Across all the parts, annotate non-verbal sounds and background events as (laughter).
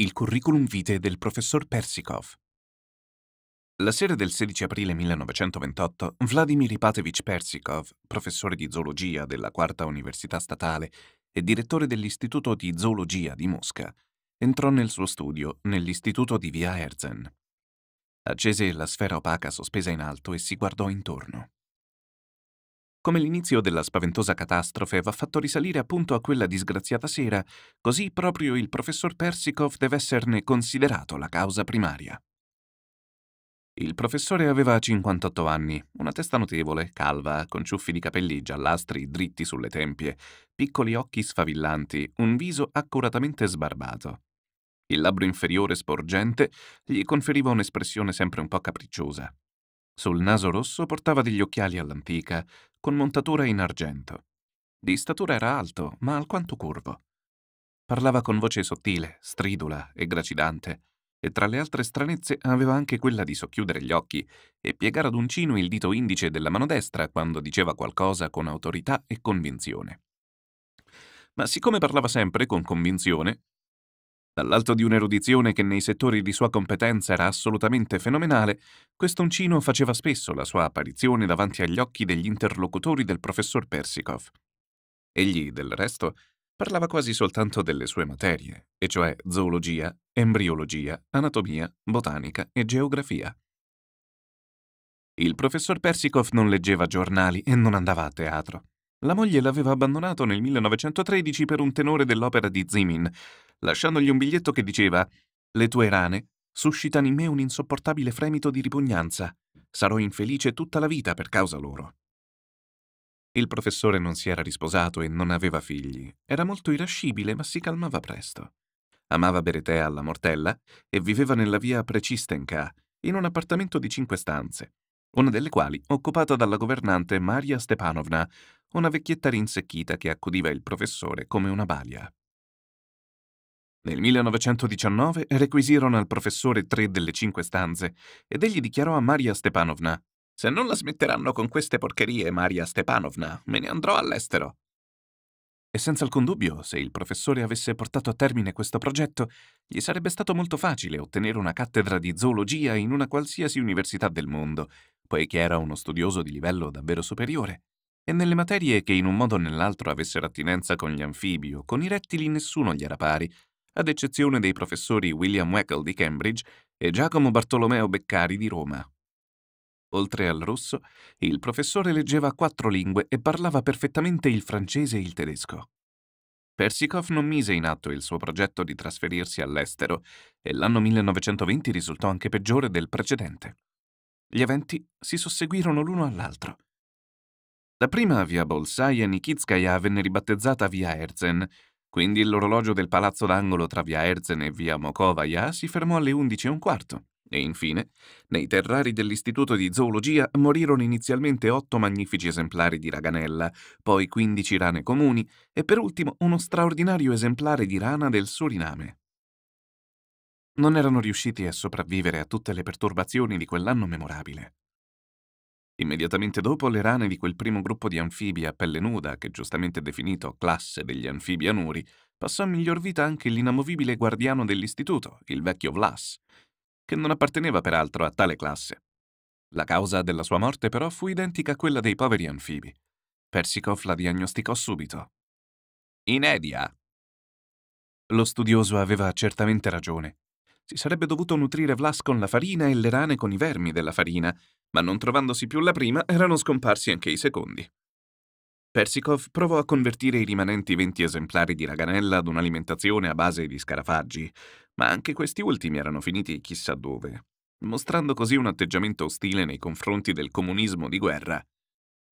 Il curriculum vitae del professor Persikov. La sera del 16 aprile 1928, Vladimir Ipatevich Persikov, professore di zoologia della Quarta Università Statale e direttore dell'Istituto di Zoologia di Mosca, entrò nel suo studio nell'istituto di via Erzen. Accese la sfera opaca sospesa in alto e si guardò intorno. Come l'inizio della spaventosa catastrofe va fatto risalire appunto a quella disgraziata sera, così proprio il professor Persikov deve esserne considerato la causa primaria. Il professore aveva 58 anni, una testa notevole, calva, con ciuffi di capelli giallastri dritti sulle tempie, piccoli occhi sfavillanti, un viso accuratamente sbarbato. Il labbro inferiore sporgente gli conferiva un'espressione sempre un po' capricciosa. Sul naso rosso portava degli occhiali all'antica, con montatura in argento. Di statura era alto, ma alquanto curvo. Parlava con voce sottile, stridula e gracidante, e tra le altre stranezze aveva anche quella di socchiudere gli occhi e piegare ad uncino il dito indice della mano destra quando diceva qualcosa con autorità e convinzione. Ma siccome parlava sempre con convinzione, Dall'alto di un'erudizione che nei settori di sua competenza era assolutamente fenomenale, quest'uncino faceva spesso la sua apparizione davanti agli occhi degli interlocutori del professor Persikov. Egli, del resto, parlava quasi soltanto delle sue materie, e cioè zoologia, embriologia, anatomia, botanica e geografia. Il professor Persikov non leggeva giornali e non andava a teatro. La moglie l'aveva abbandonato nel 1913 per un tenore dell'opera di Zimin, lasciandogli un biglietto che diceva «Le tue rane suscitano in me un insopportabile fremito di ripugnanza. Sarò infelice tutta la vita per causa loro». Il professore non si era risposato e non aveva figli. Era molto irascibile, ma si calmava presto. Amava bere tè alla mortella e viveva nella via Precistenka, in un appartamento di cinque stanze, una delle quali occupata dalla governante Maria Stepanovna, una vecchietta rinsecchita che accudiva il professore come una balia. Nel 1919 requisirono al professore tre delle cinque stanze ed egli dichiarò a Maria Stepanovna «Se non la smetteranno con queste porcherie, Maria Stepanovna, me ne andrò all'estero». E senza alcun dubbio, se il professore avesse portato a termine questo progetto, gli sarebbe stato molto facile ottenere una cattedra di zoologia in una qualsiasi università del mondo, poiché era uno studioso di livello davvero superiore. E nelle materie che in un modo o nell'altro avessero attinenza con gli anfibi o con i rettili nessuno gli era pari, ad eccezione dei professori William Weckel di Cambridge e Giacomo Bartolomeo Beccari di Roma. Oltre al russo, il professore leggeva quattro lingue e parlava perfettamente il francese e il tedesco. Persikov non mise in atto il suo progetto di trasferirsi all'estero e l'anno 1920 risultò anche peggiore del precedente. Gli eventi si susseguirono l'uno all'altro. La prima via Bolsaia Nikitskaya venne ribattezzata via Erzen quindi l'orologio del palazzo d'angolo tra via Erzen e via Mokovaia si fermò alle 11 e un quarto. E infine, nei terrari dell'Istituto di Zoologia morirono inizialmente otto magnifici esemplari di raganella, poi 15 rane comuni e per ultimo uno straordinario esemplare di rana del Suriname. Non erano riusciti a sopravvivere a tutte le perturbazioni di quell'anno memorabile. Immediatamente dopo, le rane di quel primo gruppo di anfibi a pelle nuda, che giustamente definito classe degli anfibi anuri, passò a miglior vita anche l'inamovibile guardiano dell'istituto, il vecchio Vlas, che non apparteneva peraltro a tale classe. La causa della sua morte però fu identica a quella dei poveri anfibi. Persikov la diagnosticò subito. Inedia! Lo studioso aveva certamente ragione. Si sarebbe dovuto nutrire Vlas con la farina e le rane con i vermi della farina, ma non trovandosi più la prima, erano scomparsi anche i secondi. Persikov provò a convertire i rimanenti 20 esemplari di raganella ad un'alimentazione a base di scarafaggi, ma anche questi ultimi erano finiti chissà dove, mostrando così un atteggiamento ostile nei confronti del comunismo di guerra.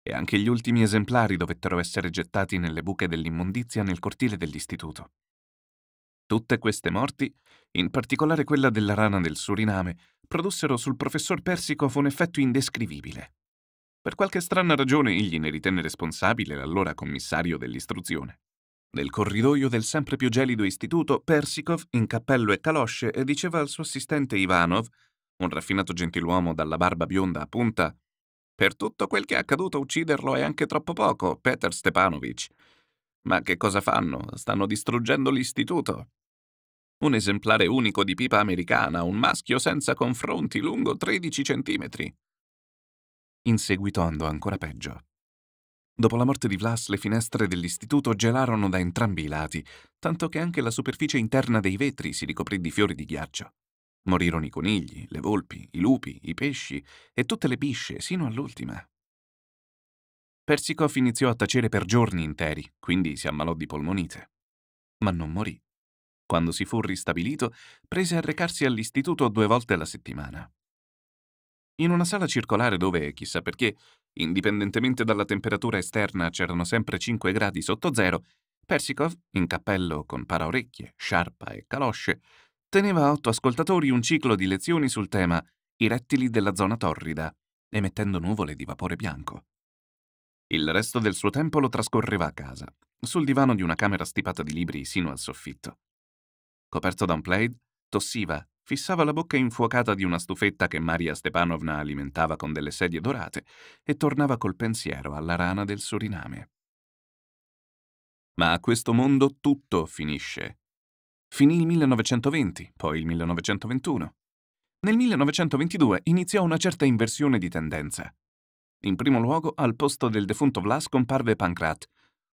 E anche gli ultimi esemplari dovettero essere gettati nelle buche dell'immondizia nel cortile dell'istituto. Tutte queste morti, in particolare quella della rana del Suriname, produssero sul professor Persikov un effetto indescrivibile. Per qualche strana ragione egli ne ritenne responsabile l'allora commissario dell'istruzione. Nel corridoio del sempre più gelido istituto, Persikov, in cappello e calosce, diceva al suo assistente Ivanov, un raffinato gentiluomo dalla barba bionda a punta, «Per tutto quel che è accaduto ucciderlo è anche troppo poco, Peter Stepanovich. Ma che cosa fanno? Stanno distruggendo l'istituto!» Un esemplare unico di pipa americana, un maschio senza confronti, lungo 13 centimetri. In seguito andò ancora peggio. Dopo la morte di Vlas, le finestre dell'istituto gelarono da entrambi i lati, tanto che anche la superficie interna dei vetri si ricoprì di fiori di ghiaccio. Morirono i conigli, le volpi, i lupi, i pesci e tutte le bisce, sino all'ultima. Persikov iniziò a tacere per giorni interi, quindi si ammalò di polmonite. Ma non morì. Quando si fu ristabilito, prese a recarsi all'istituto due volte alla settimana. In una sala circolare dove, chissà perché, indipendentemente dalla temperatura esterna c'erano sempre 5 gradi sotto zero, Persikov, in cappello con paraorecchie, sciarpa e calosce, teneva a otto ascoltatori un ciclo di lezioni sul tema I rettili della zona torrida, emettendo nuvole di vapore bianco. Il resto del suo tempo lo trascorreva a casa, sul divano di una camera stipata di libri sino al soffitto coperto da un plaid, tossiva, fissava la bocca infuocata di una stufetta che Maria Stepanovna alimentava con delle sedie dorate e tornava col pensiero alla rana del Suriname. Ma a questo mondo tutto finisce. Finì il 1920, poi il 1921. Nel 1922 iniziò una certa inversione di tendenza. In primo luogo, al posto del defunto Vlas comparve Pancrat,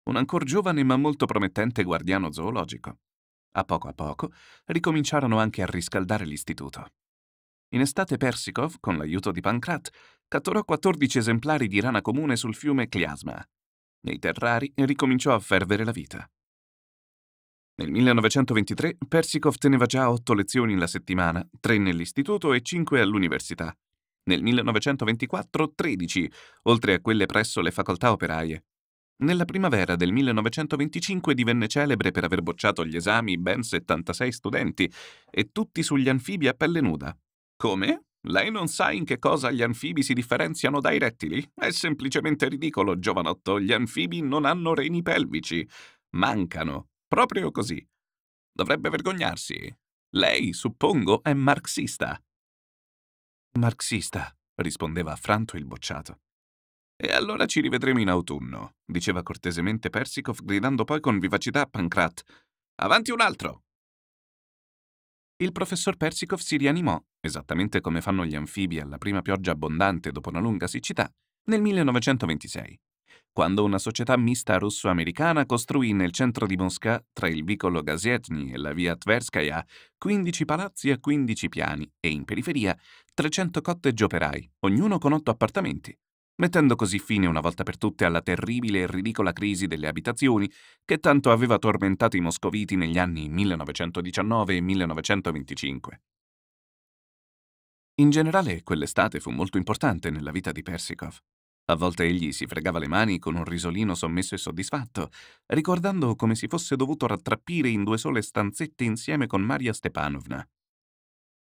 un ancor giovane ma molto promettente guardiano zoologico. A poco a poco ricominciarono anche a riscaldare l'istituto. In estate Persikov, con l'aiuto di Pankrat, catturò 14 esemplari di rana comune sul fiume Kliasma. Nei terrari ricominciò a fervere la vita. Nel 1923 Persikov teneva già otto lezioni la settimana, tre nell'istituto e cinque all'università. Nel 1924 13, oltre a quelle presso le facoltà operaie. Nella primavera del 1925 divenne celebre per aver bocciato gli esami ben 76 studenti, e tutti sugli anfibi a pelle nuda. Come? Lei non sa in che cosa gli anfibi si differenziano dai rettili? È semplicemente ridicolo, giovanotto. Gli anfibi non hanno reni pelvici. Mancano. Proprio così. Dovrebbe vergognarsi. Lei, suppongo, è marxista. Marxista, rispondeva affranto il bocciato. E allora ci rivedremo in autunno, diceva cortesemente Persikov, gridando poi con vivacità a Pancrat. Avanti un altro! Il professor Persikov si rianimò, esattamente come fanno gli anfibi alla prima pioggia abbondante dopo una lunga siccità, nel 1926, quando una società mista russo-americana costruì nel centro di Mosca, tra il vicolo Gazietny e la via Tverskaya, 15 palazzi a 15 piani e in periferia 300 cottage operai, ognuno con 8 appartamenti, mettendo così fine una volta per tutte alla terribile e ridicola crisi delle abitazioni che tanto aveva tormentato i moscoviti negli anni 1919 e 1925. In generale, quell'estate fu molto importante nella vita di Persikov. A volte egli si fregava le mani con un risolino sommesso e soddisfatto, ricordando come si fosse dovuto rattrappire in due sole stanzette insieme con Maria Stepanovna.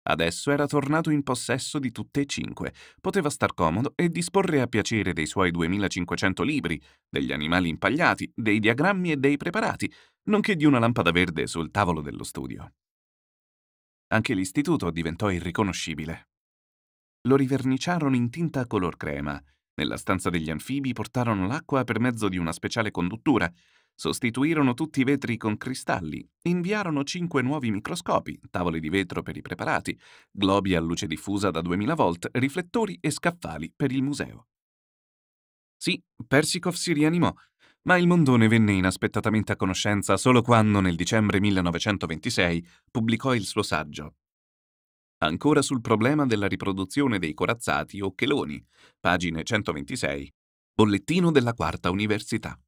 Adesso era tornato in possesso di tutte e cinque, poteva star comodo e disporre a piacere dei suoi 2500 libri, degli animali impagliati, dei diagrammi e dei preparati, nonché di una lampada verde sul tavolo dello studio. Anche l'istituto diventò irriconoscibile. Lo riverniciarono in tinta color crema, nella stanza degli anfibi portarono l'acqua per mezzo di una speciale conduttura, Sostituirono tutti i vetri con cristalli, inviarono cinque nuovi microscopi, tavole di vetro per i preparati, globi a luce diffusa da 2000 volt, riflettori e scaffali per il museo. Sì, Persikov si rianimò, ma il Mondone venne inaspettatamente a conoscenza solo quando, nel dicembre 1926, pubblicò il suo saggio ancora sul problema della riproduzione dei corazzati o cheloni, pagine 126, bollettino della quarta università.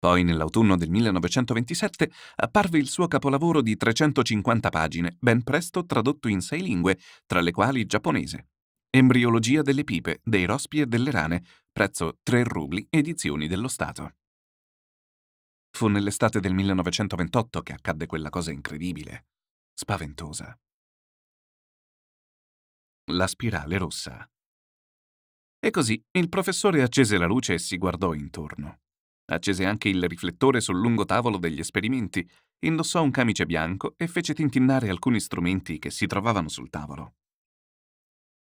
Poi nell'autunno del 1927 apparve il suo capolavoro di 350 pagine, ben presto tradotto in sei lingue, tra le quali giapponese. Embriologia delle pipe, dei rospi e delle rane, prezzo 3 rubli, edizioni dello Stato. Fu nell'estate del 1928 che accadde quella cosa incredibile, spaventosa. La spirale rossa. E così il professore accese la luce e si guardò intorno. Accese anche il riflettore sul lungo tavolo degli esperimenti, indossò un camice bianco e fece tintinnare alcuni strumenti che si trovavano sul tavolo.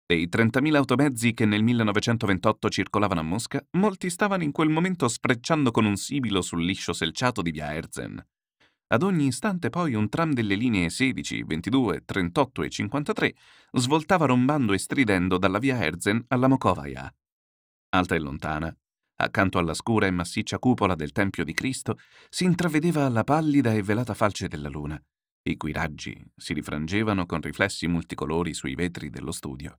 Dei 30.000 automezzi che nel 1928 circolavano a Mosca, molti stavano in quel momento sprecciando con un sibilo sul liscio selciato di via Erzen. Ad ogni istante poi un tram delle linee 16, 22, 38 e 53 svoltava rombando e stridendo dalla via Erzen alla Mokovaia. Alta e lontana, Accanto alla scura e massiccia cupola del Tempio di Cristo si intravedeva la pallida e velata falce della luna, i cui raggi si rifrangevano con riflessi multicolori sui vetri dello studio.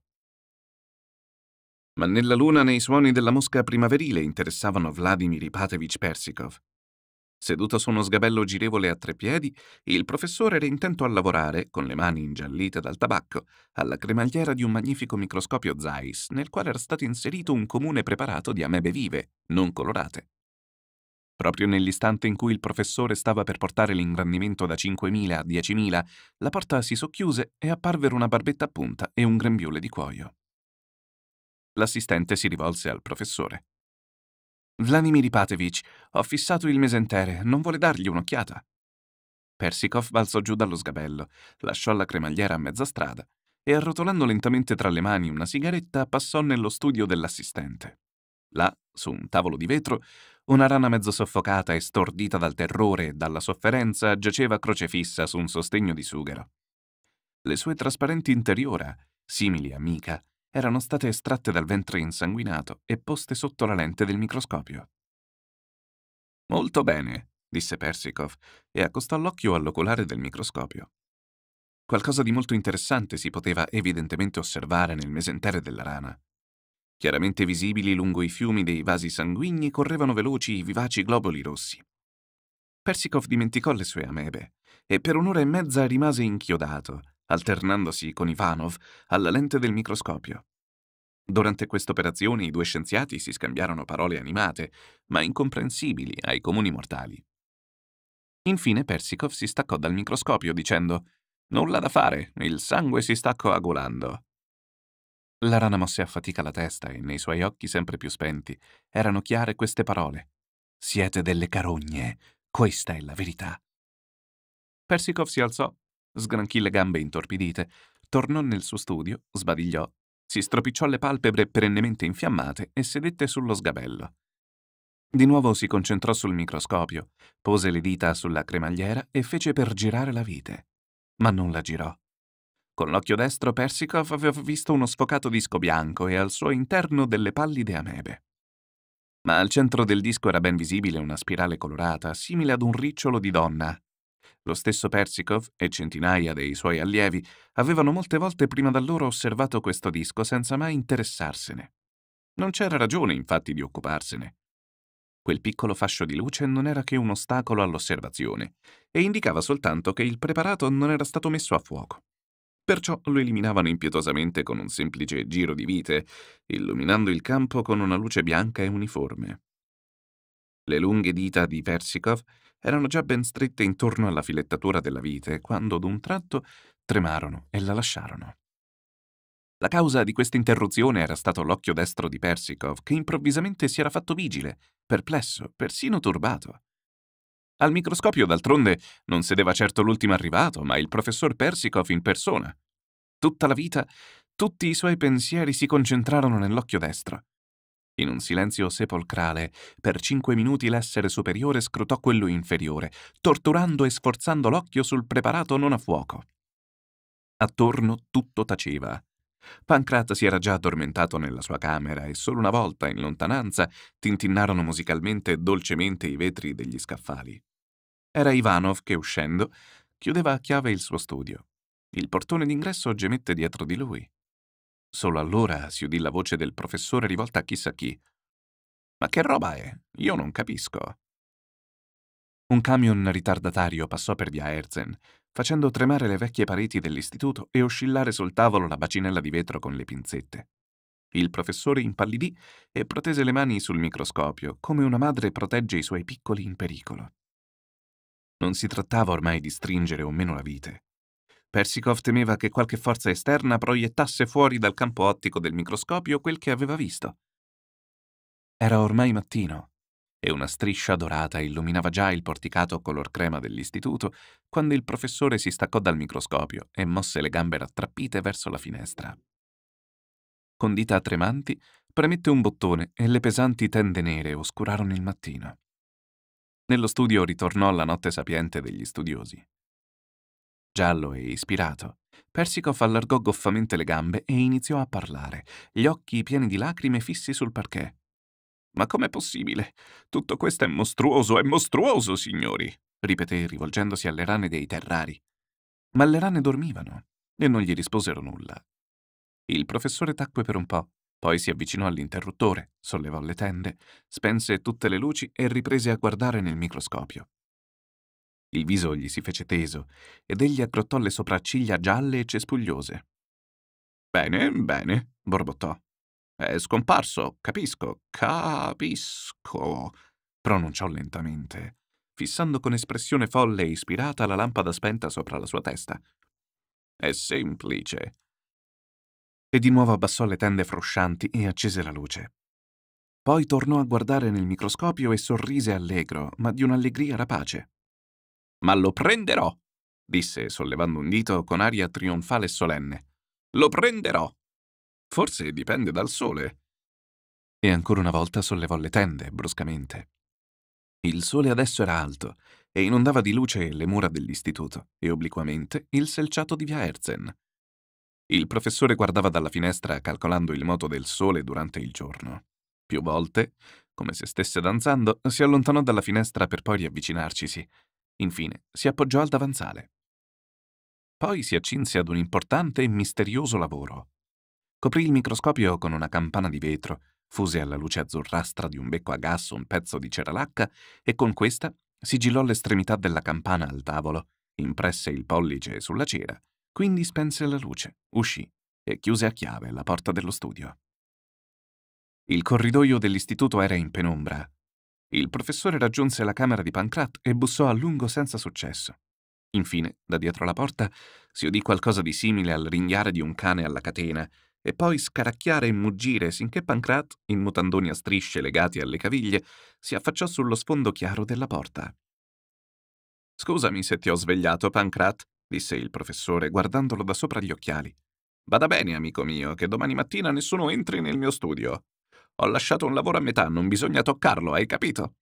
Ma nella luna nei suoni della mosca primaverile interessavano Vladimir Ipatevich Persikov. Seduto su uno sgabello girevole a tre piedi, il professore era intento a lavorare, con le mani ingiallite dal tabacco, alla cremagliera di un magnifico microscopio Zeiss, nel quale era stato inserito un comune preparato di amebe vive, non colorate. Proprio nell'istante in cui il professore stava per portare l'ingrandimento da 5.000 a 10.000, la porta si socchiuse e apparvero una barbetta a punta e un grembiule di cuoio. L'assistente si rivolse al professore. Vladimir Ipatevich, ho fissato il mesentere, non vuole dargli un'occhiata. Persikov balzò giù dallo sgabello, lasciò la cremagliera a mezza strada e, arrotolando lentamente tra le mani una sigaretta, passò nello studio dell'assistente. Là, su un tavolo di vetro, una rana mezzo soffocata e stordita dal terrore e dalla sofferenza giaceva crocefissa su un sostegno di sughero. Le sue trasparenti interiora, simili a mica, erano state estratte dal ventre insanguinato e poste sotto la lente del microscopio. Molto bene, disse Persikov e accostò l'occhio all'oculare del microscopio. Qualcosa di molto interessante si poteva evidentemente osservare nel mesentere della rana. Chiaramente visibili lungo i fiumi dei vasi sanguigni correvano veloci i vivaci globuli rossi. Persikov dimenticò le sue amebe e per un'ora e mezza rimase inchiodato, alternandosi con Ivanov alla lente del microscopio. Durante questa operazione i due scienziati si scambiarono parole animate, ma incomprensibili ai comuni mortali. Infine Persikov si staccò dal microscopio dicendo «Nulla da fare, il sangue si sta coagulando». La rana mosse a fatica la testa e nei suoi occhi sempre più spenti erano chiare queste parole. Siete delle carogne, questa è la verità. Persikov si alzò sgranchì le gambe intorpidite, tornò nel suo studio, sbadigliò, si stropicciò le palpebre perennemente infiammate e sedette sullo sgabello. Di nuovo si concentrò sul microscopio, pose le dita sulla cremagliera e fece per girare la vite. Ma non la girò. Con l'occhio destro Persikov aveva visto uno sfocato disco bianco e al suo interno delle pallide amebe. Ma al centro del disco era ben visibile una spirale colorata, simile ad un ricciolo di donna, lo stesso Persikov e centinaia dei suoi allievi avevano molte volte prima da loro osservato questo disco senza mai interessarsene. Non c'era ragione, infatti, di occuparsene. Quel piccolo fascio di luce non era che un ostacolo all'osservazione e indicava soltanto che il preparato non era stato messo a fuoco. Perciò lo eliminavano impietosamente con un semplice giro di vite, illuminando il campo con una luce bianca e uniforme. Le lunghe dita di Persikov erano già ben strette intorno alla filettatura della vite quando d'un tratto tremarono e la lasciarono. La causa di questa interruzione era stato l'occhio destro di Persikov, che improvvisamente si era fatto vigile, perplesso, persino turbato. Al microscopio, d'altronde, non sedeva certo l'ultimo arrivato, ma il professor Persikov in persona. Tutta la vita, tutti i suoi pensieri si concentrarono nell'occhio destro. In un silenzio sepolcrale, per cinque minuti l'essere superiore scrutò quello inferiore, torturando e sforzando l'occhio sul preparato non a fuoco. Attorno tutto taceva. Pancrat si era già addormentato nella sua camera e solo una volta, in lontananza, tintinnarono musicalmente e dolcemente i vetri degli scaffali. Era Ivanov che, uscendo, chiudeva a chiave il suo studio. Il portone d'ingresso gemette dietro di lui. Solo allora si udì la voce del professore rivolta a chissà chi. Ma che roba è? Io non capisco. Un camion ritardatario passò per via Erzen, facendo tremare le vecchie pareti dell'istituto e oscillare sul tavolo la bacinella di vetro con le pinzette. Il professore impallidì e protese le mani sul microscopio, come una madre protegge i suoi piccoli in pericolo. Non si trattava ormai di stringere o meno la vite, Persikov temeva che qualche forza esterna proiettasse fuori dal campo ottico del microscopio quel che aveva visto. Era ormai mattino e una striscia dorata illuminava già il porticato color crema dell'istituto quando il professore si staccò dal microscopio e mosse le gambe rattrappite verso la finestra. Con dita tremanti premette un bottone e le pesanti tende nere oscurarono il mattino. Nello studio ritornò la notte sapiente degli studiosi. Giallo e ispirato, Persikov allargò goffamente le gambe e iniziò a parlare, gli occhi pieni di lacrime fissi sul parquet. Ma com'è possibile? Tutto questo è mostruoso, è mostruoso, signori! ripeté rivolgendosi alle rane dei terrari. Ma le rane dormivano e non gli risposero nulla. Il professore tacque per un po', poi si avvicinò all'interruttore, sollevò le tende, spense tutte le luci e riprese a guardare nel microscopio. Il viso gli si fece teso ed egli aggrottò le sopracciglia gialle e cespugliose. Bene, bene, borbottò. È scomparso, capisco, capisco, pronunciò lentamente, fissando con espressione folle e ispirata la lampada spenta sopra la sua testa. È semplice. E di nuovo abbassò le tende fruscianti e accese la luce. Poi tornò a guardare nel microscopio e sorrise allegro, ma di un'allegria rapace ma lo prenderò, disse, sollevando un dito con aria trionfale e solenne. Lo prenderò. Forse dipende dal sole. E ancora una volta sollevò le tende bruscamente. Il sole adesso era alto e inondava di luce le mura dell'istituto e obliquamente il selciato di via Herzen. Il professore guardava dalla finestra calcolando il moto del sole durante il giorno. Più volte, come se stesse danzando, si allontanò dalla finestra per poi riavvicinarcisi Infine, si appoggiò al davanzale. Poi si accinse ad un importante e misterioso lavoro. Coprì il microscopio con una campana di vetro, fuse alla luce azzurrastra di un becco a gas un pezzo di ceralacca e con questa sigillò l'estremità della campana al tavolo, impresse il pollice sulla cera, quindi spense la luce, uscì e chiuse a chiave la porta dello studio. Il corridoio dell'istituto era in penombra, il professore raggiunse la camera di Pancrat e bussò a lungo senza successo. Infine, da dietro la porta, si udì qualcosa di simile al ringhiare di un cane alla catena e poi scaracchiare e muggire sinché Pancrat, in mutandoni a strisce legati alle caviglie, si affacciò sullo sfondo chiaro della porta. Scusami se ti ho svegliato, Pancrat, disse il professore guardandolo da sopra gli occhiali. Bada bene, amico mio, che domani mattina nessuno entri nel mio studio. Ho lasciato un lavoro a metà, non bisogna toccarlo, hai capito?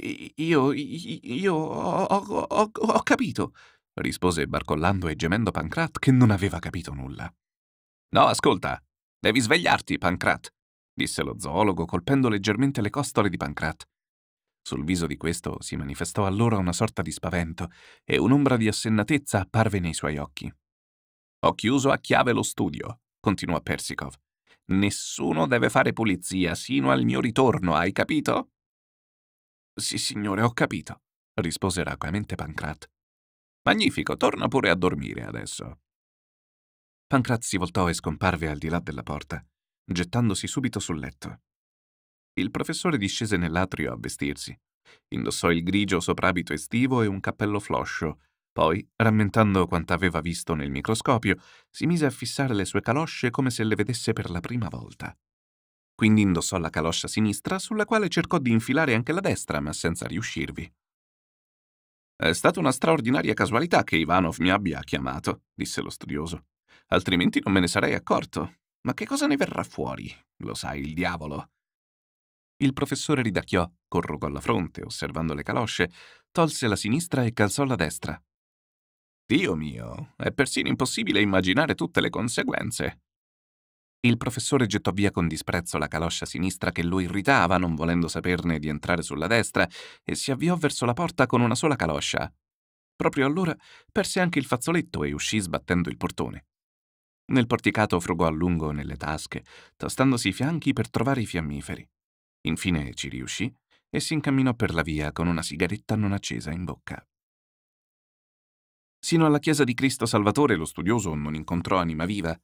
Io, io ho, ho, ho, ho capito, rispose barcollando e gemendo Pancrat che non aveva capito nulla. No, ascolta, devi svegliarti, Pancrat, disse lo zoologo colpendo leggermente le costole di Pancrat. Sul viso di questo si manifestò allora una sorta di spavento e un'ombra di assennatezza apparve nei suoi occhi. Ho chiuso a chiave lo studio, continuò Persikov. Nessuno deve fare pulizia sino al mio ritorno, hai capito? Sì, signore, ho capito, rispose raquamente Pancrat. Magnifico, torna pure a dormire adesso. Pancrat si voltò e scomparve al di là della porta, gettandosi subito sul letto. Il professore discese nell'atrio a vestirsi. Indossò il grigio soprabito estivo e un cappello floscio, poi, rammentando quanto aveva visto nel microscopio, si mise a fissare le sue calosce come se le vedesse per la prima volta. Quindi indossò la caloscia sinistra, sulla quale cercò di infilare anche la destra, ma senza riuscirvi. È stata una straordinaria casualità che Ivanov mi abbia chiamato, disse lo studioso. Altrimenti non me ne sarei accorto. Ma che cosa ne verrà fuori? Lo sai, il diavolo. Il professore ridacchiò, corrugò la fronte, osservando le calosce, tolse la sinistra e calzò la destra. Dio mio, è persino impossibile immaginare tutte le conseguenze. Il professore gettò via con disprezzo la caloscia sinistra che lo irritava, non volendo saperne di entrare sulla destra, e si avviò verso la porta con una sola caloscia. Proprio allora perse anche il fazzoletto e uscì sbattendo il portone. Nel porticato frugò a lungo nelle tasche, tostandosi i fianchi per trovare i fiammiferi. Infine ci riuscì e si incamminò per la via con una sigaretta non accesa in bocca. Sino alla chiesa di Cristo Salvatore lo studioso non incontrò anima viva.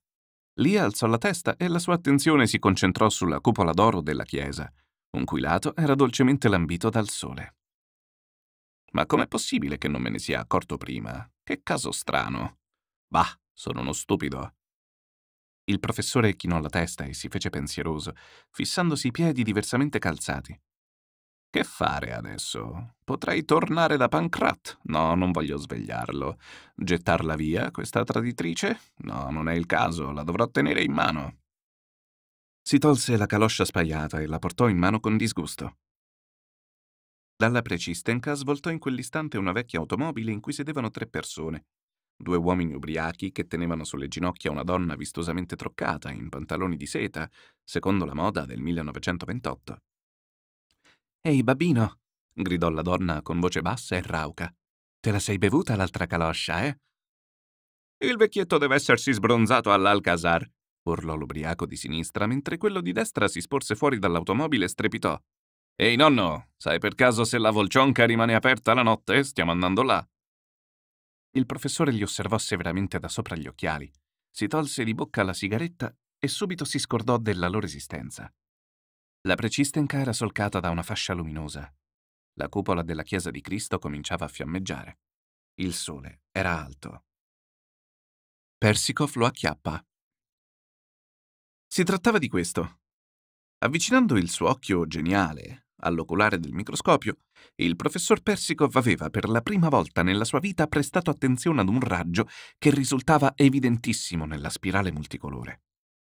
Lì alzò la testa e la sua attenzione si concentrò sulla cupola d'oro della chiesa, un cui lato era dolcemente lambito dal sole. Ma com'è possibile che non me ne sia accorto prima? Che caso strano. Bah, sono uno stupido. Il professore chinò la testa e si fece pensieroso, fissandosi i piedi diversamente calzati. Che fare adesso? Potrei tornare da Pancrat? No, non voglio svegliarlo. Gettarla via, questa traditrice? No, non è il caso, la dovrò tenere in mano. Si tolse la caloscia spaiata e la portò in mano con disgusto. Dalla Precistenca svoltò in quell'istante una vecchia automobile in cui sedevano tre persone. Due uomini ubriachi che tenevano sulle ginocchia una donna vistosamente troccata in pantaloni di seta, secondo la moda del 1928 Ehi, babbino! gridò la donna con voce bassa e rauca. Te la sei bevuta l'altra caloscia, eh? Il vecchietto deve essersi sbronzato all'Alcazar, urlò l'ubriaco di sinistra mentre quello di destra si sporse fuori dall'automobile e strepitò. Ehi nonno, sai per caso se la volcionca rimane aperta la notte? Stiamo andando là. Il professore li osservò severamente da sopra gli occhiali, si tolse di bocca la sigaretta e subito si scordò della loro esistenza. La precistenca era solcata da una fascia luminosa. La cupola della chiesa di Cristo cominciava a fiammeggiare. Il sole era alto. Persikov lo acchiappa. Si trattava di questo. Avvicinando il suo occhio geniale all'oculare del microscopio, il professor Persikov aveva per la prima volta nella sua vita prestato attenzione ad un raggio che risultava evidentissimo nella spirale multicolore.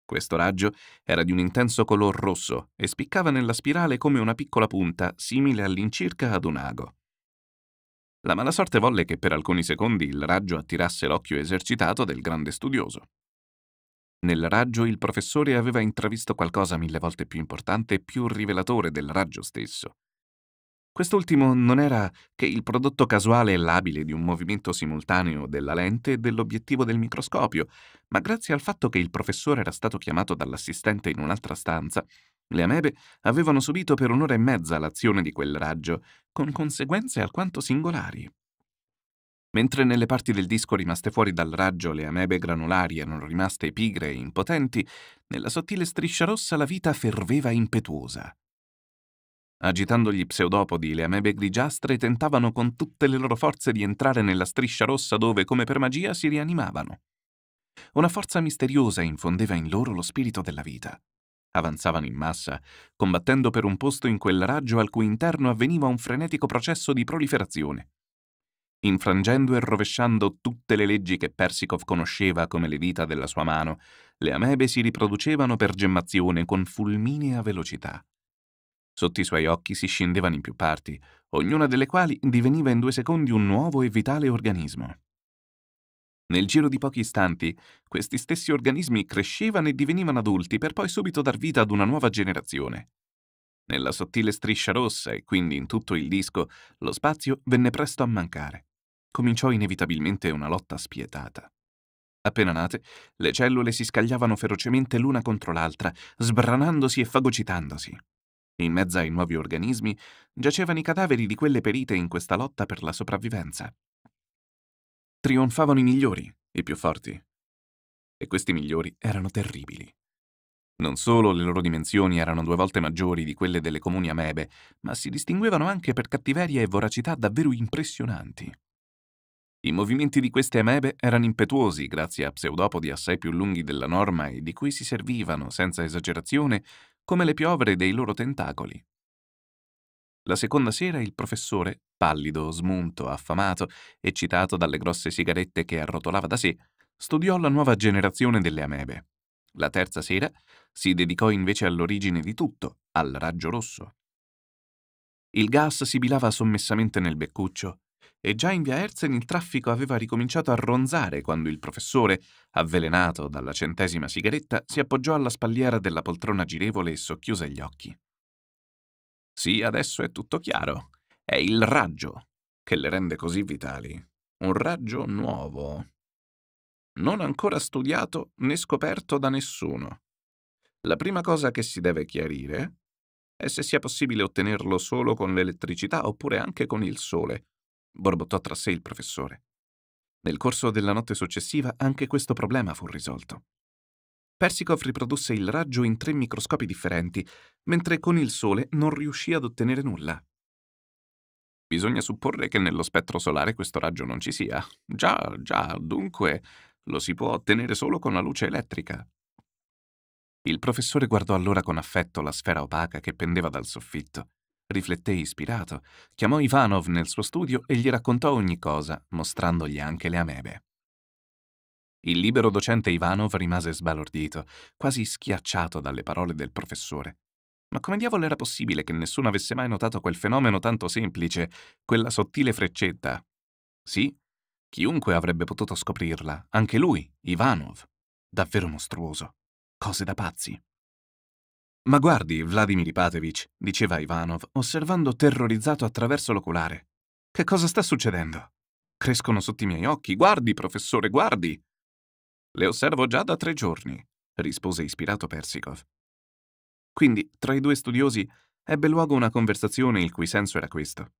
Questo raggio era di un intenso color rosso e spiccava nella spirale come una piccola punta, simile all'incirca ad un ago. La mala sorte volle che per alcuni secondi il raggio attirasse l'occhio esercitato del grande studioso. Nel raggio il professore aveva intravisto qualcosa mille volte più importante e più rivelatore del raggio stesso. Quest'ultimo non era che il prodotto casuale e labile di un movimento simultaneo della lente e dell'obiettivo del microscopio, ma grazie al fatto che il professore era stato chiamato dall'assistente in un'altra stanza, le amebe avevano subito per un'ora e mezza l'azione di quel raggio, con conseguenze alquanto singolari. Mentre nelle parti del disco rimaste fuori dal raggio le amebe granulari erano rimaste pigre e impotenti, nella sottile striscia rossa la vita ferveva impetuosa. Agitando gli pseudopodi, le amebe grigiastre tentavano con tutte le loro forze di entrare nella striscia rossa dove, come per magia, si rianimavano. Una forza misteriosa infondeva in loro lo spirito della vita. Avanzavano in massa, combattendo per un posto in quel raggio al cui interno avveniva un frenetico processo di proliferazione. Infrangendo e rovesciando tutte le leggi che Persikov conosceva come le dita della sua mano, le amebe si riproducevano per gemmazione con fulminea velocità Sotto i suoi occhi si scendevano in più parti, ognuna delle quali diveniva in due secondi un nuovo e vitale organismo. Nel giro di pochi istanti, questi stessi organismi crescevano e divenivano adulti per poi subito dar vita ad una nuova generazione. Nella sottile striscia rossa e quindi in tutto il disco, lo spazio venne presto a mancare. Cominciò inevitabilmente una lotta spietata. Appena nate, le cellule si scagliavano ferocemente l'una contro l'altra, sbranandosi e fagocitandosi. In mezzo ai nuovi organismi giacevano i cadaveri di quelle perite in questa lotta per la sopravvivenza. Trionfavano i migliori, i più forti. E questi migliori erano terribili. Non solo le loro dimensioni erano due volte maggiori di quelle delle comuni amebe, ma si distinguevano anche per cattiveria e voracità davvero impressionanti. I movimenti di queste amebe erano impetuosi grazie a pseudopodi assai più lunghi della norma e di cui si servivano, senza esagerazione, come le piovere dei loro tentacoli. La seconda sera il professore, pallido, smunto, affamato, eccitato dalle grosse sigarette che arrotolava da sé, studiò la nuova generazione delle amebe. La terza sera si dedicò invece all'origine di tutto, al raggio rosso. Il gas sibilava sommessamente nel beccuccio e già in via Herzen il traffico aveva ricominciato a ronzare quando il professore, avvelenato dalla centesima sigaretta, si appoggiò alla spalliera della poltrona girevole e socchiuse gli occhi. Sì, adesso è tutto chiaro. È il raggio che le rende così vitali. Un raggio nuovo. Non ancora studiato né scoperto da nessuno. La prima cosa che si deve chiarire è se sia possibile ottenerlo solo con l'elettricità oppure anche con il sole, borbottò tra sé il professore. Nel corso della notte successiva anche questo problema fu risolto. Persikov riprodusse il raggio in tre microscopi differenti, mentre con il Sole non riuscì ad ottenere nulla. Bisogna supporre che nello spettro solare questo raggio non ci sia. Già, già, dunque lo si può ottenere solo con la luce elettrica. Il professore guardò allora con affetto la sfera opaca che pendeva dal soffitto. Rifletté ispirato, chiamò Ivanov nel suo studio e gli raccontò ogni cosa, mostrandogli anche le amebe. Il libero docente Ivanov rimase sbalordito, quasi schiacciato dalle parole del professore. Ma come diavolo era possibile che nessuno avesse mai notato quel fenomeno tanto semplice, quella sottile freccetta? Sì, chiunque avrebbe potuto scoprirla, anche lui, Ivanov. Davvero mostruoso. Cose da pazzi. Ma guardi, Vladimir Ipatevich, diceva Ivanov, osservando terrorizzato attraverso l'oculare. Che cosa sta succedendo? Crescono sotto i miei occhi. Guardi, professore, guardi. Le osservo già da tre giorni, rispose ispirato Persikov. Quindi, tra i due studiosi, ebbe luogo una conversazione il cui senso era questo.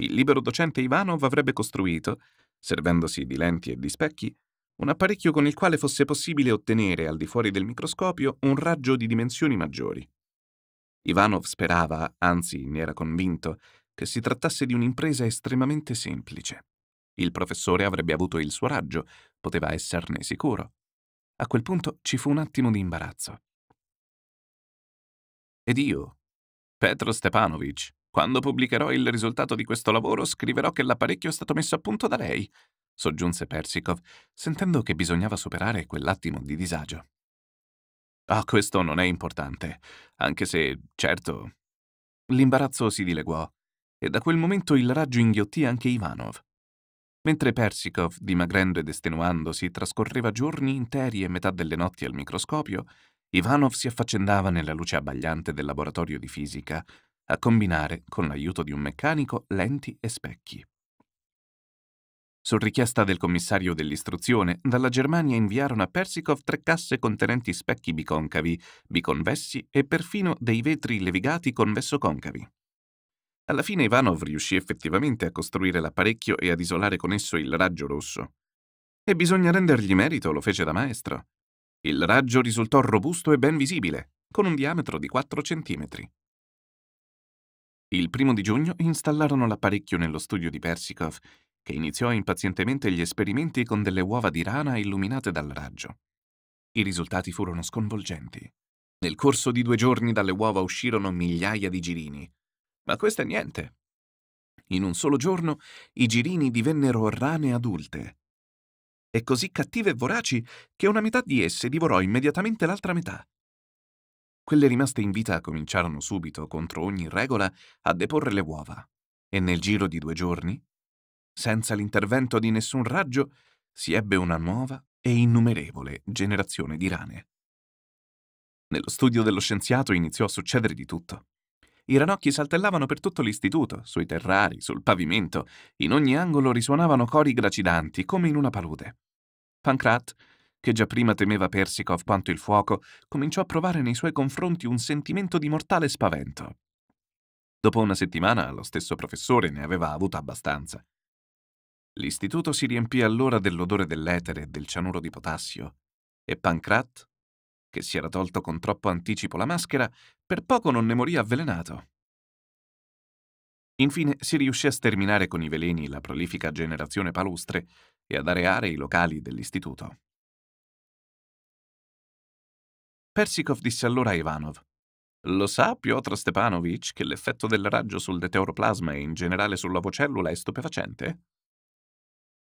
Il libero docente Ivanov avrebbe costruito, servendosi di lenti e di specchi, un apparecchio con il quale fosse possibile ottenere, al di fuori del microscopio, un raggio di dimensioni maggiori. Ivanov sperava, anzi ne era convinto, che si trattasse di un'impresa estremamente semplice. Il professore avrebbe avuto il suo raggio, poteva esserne sicuro. A quel punto ci fu un attimo di imbarazzo. Ed io, Petro Stepanovic, quando pubblicherò il risultato di questo lavoro scriverò che l'apparecchio è stato messo a punto da lei soggiunse Persikov, sentendo che bisognava superare quell'attimo di disagio. Ah, questo non è importante, anche se, certo... L'imbarazzo si dileguò, e da quel momento il raggio inghiottì anche Ivanov. Mentre Persikov, dimagrendo ed estenuandosi, trascorreva giorni interi e metà delle notti al microscopio, Ivanov si affaccendava nella luce abbagliante del laboratorio di fisica a combinare, con l'aiuto di un meccanico, lenti e specchi. Su richiesta del commissario dell'istruzione, dalla Germania inviarono a Persikov tre casse contenenti specchi biconcavi, biconvessi e perfino dei vetri levigati convesso-concavi. Alla fine Ivanov riuscì effettivamente a costruire l'apparecchio e ad isolare con esso il raggio rosso. E bisogna rendergli merito, lo fece da maestro. Il raggio risultò robusto e ben visibile, con un diametro di 4 cm. Il primo di giugno installarono l'apparecchio nello studio di Persikov che iniziò impazientemente gli esperimenti con delle uova di rana illuminate dal raggio. I risultati furono sconvolgenti. Nel corso di due giorni dalle uova uscirono migliaia di girini. Ma questo è niente. In un solo giorno i girini divennero rane adulte. E così cattive e voraci che una metà di esse divorò immediatamente l'altra metà. Quelle rimaste in vita cominciarono subito, contro ogni regola, a deporre le uova. E nel giro di due giorni senza l'intervento di nessun raggio, si ebbe una nuova e innumerevole generazione di rane. Nello studio dello scienziato iniziò a succedere di tutto. I ranocchi saltellavano per tutto l'istituto, sui terrari, sul pavimento, in ogni angolo risuonavano cori gracidanti, come in una palude. Pancrat, che già prima temeva Persikov quanto il fuoco, cominciò a provare nei suoi confronti un sentimento di mortale spavento. Dopo una settimana lo stesso professore ne aveva avuto abbastanza. L'istituto si riempì allora dell'odore dell'etere e del cianuro di potassio, e Pancrat, che si era tolto con troppo anticipo la maschera, per poco non ne morì avvelenato. Infine si riuscì a sterminare con i veleni la prolifica generazione palustre e ad areare i locali dell'istituto. Persikov disse allora a Ivanov: Lo sa Piotr Stepanovich che l'effetto del raggio sul meteoroplasma e in generale sulla vocellula è stupefacente?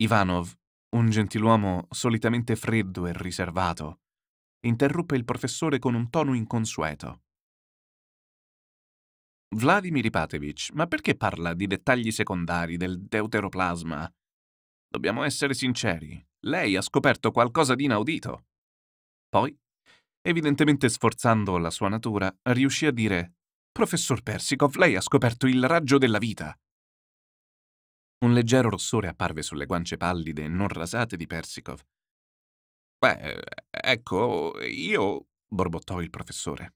Ivanov, un gentiluomo solitamente freddo e riservato, interruppe il professore con un tono inconsueto. Vladimir Ipatevich, ma perché parla di dettagli secondari del deuteroplasma? Dobbiamo essere sinceri, lei ha scoperto qualcosa di inaudito. Poi, evidentemente sforzando la sua natura, riuscì a dire Professor Persikov, lei ha scoperto il raggio della vita. Un leggero rossore apparve sulle guance pallide e non rasate di Persikov. Beh, ecco, io... borbottò il professore.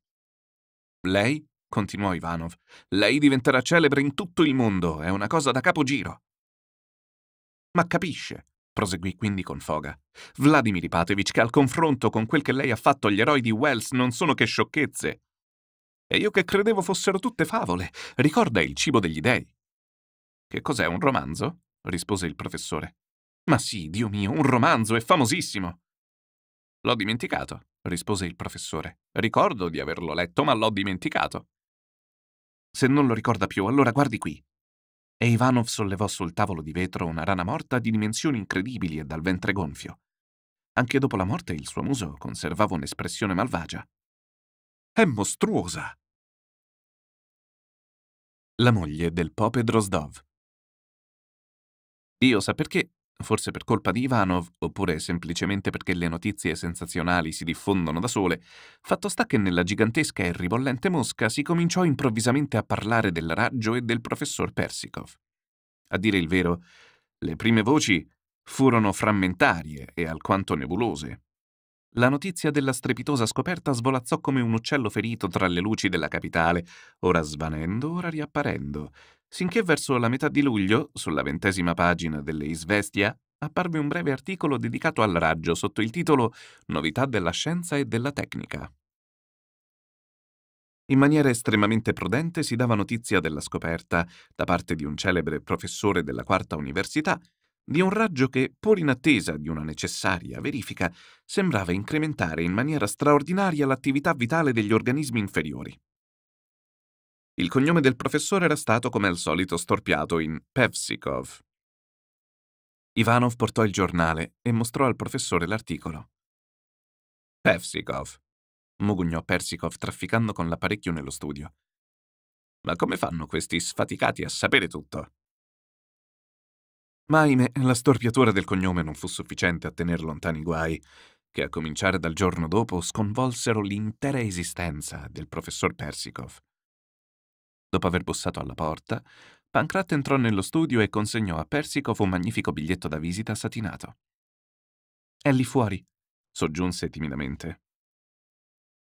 Lei, continuò Ivanov, lei diventerà celebre in tutto il mondo, è una cosa da capogiro. Ma capisce, proseguì quindi con foga. Vladimir Ipatevich che al confronto con quel che lei ha fatto agli eroi di Wells non sono che sciocchezze. E io che credevo fossero tutte favole, ricorda il cibo degli dei. Che cos'è un romanzo? rispose il professore. Ma sì, Dio mio, un romanzo, è famosissimo. L'ho dimenticato, rispose il professore. Ricordo di averlo letto, ma l'ho dimenticato. Se non lo ricorda più, allora guardi qui. E Ivanov sollevò sul tavolo di vetro una rana morta di dimensioni incredibili e dal ventre gonfio. Anche dopo la morte il suo muso conservava un'espressione malvagia. È mostruosa! La moglie del Pope Drozdov Dio sa perché, forse per colpa di Ivanov, oppure semplicemente perché le notizie sensazionali si diffondono da sole, fatto sta che nella gigantesca e ribollente Mosca si cominciò improvvisamente a parlare del raggio e del professor Persikov. A dire il vero, le prime voci furono frammentarie e alquanto nebulose la notizia della strepitosa scoperta svolazzò come un uccello ferito tra le luci della capitale, ora svanendo, ora riapparendo, sinché verso la metà di luglio, sulla ventesima pagina delle Isvestia, apparve un breve articolo dedicato al raggio sotto il titolo Novità della scienza e della tecnica. In maniera estremamente prudente si dava notizia della scoperta da parte di un celebre professore della quarta università di un raggio che, pur in attesa di una necessaria verifica, sembrava incrementare in maniera straordinaria l'attività vitale degli organismi inferiori. Il cognome del professore era stato come al solito storpiato in Pevsikov. Ivanov portò il giornale e mostrò al professore l'articolo. Pevsikov, mugugnò Persikov trafficando con l'apparecchio nello studio. Ma come fanno questi sfaticati a sapere tutto? Ma ahimè, la storpiatura del cognome non fu sufficiente a tener lontani i guai, che a cominciare dal giorno dopo sconvolsero l'intera esistenza del professor Persikov. Dopo aver bussato alla porta, Pancrat entrò nello studio e consegnò a Persikov un magnifico biglietto da visita satinato. È lì fuori, soggiunse timidamente.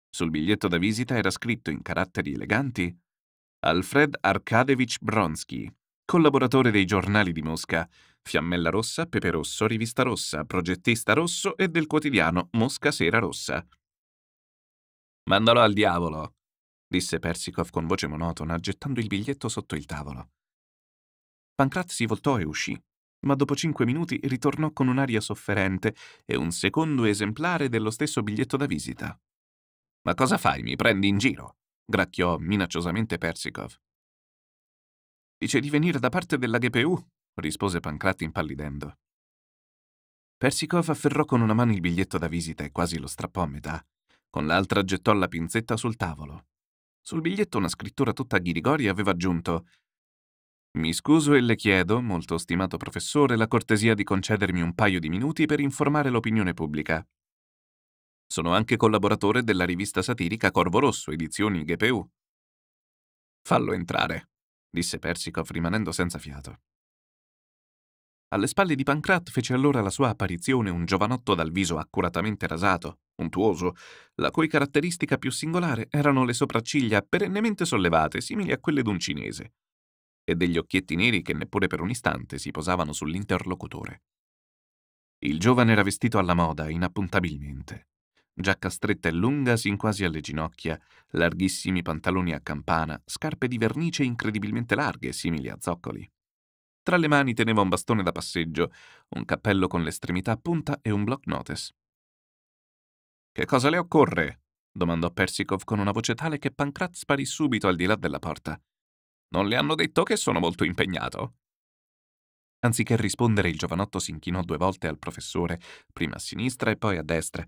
Sul biglietto da visita era scritto in caratteri eleganti Alfred Arkadevich Bronsky, collaboratore dei giornali di Mosca Fiammella Rossa, Pepe Rosso, Rivista Rossa, Progettista Rosso e del quotidiano Mosca Sera Rossa. Mandalo al diavolo, disse Persikov con voce monotona, gettando il biglietto sotto il tavolo. Pancrat si voltò e uscì, ma dopo cinque minuti ritornò con un'aria sofferente e un secondo esemplare dello stesso biglietto da visita. Ma cosa fai? Mi prendi in giro? gracchiò minacciosamente Persikov. Dice di venire da parte della GPU, rispose Pancrati impallidendo. Persikov afferrò con una mano il biglietto da visita e quasi lo strappò a metà. Con l'altra gettò la pinzetta sul tavolo. Sul biglietto una scrittura tutta a ghirigori aveva aggiunto mi scuso e le chiedo, molto stimato professore, la cortesia di concedermi un paio di minuti per informare l'opinione pubblica. Sono anche collaboratore della rivista satirica Corvo Rosso, edizioni GPU. Fallo entrare, disse Persikov rimanendo senza fiato. Alle spalle di Pancrat fece allora la sua apparizione un giovanotto dal viso accuratamente rasato, untuoso, la cui caratteristica più singolare erano le sopracciglia perennemente sollevate, simili a quelle d'un cinese, e degli occhietti neri che neppure per un istante si posavano sull'interlocutore. Il giovane era vestito alla moda, inappuntabilmente. Giacca stretta e lunga sin quasi alle ginocchia, larghissimi pantaloni a campana, scarpe di vernice incredibilmente larghe, simili a zoccoli. Tra le mani teneva un bastone da passeggio, un cappello con l'estremità a punta e un block notice. Che cosa le occorre? domandò Persikov con una voce tale che Pankrat sparì subito al di là della porta. Non le hanno detto che sono molto impegnato? Anziché rispondere, il giovanotto si inchinò due volte al professore, prima a sinistra e poi a destra.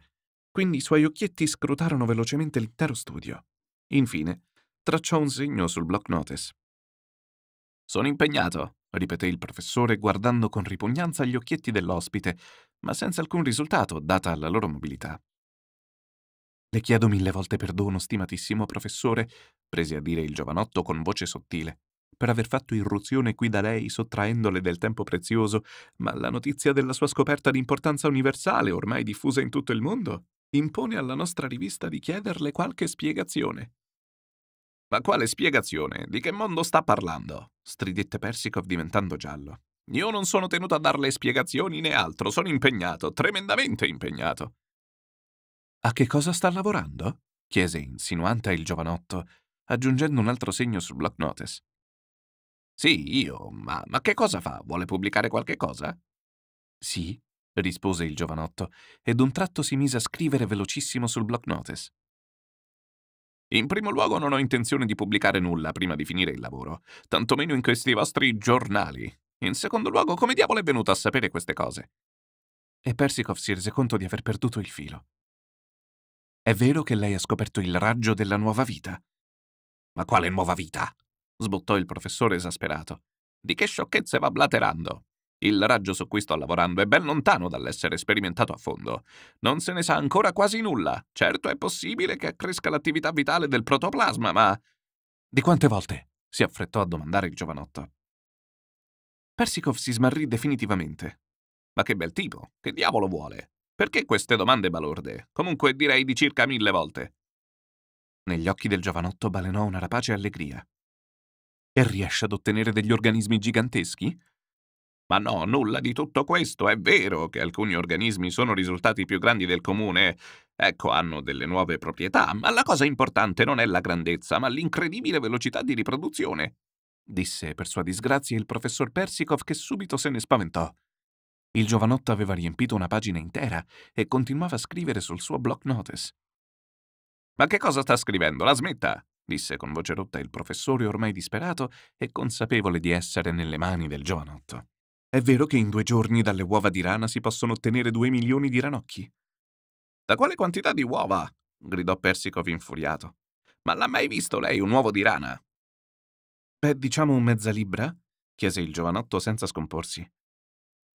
Quindi i suoi occhietti scrutarono velocemente l'intero studio. Infine, tracciò un segno sul block notice. Sono impegnato, ripeté il professore guardando con ripugnanza gli occhietti dell'ospite, ma senza alcun risultato, data la loro mobilità. Le chiedo mille volte perdono, stimatissimo professore, prese a dire il giovanotto con voce sottile, per aver fatto irruzione qui da lei sottraendole del tempo prezioso, ma la notizia della sua scoperta di importanza universale, ormai diffusa in tutto il mondo, impone alla nostra rivista di chiederle qualche spiegazione. Ma quale spiegazione? Di che mondo sta parlando? stridette Persikov diventando giallo. Io non sono tenuto a darle spiegazioni né altro, sono impegnato, tremendamente impegnato. A che cosa sta lavorando? chiese insinuante il giovanotto, aggiungendo un altro segno sul block notice. Sì, io, ma, ma che cosa fa? Vuole pubblicare qualche cosa? Sì, rispose il giovanotto, ed un tratto si mise a scrivere velocissimo sul block notice. In primo luogo non ho intenzione di pubblicare nulla prima di finire il lavoro, tantomeno in questi vostri giornali. In secondo luogo, come diavolo è venuto a sapere queste cose? E Persikov si rese conto di aver perduto il filo. È vero che lei ha scoperto il raggio della nuova vita. Ma quale nuova vita? sbottò il professore esasperato. Di che sciocchezze va blaterando? Il raggio su cui sto lavorando è ben lontano dall'essere sperimentato a fondo. Non se ne sa ancora quasi nulla. Certo è possibile che accresca l'attività vitale del protoplasma, ma... Di quante volte? si affrettò a domandare il giovanotto. Persikov si smarrì definitivamente. Ma che bel tipo! Che diavolo vuole? Perché queste domande balorde? Comunque direi di circa mille volte. Negli occhi del giovanotto balenò una rapace allegria. E riesce ad ottenere degli organismi giganteschi? Ma no, nulla di tutto questo. È vero che alcuni organismi sono risultati più grandi del comune. Ecco, hanno delle nuove proprietà, ma la cosa importante non è la grandezza, ma l'incredibile velocità di riproduzione. Disse per sua disgrazia il professor Persikov che subito se ne spaventò. Il giovanotto aveva riempito una pagina intera e continuava a scrivere sul suo block notice. Ma che cosa sta scrivendo? La smetta! disse con voce rotta il professore ormai disperato e consapevole di essere nelle mani del giovanotto. È vero che in due giorni dalle uova di rana si possono ottenere due milioni di ranocchi? Da quale quantità di uova? gridò Persicov infuriato. Ma l'ha mai visto lei un uovo di rana? Beh, diciamo mezza libra? chiese il giovanotto senza scomporsi.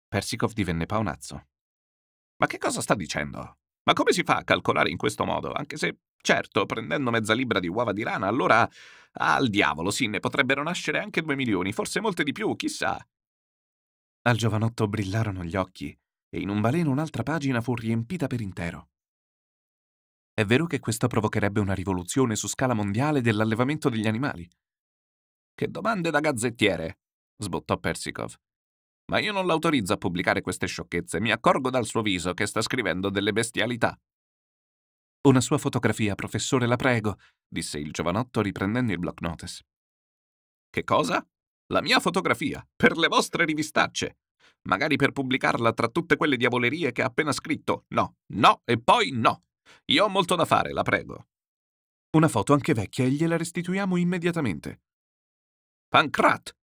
Persicov divenne paonazzo. Ma che cosa sta dicendo? Ma come si fa a calcolare in questo modo? Anche se, certo, prendendo mezza libra di uova di rana, allora... Ah, al diavolo, sì, ne potrebbero nascere anche due milioni, forse molte di più, chissà. Al giovanotto brillarono gli occhi e in un baleno un'altra pagina fu riempita per intero. È vero che questo provocherebbe una rivoluzione su scala mondiale dell'allevamento degli animali. Che domande da gazzettiere! sbottò Persikov. Ma io non l'autorizzo a pubblicare queste sciocchezze, mi accorgo dal suo viso che sta scrivendo delle bestialità. Una sua fotografia, professore, la prego, disse il giovanotto riprendendo il block notice. Che cosa? la mia fotografia, per le vostre rivistacce. Magari per pubblicarla tra tutte quelle diavolerie che ha appena scritto. No, no e poi no. Io ho molto da fare, la prego. Una foto anche vecchia e gliela restituiamo immediatamente. Pancrat!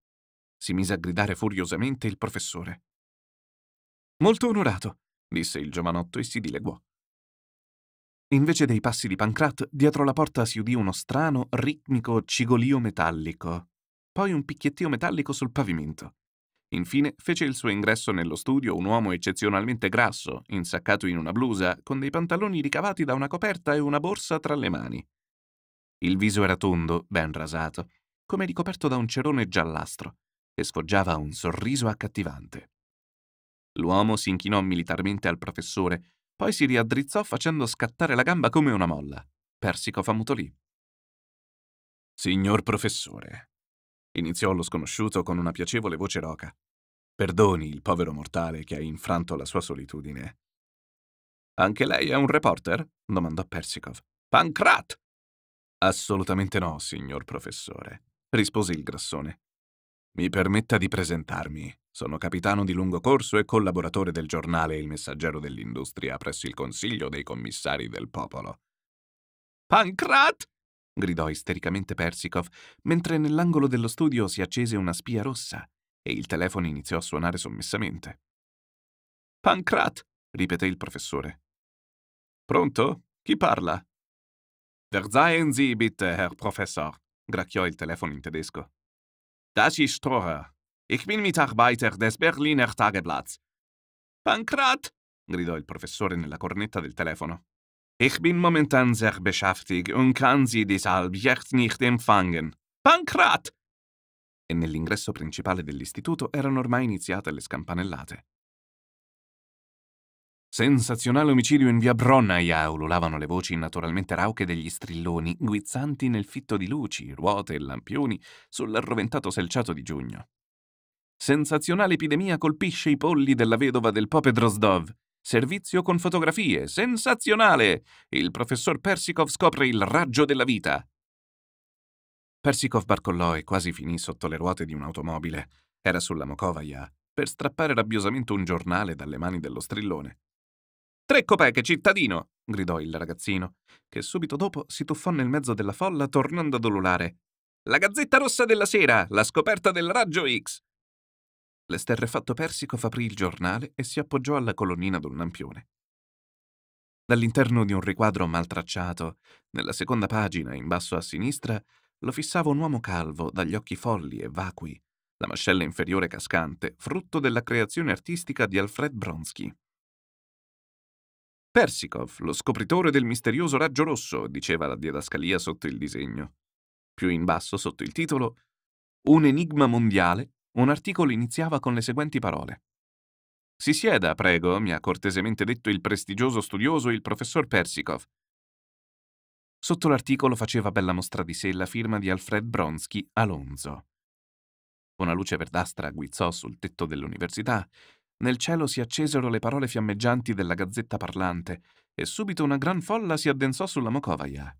si mise a gridare furiosamente il professore. Molto onorato, disse il giovanotto e si dileguò. Invece dei passi di Pancrat, dietro la porta si udì uno strano, ritmico cigolio metallico poi un picchiettio metallico sul pavimento. Infine fece il suo ingresso nello studio un uomo eccezionalmente grasso, insaccato in una blusa, con dei pantaloni ricavati da una coperta e una borsa tra le mani. Il viso era tondo, ben rasato, come ricoperto da un cerone giallastro, e sfoggiava un sorriso accattivante. L'uomo si inchinò militarmente al professore, poi si riaddrizzò facendo scattare la gamba come una molla. Persico famutolì. Signor professore, iniziò lo sconosciuto con una piacevole voce roca. Perdoni il povero mortale che ha infranto la sua solitudine. Anche lei è un reporter? domandò Persikov. Pancrat! Assolutamente no, signor professore, rispose il grassone. Mi permetta di presentarmi. Sono capitano di lungo corso e collaboratore del giornale Il Messaggero dell'Industria presso il Consiglio dei Commissari del Popolo. Pancrat! gridò istericamente Persikov, mentre nell'angolo dello studio si accese una spia rossa e il telefono iniziò a suonare sommessamente. Pancrat! ripeté il professore. Pronto? Chi parla? Verzeihen Sie bitte, Herr Professor, gracchiò il telefono in tedesco. Das ist Stroher. Ich bin Mitarbeiter des Berliner Tageblatts. Pancrat! gridò il professore nella cornetta del telefono. Ich bin momentan sehr beschäftigt und kann Sie deshalb jetzt nicht empfangen. Pankrat! E nell'ingresso principale dell'istituto erano ormai iniziate le scampanellate. Sensazionale omicidio in via Bronnaia, ululavano le voci naturalmente rauche degli strilloni, guizzanti nel fitto di luci, ruote e lampioni sull'arroventato selciato di giugno. Sensazionale epidemia colpisce i polli della vedova del Pope Drozdov. Servizio con fotografie, sensazionale! Il professor Persikov scopre il raggio della vita. Persikov barcollò e quasi finì sotto le ruote di un'automobile. Era sulla Mokovaia, per strappare rabbiosamente un giornale dalle mani dello strillone. Tre copeche, cittadino! gridò il ragazzino, che subito dopo si tuffò nel mezzo della folla tornando ad ululare. La Gazzetta Rossa della Sera, la scoperta del raggio X. L'esterrefatto persico aprì il giornale e si appoggiò alla colonnina d'un lampione. Dall'interno di un riquadro maltracciato, nella seconda pagina, in basso a sinistra, lo fissava un uomo calvo, dagli occhi folli e vacui, la mascella inferiore cascante, frutto della creazione artistica di Alfred Bronsky. Persikov, lo scopritore del misterioso raggio rosso, diceva la didascalia sotto il disegno. Più in basso, sotto il titolo, Un enigma mondiale un articolo iniziava con le seguenti parole. Si sieda, prego, mi ha cortesemente detto il prestigioso studioso il professor Persikov. Sotto l'articolo faceva bella mostra di sé la firma di Alfred Bronsky Alonso. Una luce verdastra guizzò sul tetto dell'università, nel cielo si accesero le parole fiammeggianti della gazzetta parlante e subito una gran folla si addensò sulla Mokovaia.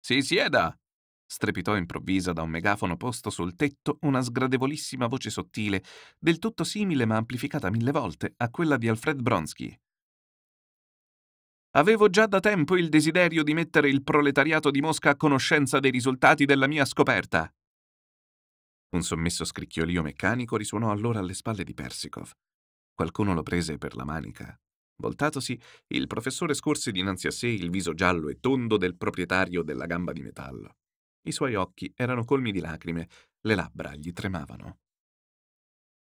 Si sieda, Strepitò improvvisa da un megafono posto sul tetto una sgradevolissima voce sottile, del tutto simile ma amplificata mille volte a quella di Alfred Bronsky. Avevo già da tempo il desiderio di mettere il proletariato di Mosca a conoscenza dei risultati della mia scoperta. Un sommesso scricchiolio meccanico risuonò allora alle spalle di Persikov. Qualcuno lo prese per la manica. Voltatosi, il professore scorse dinanzi a sé il viso giallo e tondo del proprietario della gamba di metallo. I suoi occhi erano colmi di lacrime, le labbra gli tremavano.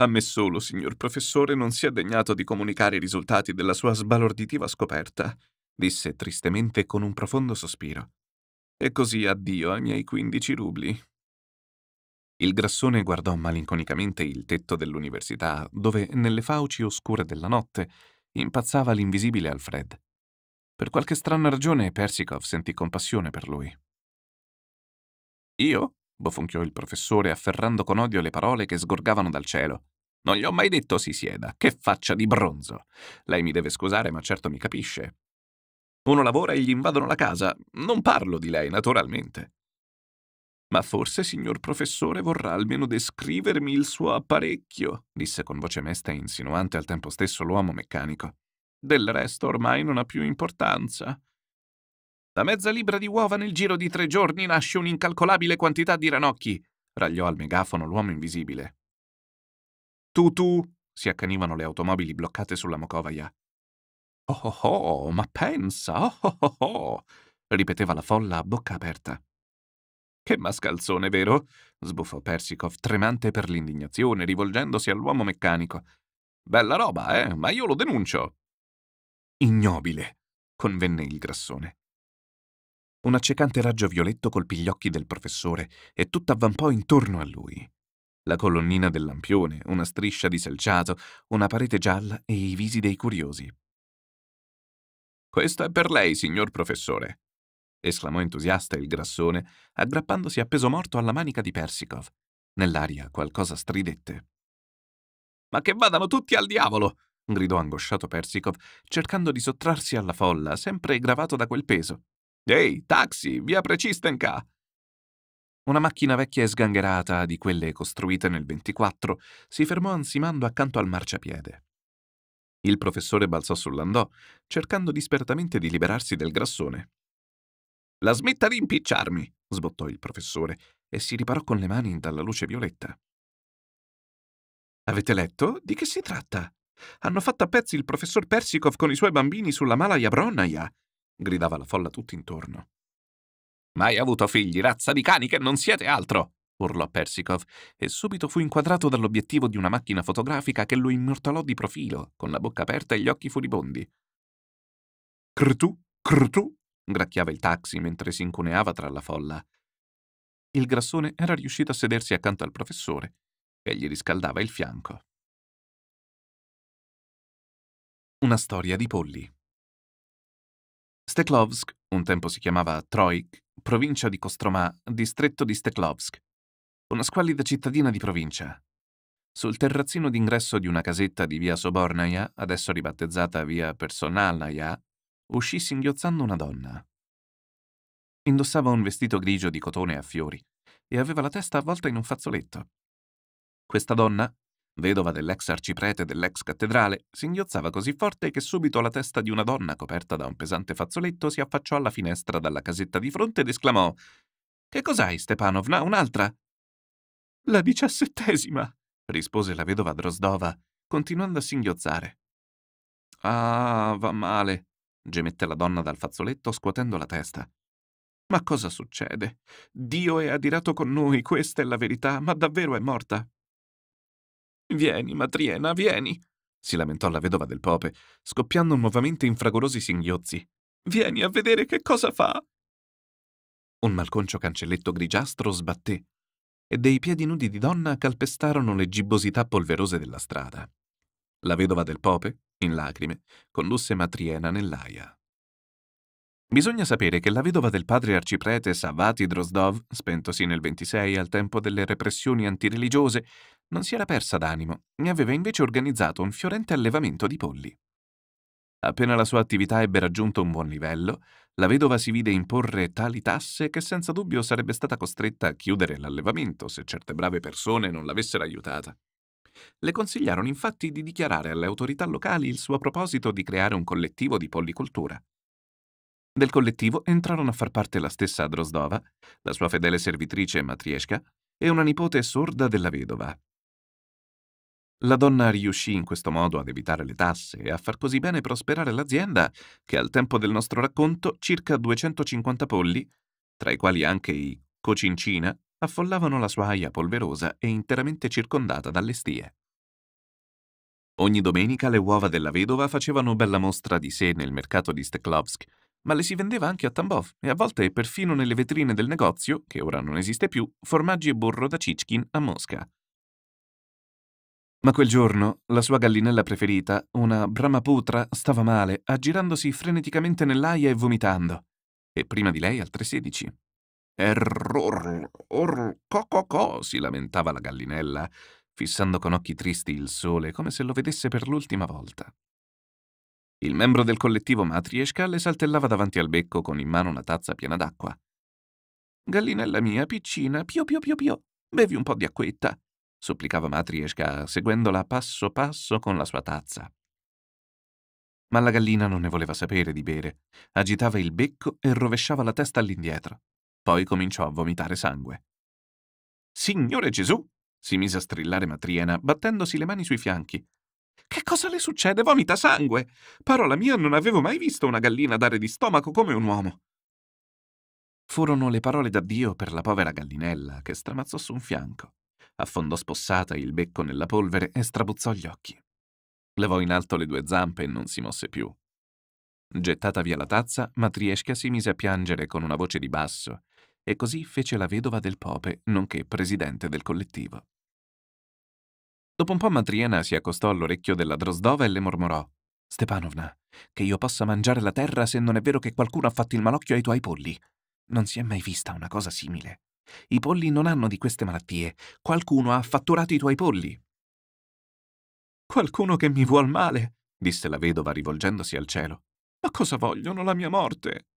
A me solo, signor professore, non si è degnato di comunicare i risultati della sua sbalorditiva scoperta, disse tristemente con un profondo sospiro. E così addio ai miei quindici rubli. Il grassone guardò malinconicamente il tetto dell'università, dove, nelle fauci oscure della notte, impazzava l'invisibile Alfred. Per qualche strana ragione Persikov sentì compassione per lui. Io? bofonchiò il professore afferrando con odio le parole che sgorgavano dal cielo. Non gli ho mai detto si sieda, che faccia di bronzo. Lei mi deve scusare, ma certo mi capisce. Uno lavora e gli invadono la casa. Non parlo di lei, naturalmente. Ma forse, signor professore, vorrà almeno descrivermi il suo apparecchio, disse con voce mesta e insinuante al tempo stesso l'uomo meccanico. Del resto ormai non ha più importanza. Da mezza libra di uova nel giro di tre giorni nasce un'incalcolabile quantità di ranocchi, ragliò al megafono l'uomo invisibile. Tutù! si accanivano le automobili bloccate sulla mocovaia. Oh oh oh, ma pensa! Oh oh oh oh! ripeteva la folla a bocca aperta. Che mascalzone, vero? sbuffò Persikov, tremante per l'indignazione, rivolgendosi all'uomo meccanico. Bella roba, eh? Ma io lo denuncio! Ignobile! convenne il grassone. Un accecante raggio violetto colpì gli occhi del professore e tutto avvampò intorno a lui. La colonnina del lampione, una striscia di selciato, una parete gialla e i visi dei curiosi. «Questo è per lei, signor professore, esclamò entusiasta il grassone, aggrappandosi a peso morto alla manica di Persikov. Nell'aria qualcosa stridette. Ma che vadano tutti al diavolo! gridò angosciato Persikov, cercando di sottrarsi alla folla, sempre gravato da quel peso. Ehi, taxi, via Precistenka! Una macchina vecchia e sgangherata, di quelle costruite nel 24, si fermò ansimando accanto al marciapiede. Il professore balzò sull'andò, cercando disperatamente di liberarsi del grassone. La smetta di impicciarmi! sbottò il professore e si riparò con le mani dalla luce violetta. Avete letto? Di che si tratta? Hanno fatto a pezzi il professor Persikov con i suoi bambini sulla mala Bronnaia gridava la folla tutt'intorno. Mai avuto figli, razza di cani che non siete altro! urlò Persikov, e subito fu inquadrato dall'obiettivo di una macchina fotografica che lo immortalò di profilo, con la bocca aperta e gli occhi furibondi. Crtu, crtu! gracchiava il taxi mentre si incuneava tra la folla. Il grassone era riuscito a sedersi accanto al professore, e gli riscaldava il fianco. Una storia di polli. Steklovsk, un tempo si chiamava Troik, provincia di Kostroma, distretto di Steklovsk. Una squallida cittadina di provincia. Sul terrazzino d'ingresso di una casetta di via Sobornaia, adesso ribattezzata via Personalnaia, uscì singhiozzando una donna. Indossava un vestito grigio di cotone a fiori e aveva la testa avvolta in un fazzoletto. Questa donna vedova dell'ex arciprete dell'ex cattedrale, singhiozzava così forte che subito la testa di una donna coperta da un pesante fazzoletto si affacciò alla finestra dalla casetta di fronte ed esclamò «Che cos'hai, Stepanovna? Un'altra?» «La diciassettesima!» rispose la vedova Drozdova, continuando a singhiozzare. «Ah, va male!» gemette la donna dal fazzoletto scuotendo la testa. «Ma cosa succede? Dio è adirato con noi, questa è la verità, ma davvero è morta!» Vieni, Matriena, vieni! si lamentò la vedova del Pope, scoppiando nuovamente in fragorosi singhiozzi. Vieni a vedere che cosa fa! Un malconcio cancelletto grigiastro sbatté e dei piedi nudi di donna calpestarono le gibbosità polverose della strada. La vedova del Pope, in lacrime, condusse Matriena nell'aia. Bisogna sapere che la vedova del padre arciprete Savati Drozdov, spentosi nel 26 al tempo delle repressioni antireligiose, non si era persa d'animo e aveva invece organizzato un fiorente allevamento di polli. Appena la sua attività ebbe raggiunto un buon livello, la vedova si vide imporre tali tasse che senza dubbio sarebbe stata costretta a chiudere l'allevamento se certe brave persone non l'avessero aiutata. Le consigliarono infatti di dichiarare alle autorità locali il suo proposito di creare un collettivo di pollicoltura. Del collettivo entrarono a far parte la stessa Drozdova, la sua fedele servitrice Matrieska e una nipote sorda della vedova, la donna riuscì in questo modo ad evitare le tasse e a far così bene prosperare l'azienda che al tempo del nostro racconto circa 250 polli, tra i quali anche i cocincina, affollavano la sua aia polverosa e interamente circondata dalle stie. Ogni domenica le uova della vedova facevano bella mostra di sé nel mercato di Steklovsk, ma le si vendeva anche a Tambov e a volte perfino nelle vetrine del negozio, che ora non esiste più, formaggi e burro da Cichkin a Mosca. Ma quel giorno la sua gallinella preferita, una Brahmaputra, stava male, aggirandosi freneticamente nell'aia e vomitando. E prima di lei altre sedici. Error, or, co, co, co, si lamentava la gallinella, fissando con occhi tristi il sole come se lo vedesse per l'ultima volta. Il membro del collettivo Matrieska le saltellava davanti al becco con in mano una tazza piena d'acqua. Gallinella mia, piccina, pio pio pio pio, bevi un po' di acquetta supplicava Matrieska, seguendola passo passo con la sua tazza. Ma la gallina non ne voleva sapere di bere, agitava il becco e rovesciava la testa all'indietro. Poi cominciò a vomitare sangue. Signore Gesù! si mise a strillare Matriena, battendosi le mani sui fianchi. Che cosa le succede? Vomita sangue! Parola mia, non avevo mai visto una gallina dare di stomaco come un uomo. Furono le parole d'addio per la povera gallinella che stramazzò su un fianco affondò spossata il becco nella polvere e strabuzzò gli occhi. Levò in alto le due zampe e non si mosse più. Gettata via la tazza, Matriesca si mise a piangere con una voce di basso e così fece la vedova del Pope, nonché presidente del collettivo. Dopo un po' Matriena si accostò all'orecchio della Drozdova e le mormorò «Stepanovna, che io possa mangiare la terra se non è vero che qualcuno ha fatto il malocchio ai tuoi polli. Non si è mai vista una cosa simile». I polli non hanno di queste malattie. Qualcuno ha fatturato i tuoi polli. Qualcuno che mi vuol male, disse la vedova rivolgendosi al cielo. Ma cosa vogliono la mia morte?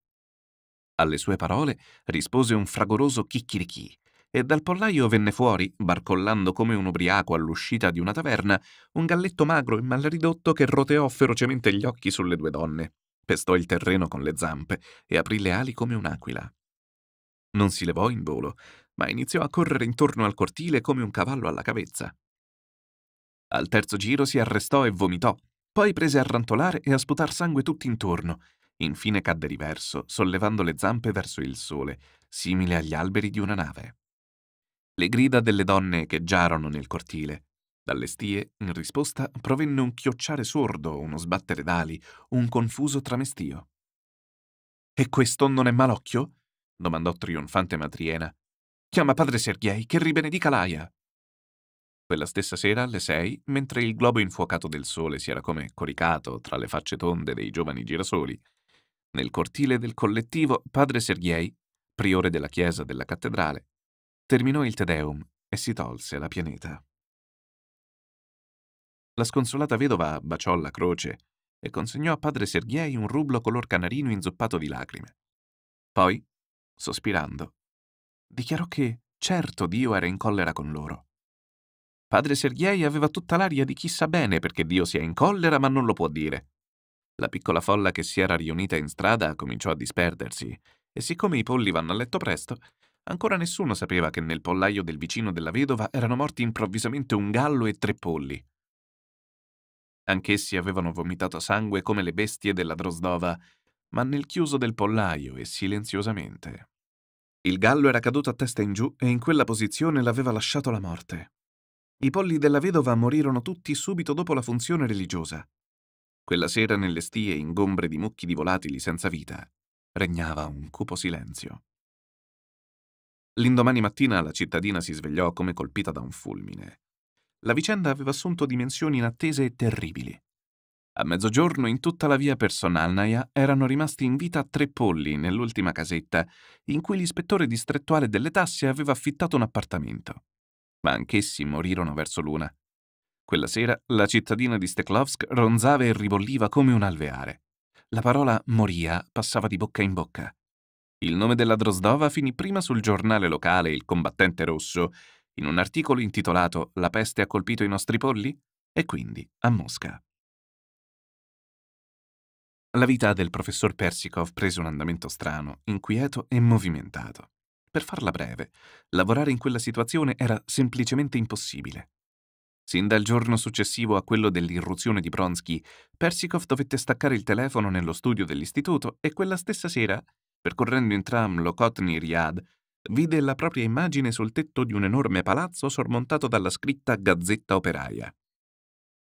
Alle sue parole rispose un fragoroso chicchirichì e dal pollaio venne fuori, barcollando come un ubriaco all'uscita di una taverna, un galletto magro e malridotto che roteò ferocemente gli occhi sulle due donne, pestò il terreno con le zampe e aprì le ali come un'aquila. Non si levò in volo, ma iniziò a correre intorno al cortile come un cavallo alla cavezza. Al terzo giro si arrestò e vomitò, poi prese a rantolare e a sputar sangue tutti intorno. Infine cadde riverso, sollevando le zampe verso il sole, simile agli alberi di una nave. Le grida delle donne echeggiarono nel cortile. Dalle stie, in risposta, provenne un chiocciare sordo, uno sbattere d'ali, un confuso tramestio. E questo non è malocchio? domandò trionfante Matriena. Chiama padre Sergei che ribenedica Laia. Quella stessa sera, alle sei, mentre il globo infuocato del sole si era come coricato tra le facce tonde dei giovani girasoli, nel cortile del collettivo padre Sergei, priore della chiesa della cattedrale, terminò il Tedeum e si tolse la pianeta. La sconsolata vedova baciò la croce e consegnò a padre Sergei un rublo color canarino inzuppato di lacrime. Poi sospirando. Dichiarò che, certo, Dio era in collera con loro. Padre Sergei aveva tutta l'aria di chi sa bene perché Dio sia in collera ma non lo può dire. La piccola folla che si era riunita in strada cominciò a disperdersi e siccome i polli vanno a letto presto, ancora nessuno sapeva che nel pollaio del vicino della vedova erano morti improvvisamente un gallo e tre polli. Anch'essi avevano vomitato sangue come le bestie della Drosdova, ma nel chiuso del pollaio e silenziosamente. Il gallo era caduto a testa in giù e in quella posizione l'aveva lasciato la morte. I polli della vedova morirono tutti subito dopo la funzione religiosa. Quella sera nelle stie ingombre di mucchi di volatili senza vita regnava un cupo silenzio. L'indomani mattina la cittadina si svegliò come colpita da un fulmine. La vicenda aveva assunto dimensioni inattese e terribili. A mezzogiorno in tutta la via per erano rimasti in vita tre polli nell'ultima casetta in cui l'ispettore distrettuale delle tasse aveva affittato un appartamento. Ma anch'essi morirono verso l'una. Quella sera la cittadina di Steklovsk ronzava e ribolliva come un alveare. La parola moria passava di bocca in bocca. Il nome della Drozdova finì prima sul giornale locale Il Combattente Rosso, in un articolo intitolato La peste ha colpito i nostri polli? E quindi a Mosca. La vita del professor Persikov prese un andamento strano, inquieto e movimentato. Per farla breve, lavorare in quella situazione era semplicemente impossibile. Sin dal giorno successivo a quello dell'irruzione di Bronsky, Persikov dovette staccare il telefono nello studio dell'istituto e quella stessa sera, percorrendo in tram lokotny Riyadh, vide la propria immagine sul tetto di un enorme palazzo sormontato dalla scritta Gazzetta Operaia.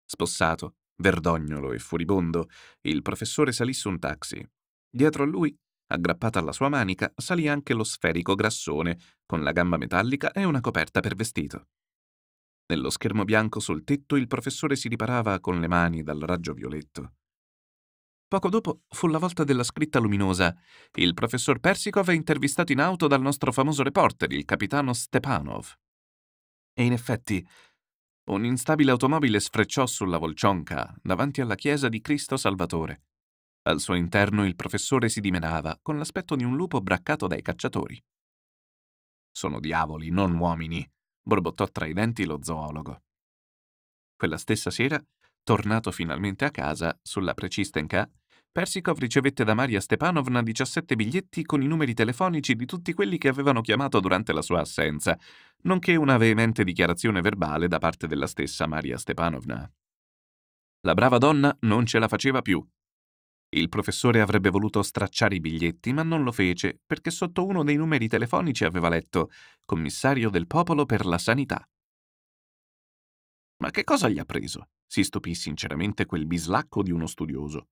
Spossato, Verdognolo e furibondo, il professore salì su un taxi. Dietro a lui, aggrappata alla sua manica, salì anche lo sferico grassone, con la gamba metallica e una coperta per vestito. Nello schermo bianco sul tetto il professore si riparava con le mani dal raggio violetto. Poco dopo fu la volta della scritta luminosa. Il professor Persikov è intervistato in auto dal nostro famoso reporter, il capitano Stepanov. E in effetti un'instabile automobile sfrecciò sulla volcionca davanti alla chiesa di Cristo Salvatore. Al suo interno il professore si dimenava con l'aspetto di un lupo braccato dai cacciatori. Sono diavoli, non uomini, borbottò tra i denti lo zoologo. Quella stessa sera, tornato finalmente a casa, sulla Precistenca, Persikov ricevette da Maria Stepanovna 17 biglietti con i numeri telefonici di tutti quelli che avevano chiamato durante la sua assenza, nonché una veemente dichiarazione verbale da parte della stessa Maria Stepanovna. La brava donna non ce la faceva più. Il professore avrebbe voluto stracciare i biglietti, ma non lo fece perché sotto uno dei numeri telefonici aveva letto Commissario del Popolo per la Sanità. Ma che cosa gli ha preso? si stupì sinceramente quel bislacco di uno studioso.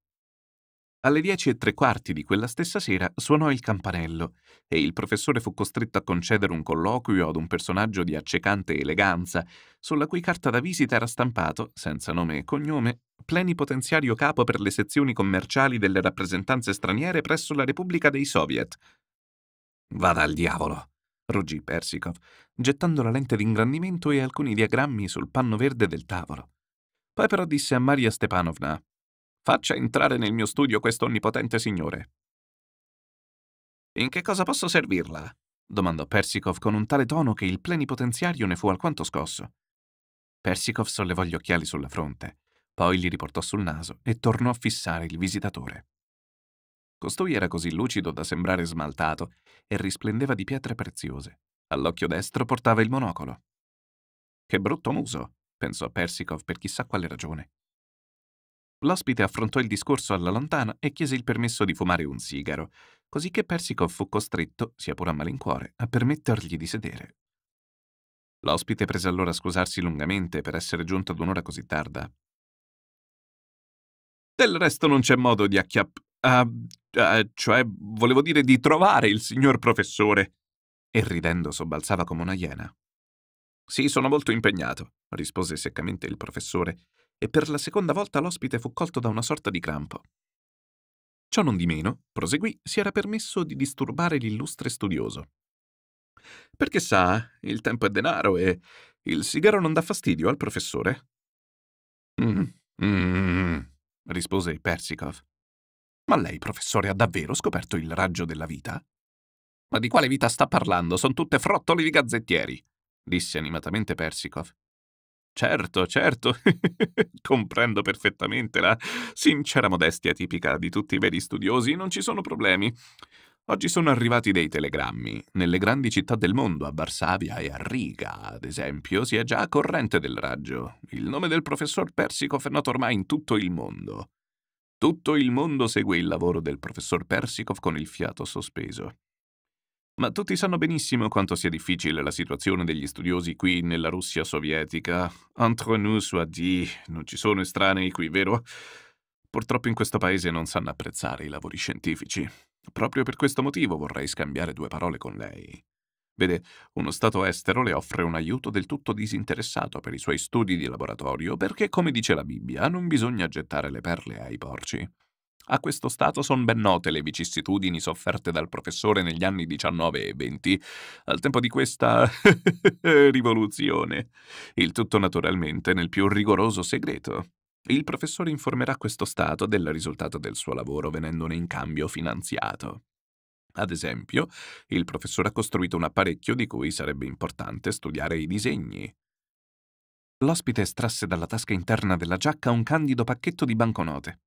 Alle dieci e tre quarti di quella stessa sera suonò il campanello e il professore fu costretto a concedere un colloquio ad un personaggio di accecante eleganza, sulla cui carta da visita era stampato, senza nome e cognome, plenipotenziario capo per le sezioni commerciali delle rappresentanze straniere presso la Repubblica dei Soviet. Vada al diavolo, ruggì Persikov, gettando la lente d'ingrandimento e alcuni diagrammi sul panno verde del tavolo. Poi però disse a Maria Stepanovna, Faccia entrare nel mio studio questo onnipotente signore. In che cosa posso servirla? domandò Persikov con un tale tono che il plenipotenziario ne fu alquanto scosso. Persikov sollevò gli occhiali sulla fronte, poi li riportò sul naso e tornò a fissare il visitatore. Costui era così lucido da sembrare smaltato e risplendeva di pietre preziose. All'occhio destro portava il monocolo. Che brutto muso, pensò Persikov per chissà quale ragione. L'ospite affrontò il discorso alla lontana e chiese il permesso di fumare un sigaro, così che Persicov fu costretto, sia pure a malincuore, a permettergli di sedere. L'ospite prese allora a scusarsi lungamente per essere giunto ad un'ora così tarda. Del resto non c'è modo di acchiapp... Uh, uh, cioè, volevo dire di trovare il signor professore. E ridendo sobbalzava come una iena. Sì, sono molto impegnato, rispose seccamente il professore, e per la seconda volta l'ospite fu colto da una sorta di crampo. Ciò non di meno, proseguì, si era permesso di disturbare l'illustre studioso. Perché sa, il tempo è denaro e il sigaro non dà fastidio al professore? Mm, mm, rispose Persikov. Ma lei, professore, ha davvero scoperto il raggio della vita? Ma di quale vita sta parlando? Sono tutte frottole di gazzettieri, disse animatamente Persikov. Certo, certo, (laughs) comprendo perfettamente la sincera modestia tipica di tutti i veri studiosi, non ci sono problemi. Oggi sono arrivati dei telegrammi. Nelle grandi città del mondo, a Varsavia e a Riga, ad esempio, si è già a corrente del raggio. Il nome del professor Persico è noto ormai in tutto il mondo. Tutto il mondo segue il lavoro del professor Persicoff con il fiato sospeso. Ma tutti sanno benissimo quanto sia difficile la situazione degli studiosi qui nella Russia sovietica. Entre nous soit dit, non ci sono estranei qui, vero? Purtroppo in questo paese non sanno apprezzare i lavori scientifici. Proprio per questo motivo vorrei scambiare due parole con lei. Vede, uno Stato estero le offre un aiuto del tutto disinteressato per i suoi studi di laboratorio perché, come dice la Bibbia, non bisogna gettare le perle ai porci. A questo stato son ben note le vicissitudini sofferte dal professore negli anni 19 e 20, al tempo di questa (laughs) rivoluzione. Il tutto naturalmente nel più rigoroso segreto. Il professore informerà questo stato del risultato del suo lavoro venendone in cambio finanziato. Ad esempio, il professore ha costruito un apparecchio di cui sarebbe importante studiare i disegni. L'ospite estrasse dalla tasca interna della giacca un candido pacchetto di banconote.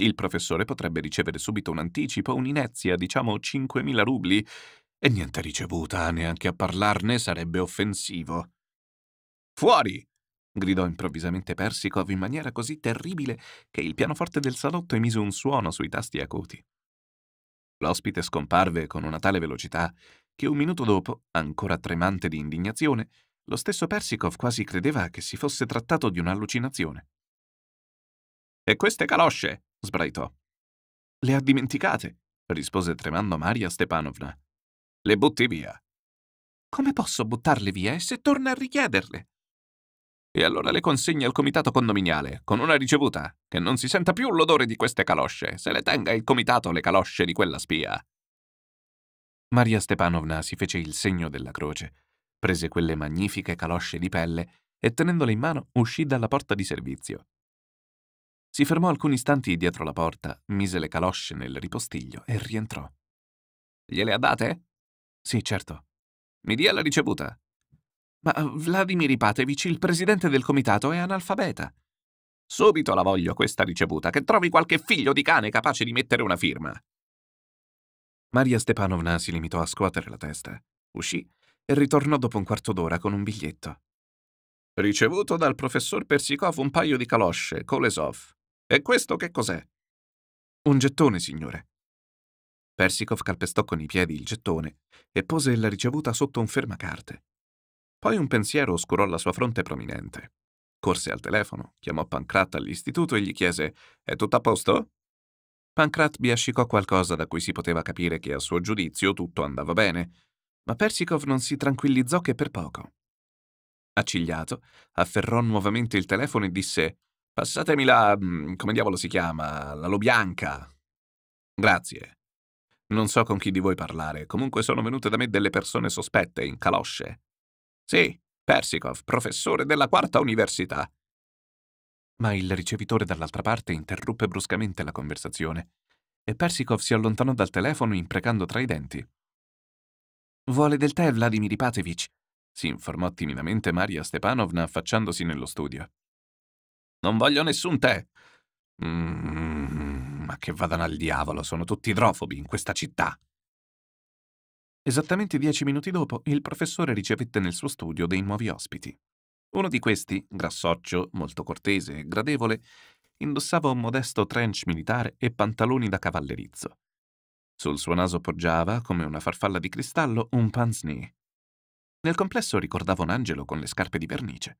Il professore potrebbe ricevere subito un anticipo, un'inezia, diciamo 5.000 rubli, e niente ricevuta, neanche a parlarne sarebbe offensivo. Fuori! gridò improvvisamente Persicov in maniera così terribile che il pianoforte del salotto emise un suono sui tasti acuti. L'ospite scomparve con una tale velocità che un minuto dopo, ancora tremante di indignazione, lo stesso Persikov quasi credeva che si fosse trattato di un'allucinazione. E queste calosce? sbraitò. Le ha dimenticate, rispose tremando Maria Stepanovna. Le butti via. Come posso buttarle via e se torna a richiederle? E allora le consegni al comitato condominiale, con una ricevuta, che non si senta più l'odore di queste calosce, se le tenga il comitato le calosce di quella spia. Maria Stepanovna si fece il segno della croce, prese quelle magnifiche calosce di pelle e tenendole in mano uscì dalla porta di servizio. Si fermò alcuni istanti dietro la porta, mise le calosce nel ripostiglio e rientrò. Gliele ha date? Sì, certo. Mi dia la ricevuta. Ma eh, Vladimir Ipatevic, il presidente del comitato, è analfabeta. Subito la voglio questa ricevuta, che trovi qualche figlio di cane capace di mettere una firma. Maria Stepanovna si limitò a scuotere la testa, uscì e ritornò dopo un quarto d'ora con un biglietto. Ricevuto dal professor Persikov un paio di calosce, Kolesov. E questo che cos'è? Un gettone, signore. Persikov calpestò con i piedi il gettone e pose la ricevuta sotto un fermacarte. Poi un pensiero oscurò la sua fronte prominente. Corse al telefono, chiamò Pancrat all'istituto e gli chiese «È tutto a posto?» Pancrat biascicò qualcosa da cui si poteva capire che a suo giudizio tutto andava bene, ma Persikov non si tranquillizzò che per poco. Accigliato, afferrò nuovamente il telefono e disse Passatemi la... Mm, come diavolo si chiama? La Lobianca. Grazie. Non so con chi di voi parlare, comunque sono venute da me delle persone sospette, in calosce. Sì, Persikov, professore della quarta università. Ma il ricevitore dall'altra parte interruppe bruscamente la conversazione e Persikov si allontanò dal telefono imprecando tra i denti. Vuole del tè, Vladimir Ipatevich? si informò timidamente Maria Stepanovna affacciandosi nello studio. Non voglio nessun tè. Mm, ma che vadano al diavolo, sono tutti idrofobi in questa città. Esattamente dieci minuti dopo, il professore ricevette nel suo studio dei nuovi ospiti. Uno di questi, grassoccio, molto cortese e gradevole, indossava un modesto trench militare e pantaloni da cavallerizzo. Sul suo naso poggiava, come una farfalla di cristallo, un pince Nel complesso ricordava un angelo con le scarpe di vernice.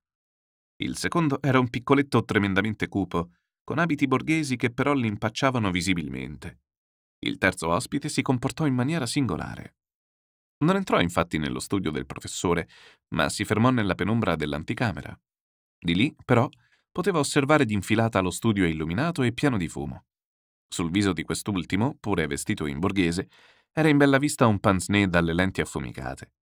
Il secondo era un piccoletto tremendamente cupo, con abiti borghesi che però l'impacciavano visibilmente. Il terzo ospite si comportò in maniera singolare. Non entrò infatti nello studio del professore, ma si fermò nella penombra dell'anticamera. Di lì, però, poteva osservare d'infilata lo studio illuminato e pieno di fumo. Sul viso di quest'ultimo, pure vestito in borghese, era in bella vista un pince dalle lenti affumicate.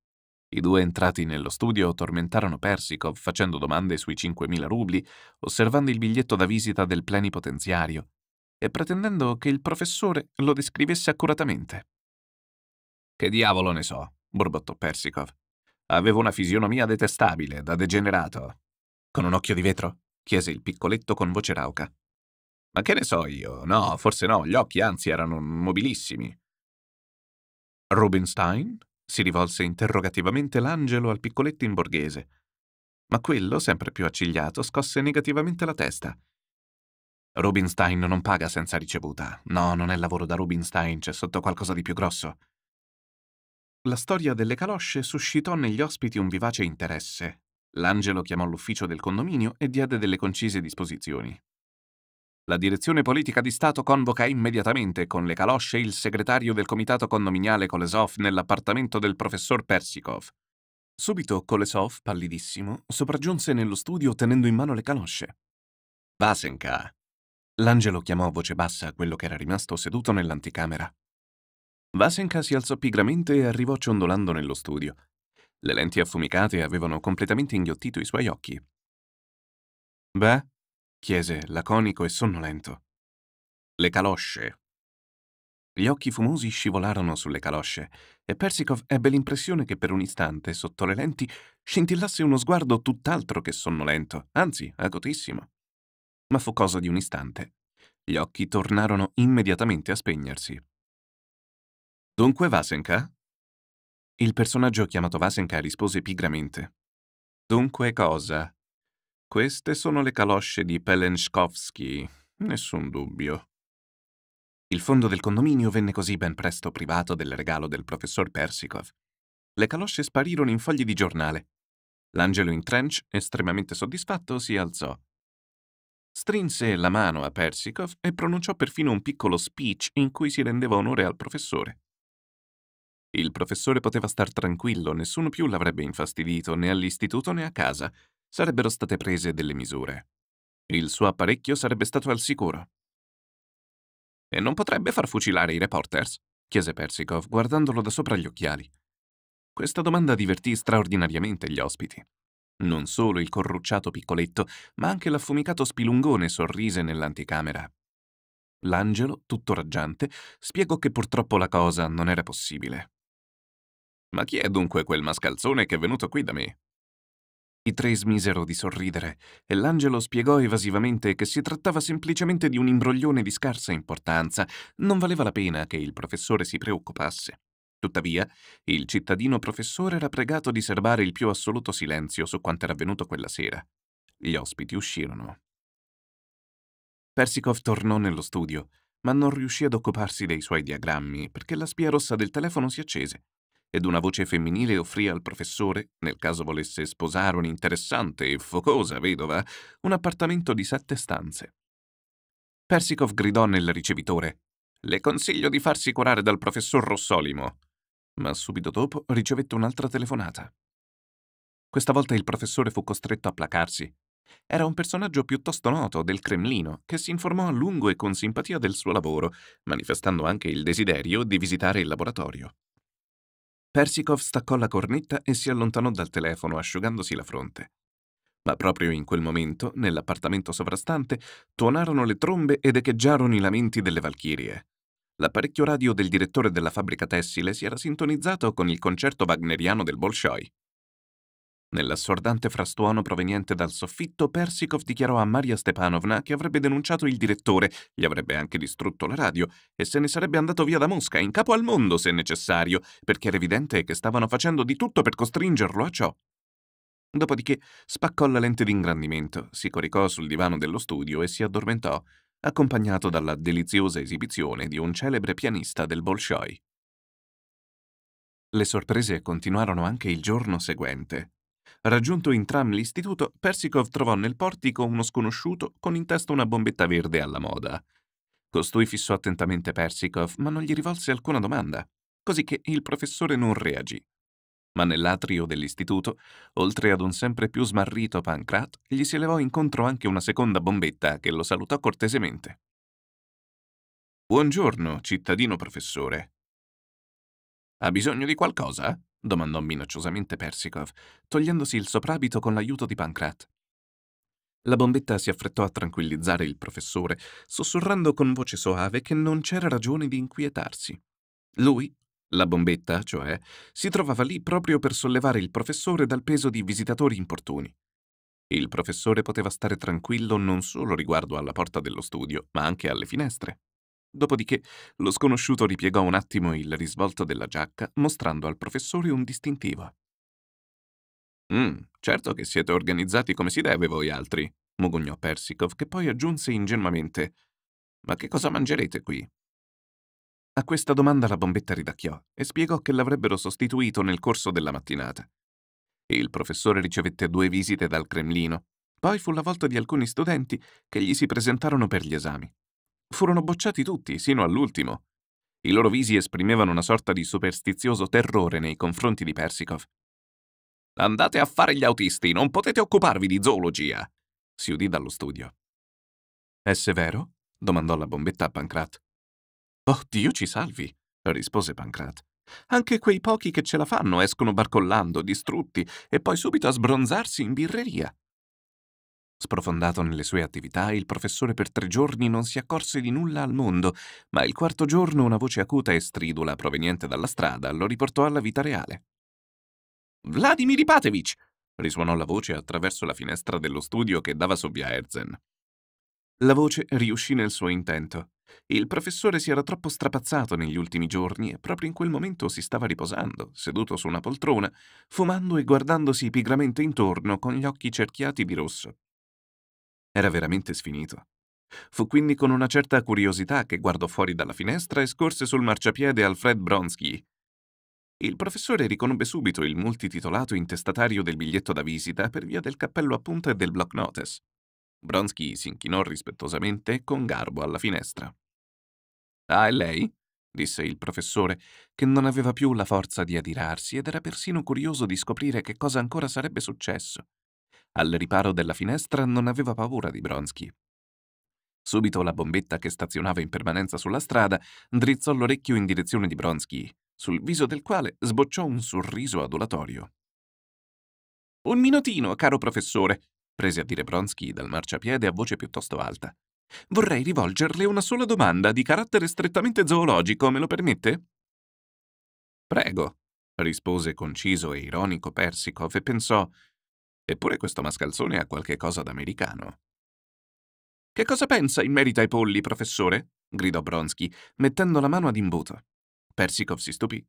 I due entrati nello studio tormentarono Persikov facendo domande sui 5.000 rubli, osservando il biglietto da visita del plenipotenziario e pretendendo che il professore lo descrivesse accuratamente. Che diavolo ne so, borbottò Persikov. Avevo una fisionomia detestabile, da degenerato. Con un occhio di vetro? chiese il piccoletto con voce rauca. Ma che ne so io? No, forse no, gli occhi anzi erano mobilissimi. Rubinstein? si rivolse interrogativamente l'angelo al piccoletto in borghese. Ma quello, sempre più accigliato, scosse negativamente la testa. Rubinstein non paga senza ricevuta. No, non è lavoro da Rubinstein, c'è sotto qualcosa di più grosso. La storia delle calosce suscitò negli ospiti un vivace interesse. L'angelo chiamò l'ufficio del condominio e diede delle concise disposizioni. La direzione politica di Stato convoca immediatamente con le calosce il segretario del comitato condominiale Kolesov nell'appartamento del professor Persikov. Subito Kolesov, pallidissimo, sopraggiunse nello studio tenendo in mano le calosce. Vasenka. L'angelo chiamò a voce bassa quello che era rimasto seduto nell'anticamera. Vasenka si alzò pigramente e arrivò ciondolando nello studio. Le lenti affumicate avevano completamente inghiottito i suoi occhi. Beh, chiese, laconico e sonnolento. Le calosce. Gli occhi fumosi scivolarono sulle calosce e Persikov ebbe l'impressione che per un istante, sotto le lenti, scintillasse uno sguardo tutt'altro che sonnolento, anzi acutissimo. Ma fu cosa di un istante. Gli occhi tornarono immediatamente a spegnersi. Dunque Vasenka? Il personaggio chiamato Vasenka rispose pigramente. Dunque cosa? Queste sono le calosce di Pelenskowski, nessun dubbio. Il fondo del condominio venne così ben presto privato del regalo del professor Persikov. Le calosce sparirono in fogli di giornale. L'angelo in trench, estremamente soddisfatto, si alzò. Strinse la mano a Persikov e pronunciò perfino un piccolo speech in cui si rendeva onore al professore. Il professore poteva star tranquillo, nessuno più l'avrebbe infastidito né all'istituto né a casa, sarebbero state prese delle misure. Il suo apparecchio sarebbe stato al sicuro. E non potrebbe far fucilare i reporters? chiese Persikov, guardandolo da sopra gli occhiali. Questa domanda divertì straordinariamente gli ospiti. Non solo il corrucciato piccoletto, ma anche l'affumicato spilungone sorrise nell'anticamera. L'angelo, tutto raggiante, spiegò che purtroppo la cosa non era possibile. Ma chi è dunque quel mascalzone che è venuto qui da me? I tre smisero di sorridere e l'angelo spiegò evasivamente che si trattava semplicemente di un imbroglione di scarsa importanza, non valeva la pena che il professore si preoccupasse. Tuttavia, il cittadino professore era pregato di serbare il più assoluto silenzio su quanto era avvenuto quella sera. Gli ospiti uscirono. Persikov tornò nello studio, ma non riuscì ad occuparsi dei suoi diagrammi perché la spia rossa del telefono si accese ed una voce femminile offrì al professore, nel caso volesse sposare un'interessante e focosa vedova, un appartamento di sette stanze. Persikov gridò nel ricevitore «Le consiglio di farsi curare dal professor Rossolimo», ma subito dopo ricevette un'altra telefonata. Questa volta il professore fu costretto a placarsi. Era un personaggio piuttosto noto del Cremlino che si informò a lungo e con simpatia del suo lavoro, manifestando anche il desiderio di visitare il laboratorio. Persikov staccò la cornetta e si allontanò dal telefono asciugandosi la fronte. Ma proprio in quel momento, nell'appartamento sovrastante, tuonarono le trombe ed echeggiarono i lamenti delle Valchirie. L'apparecchio radio del direttore della fabbrica tessile si era sintonizzato con il concerto wagneriano del Bolshoi. Nell'assordante frastuono proveniente dal soffitto, Persikov dichiarò a Maria Stepanovna che avrebbe denunciato il direttore, gli avrebbe anche distrutto la radio e se ne sarebbe andato via da Mosca, in capo al mondo se necessario, perché era evidente che stavano facendo di tutto per costringerlo a ciò. Dopodiché spaccò la lente d'ingrandimento, si coricò sul divano dello studio e si addormentò, accompagnato dalla deliziosa esibizione di un celebre pianista del Bolshoi. Le sorprese continuarono anche il giorno seguente. Raggiunto in tram l'istituto, Persikov trovò nel portico uno sconosciuto con in testa una bombetta verde alla moda. Costui fissò attentamente Persikov, ma non gli rivolse alcuna domanda, cosicché il professore non reagì. Ma nell'atrio dell'istituto, oltre ad un sempre più smarrito Pancrat, gli si levò incontro anche una seconda bombetta che lo salutò cortesemente. Buongiorno, cittadino professore. Ha bisogno di qualcosa? domandò minacciosamente Persikov, togliendosi il soprabito con l'aiuto di Pancrat. La bombetta si affrettò a tranquillizzare il professore, sussurrando con voce soave che non c'era ragione di inquietarsi. Lui, la bombetta, cioè, si trovava lì proprio per sollevare il professore dal peso di visitatori importuni. Il professore poteva stare tranquillo non solo riguardo alla porta dello studio, ma anche alle finestre. Dopodiché lo sconosciuto ripiegò un attimo il risvolto della giacca, mostrando al professore un distintivo. Mm, certo che siete organizzati come si deve voi altri, mugugnò Persikov, che poi aggiunse ingenuamente. Ma che cosa mangerete qui? A questa domanda la bombetta ridacchiò e spiegò che l'avrebbero sostituito nel corso della mattinata. Il professore ricevette due visite dal Cremlino, poi fu la volta di alcuni studenti che gli si presentarono per gli esami. Furono bocciati tutti, sino all'ultimo. I loro visi esprimevano una sorta di superstizioso terrore nei confronti di Persikov. Andate a fare gli autisti, non potete occuparvi di zoologia, si udì dallo studio. È severo? domandò la bombetta a Pancrat. Oh, Dio ci salvi, rispose Pancrat. Anche quei pochi che ce la fanno escono barcollando, distrutti, e poi subito a sbronzarsi in birreria. Sprofondato nelle sue attività, il professore per tre giorni non si accorse di nulla al mondo, ma il quarto giorno una voce acuta e stridula proveniente dalla strada lo riportò alla vita reale. Vladimir Ipatevich! risuonò la voce attraverso la finestra dello studio che dava su via Erzen. La voce riuscì nel suo intento. Il professore si era troppo strapazzato negli ultimi giorni e proprio in quel momento si stava riposando, seduto su una poltrona, fumando e guardandosi pigramente intorno con gli occhi cerchiati di rosso. Era veramente sfinito. Fu quindi con una certa curiosità che guardò fuori dalla finestra e scorse sul marciapiede Alfred Bronsky. Il professore riconobbe subito il multititolato intestatario del biglietto da visita per via del cappello a punta e del block notice. Bronsky si inchinò rispettosamente con garbo alla finestra. Ah, è lei? disse il professore, che non aveva più la forza di adirarsi ed era persino curioso di scoprire che cosa ancora sarebbe successo al riparo della finestra, non aveva paura di Bronsky. Subito la bombetta che stazionava in permanenza sulla strada drizzò l'orecchio in direzione di Bronsky, sul viso del quale sbocciò un sorriso adulatorio. Un minutino, caro professore, prese a dire Bronsky dal marciapiede a voce piuttosto alta. Vorrei rivolgerle una sola domanda di carattere strettamente zoologico, me lo permette? Prego, rispose conciso e ironico Persicov e pensò Eppure questo mascalzone ha qualche cosa d'americano. Che cosa pensa in merito ai polli, professore? gridò Bronsky, mettendo la mano ad imbuto. Persikov si stupì.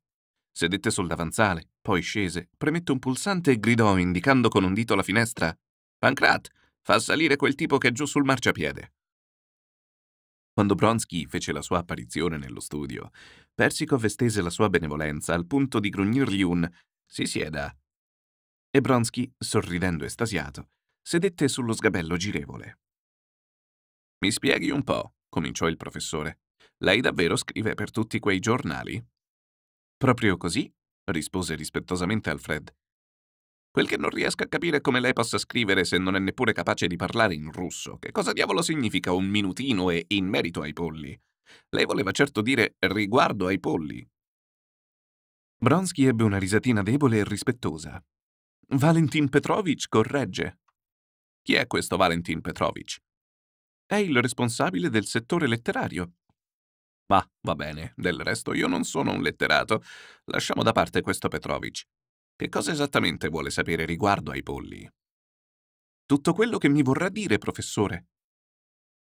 Sedette sul davanzale, poi scese, premette un pulsante e gridò, indicando con un dito la finestra: Pancrat, fa salire quel tipo che è giù sul marciapiede. Quando Bronsky fece la sua apparizione nello studio, Persikov estese la sua benevolenza al punto di grugnirgli un Si sieda e Bronsky, sorridendo estasiato, sedette sullo sgabello girevole. Mi spieghi un po', cominciò il professore. Lei davvero scrive per tutti quei giornali? Proprio così, rispose rispettosamente Alfred. Quel che non riesco a capire come lei possa scrivere se non è neppure capace di parlare in russo. Che cosa diavolo significa un minutino e in merito ai polli? Lei voleva certo dire riguardo ai polli. Bronsky ebbe una risatina debole e rispettosa, Valentin Petrovich corregge. Chi è questo Valentin Petrovich? È il responsabile del settore letterario. Ma va bene, del resto io non sono un letterato. Lasciamo da parte questo Petrovich. Che cosa esattamente vuole sapere riguardo ai polli? Tutto quello che mi vorrà dire, professore.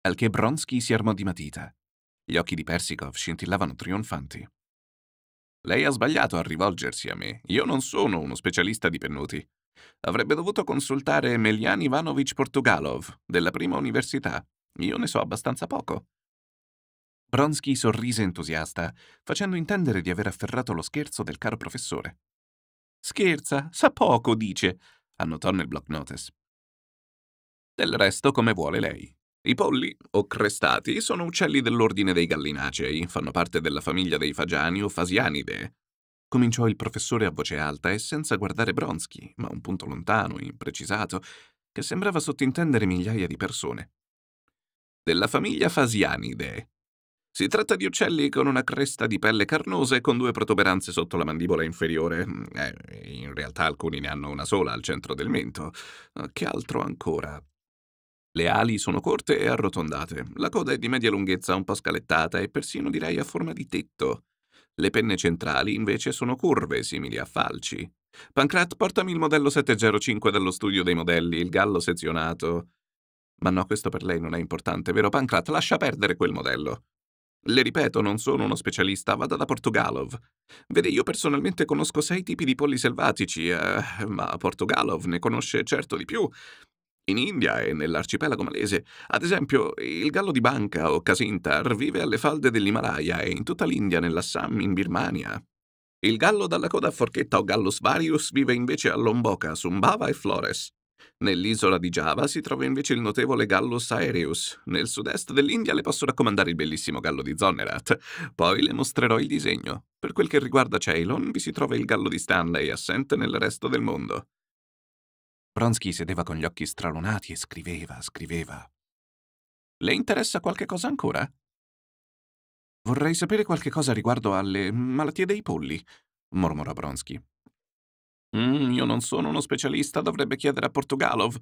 Al che Bronsky si armò di matita. Gli occhi di Persikov scintillavano trionfanti. Lei ha sbagliato a rivolgersi a me. Io non sono uno specialista di pennuti. Avrebbe dovuto consultare Emelian Ivanovich Portugalov, della prima università. Io ne so abbastanza poco. Bronsky sorrise entusiasta, facendo intendere di aver afferrato lo scherzo del caro professore. Scherza, sa poco, dice, annotò nel block notice. Del resto, come vuole lei. I polli, o crestati, sono uccelli dell'ordine dei gallinacei, fanno parte della famiglia dei fagiani o fasianide, cominciò il professore a voce alta e senza guardare Bronsky, ma un punto lontano, imprecisato, che sembrava sottintendere migliaia di persone. Della famiglia Fasianide. Si tratta di uccelli con una cresta di pelle carnosa e con due protuberanze sotto la mandibola inferiore. Mm, eh, in realtà alcuni ne hanno una sola al centro del mento. Eh, che altro ancora? Le ali sono corte e arrotondate, la coda è di media lunghezza un po' scalettata e persino direi a forma di tetto. Le penne centrali invece sono curve, simili a falci. Pancrat, portami il modello 705 dallo studio dei modelli, il gallo sezionato. Ma no, questo per lei non è importante, vero Pancrat? Lascia perdere quel modello. Le ripeto, non sono uno specialista, vada da Portogalov. Vede, io personalmente conosco sei tipi di polli selvatici, eh, ma Portogalov ne conosce certo di più. In India e nell'arcipelago malese, ad esempio, il gallo di banca o casintar vive alle falde dell'Himalaya e in tutta l'India, nell'Assam, in Birmania. Il gallo dalla coda a forchetta o gallus varius vive invece a Lomboka, Sumbava e Flores. Nell'isola di Java si trova invece il notevole Gallus aereus. Nel sud-est dell'India le posso raccomandare il bellissimo gallo di Zonnerat. Poi le mostrerò il disegno. Per quel che riguarda Ceylon, vi si trova il gallo di Stanley, assente nel resto del mondo. Pronsky sedeva con gli occhi stralunati e scriveva, scriveva. Le interessa qualche cosa ancora? Vorrei sapere qualche cosa riguardo alle malattie dei polli, mormorò Vronsky. Mm, io non sono uno specialista, dovrebbe chiedere a Portugalov.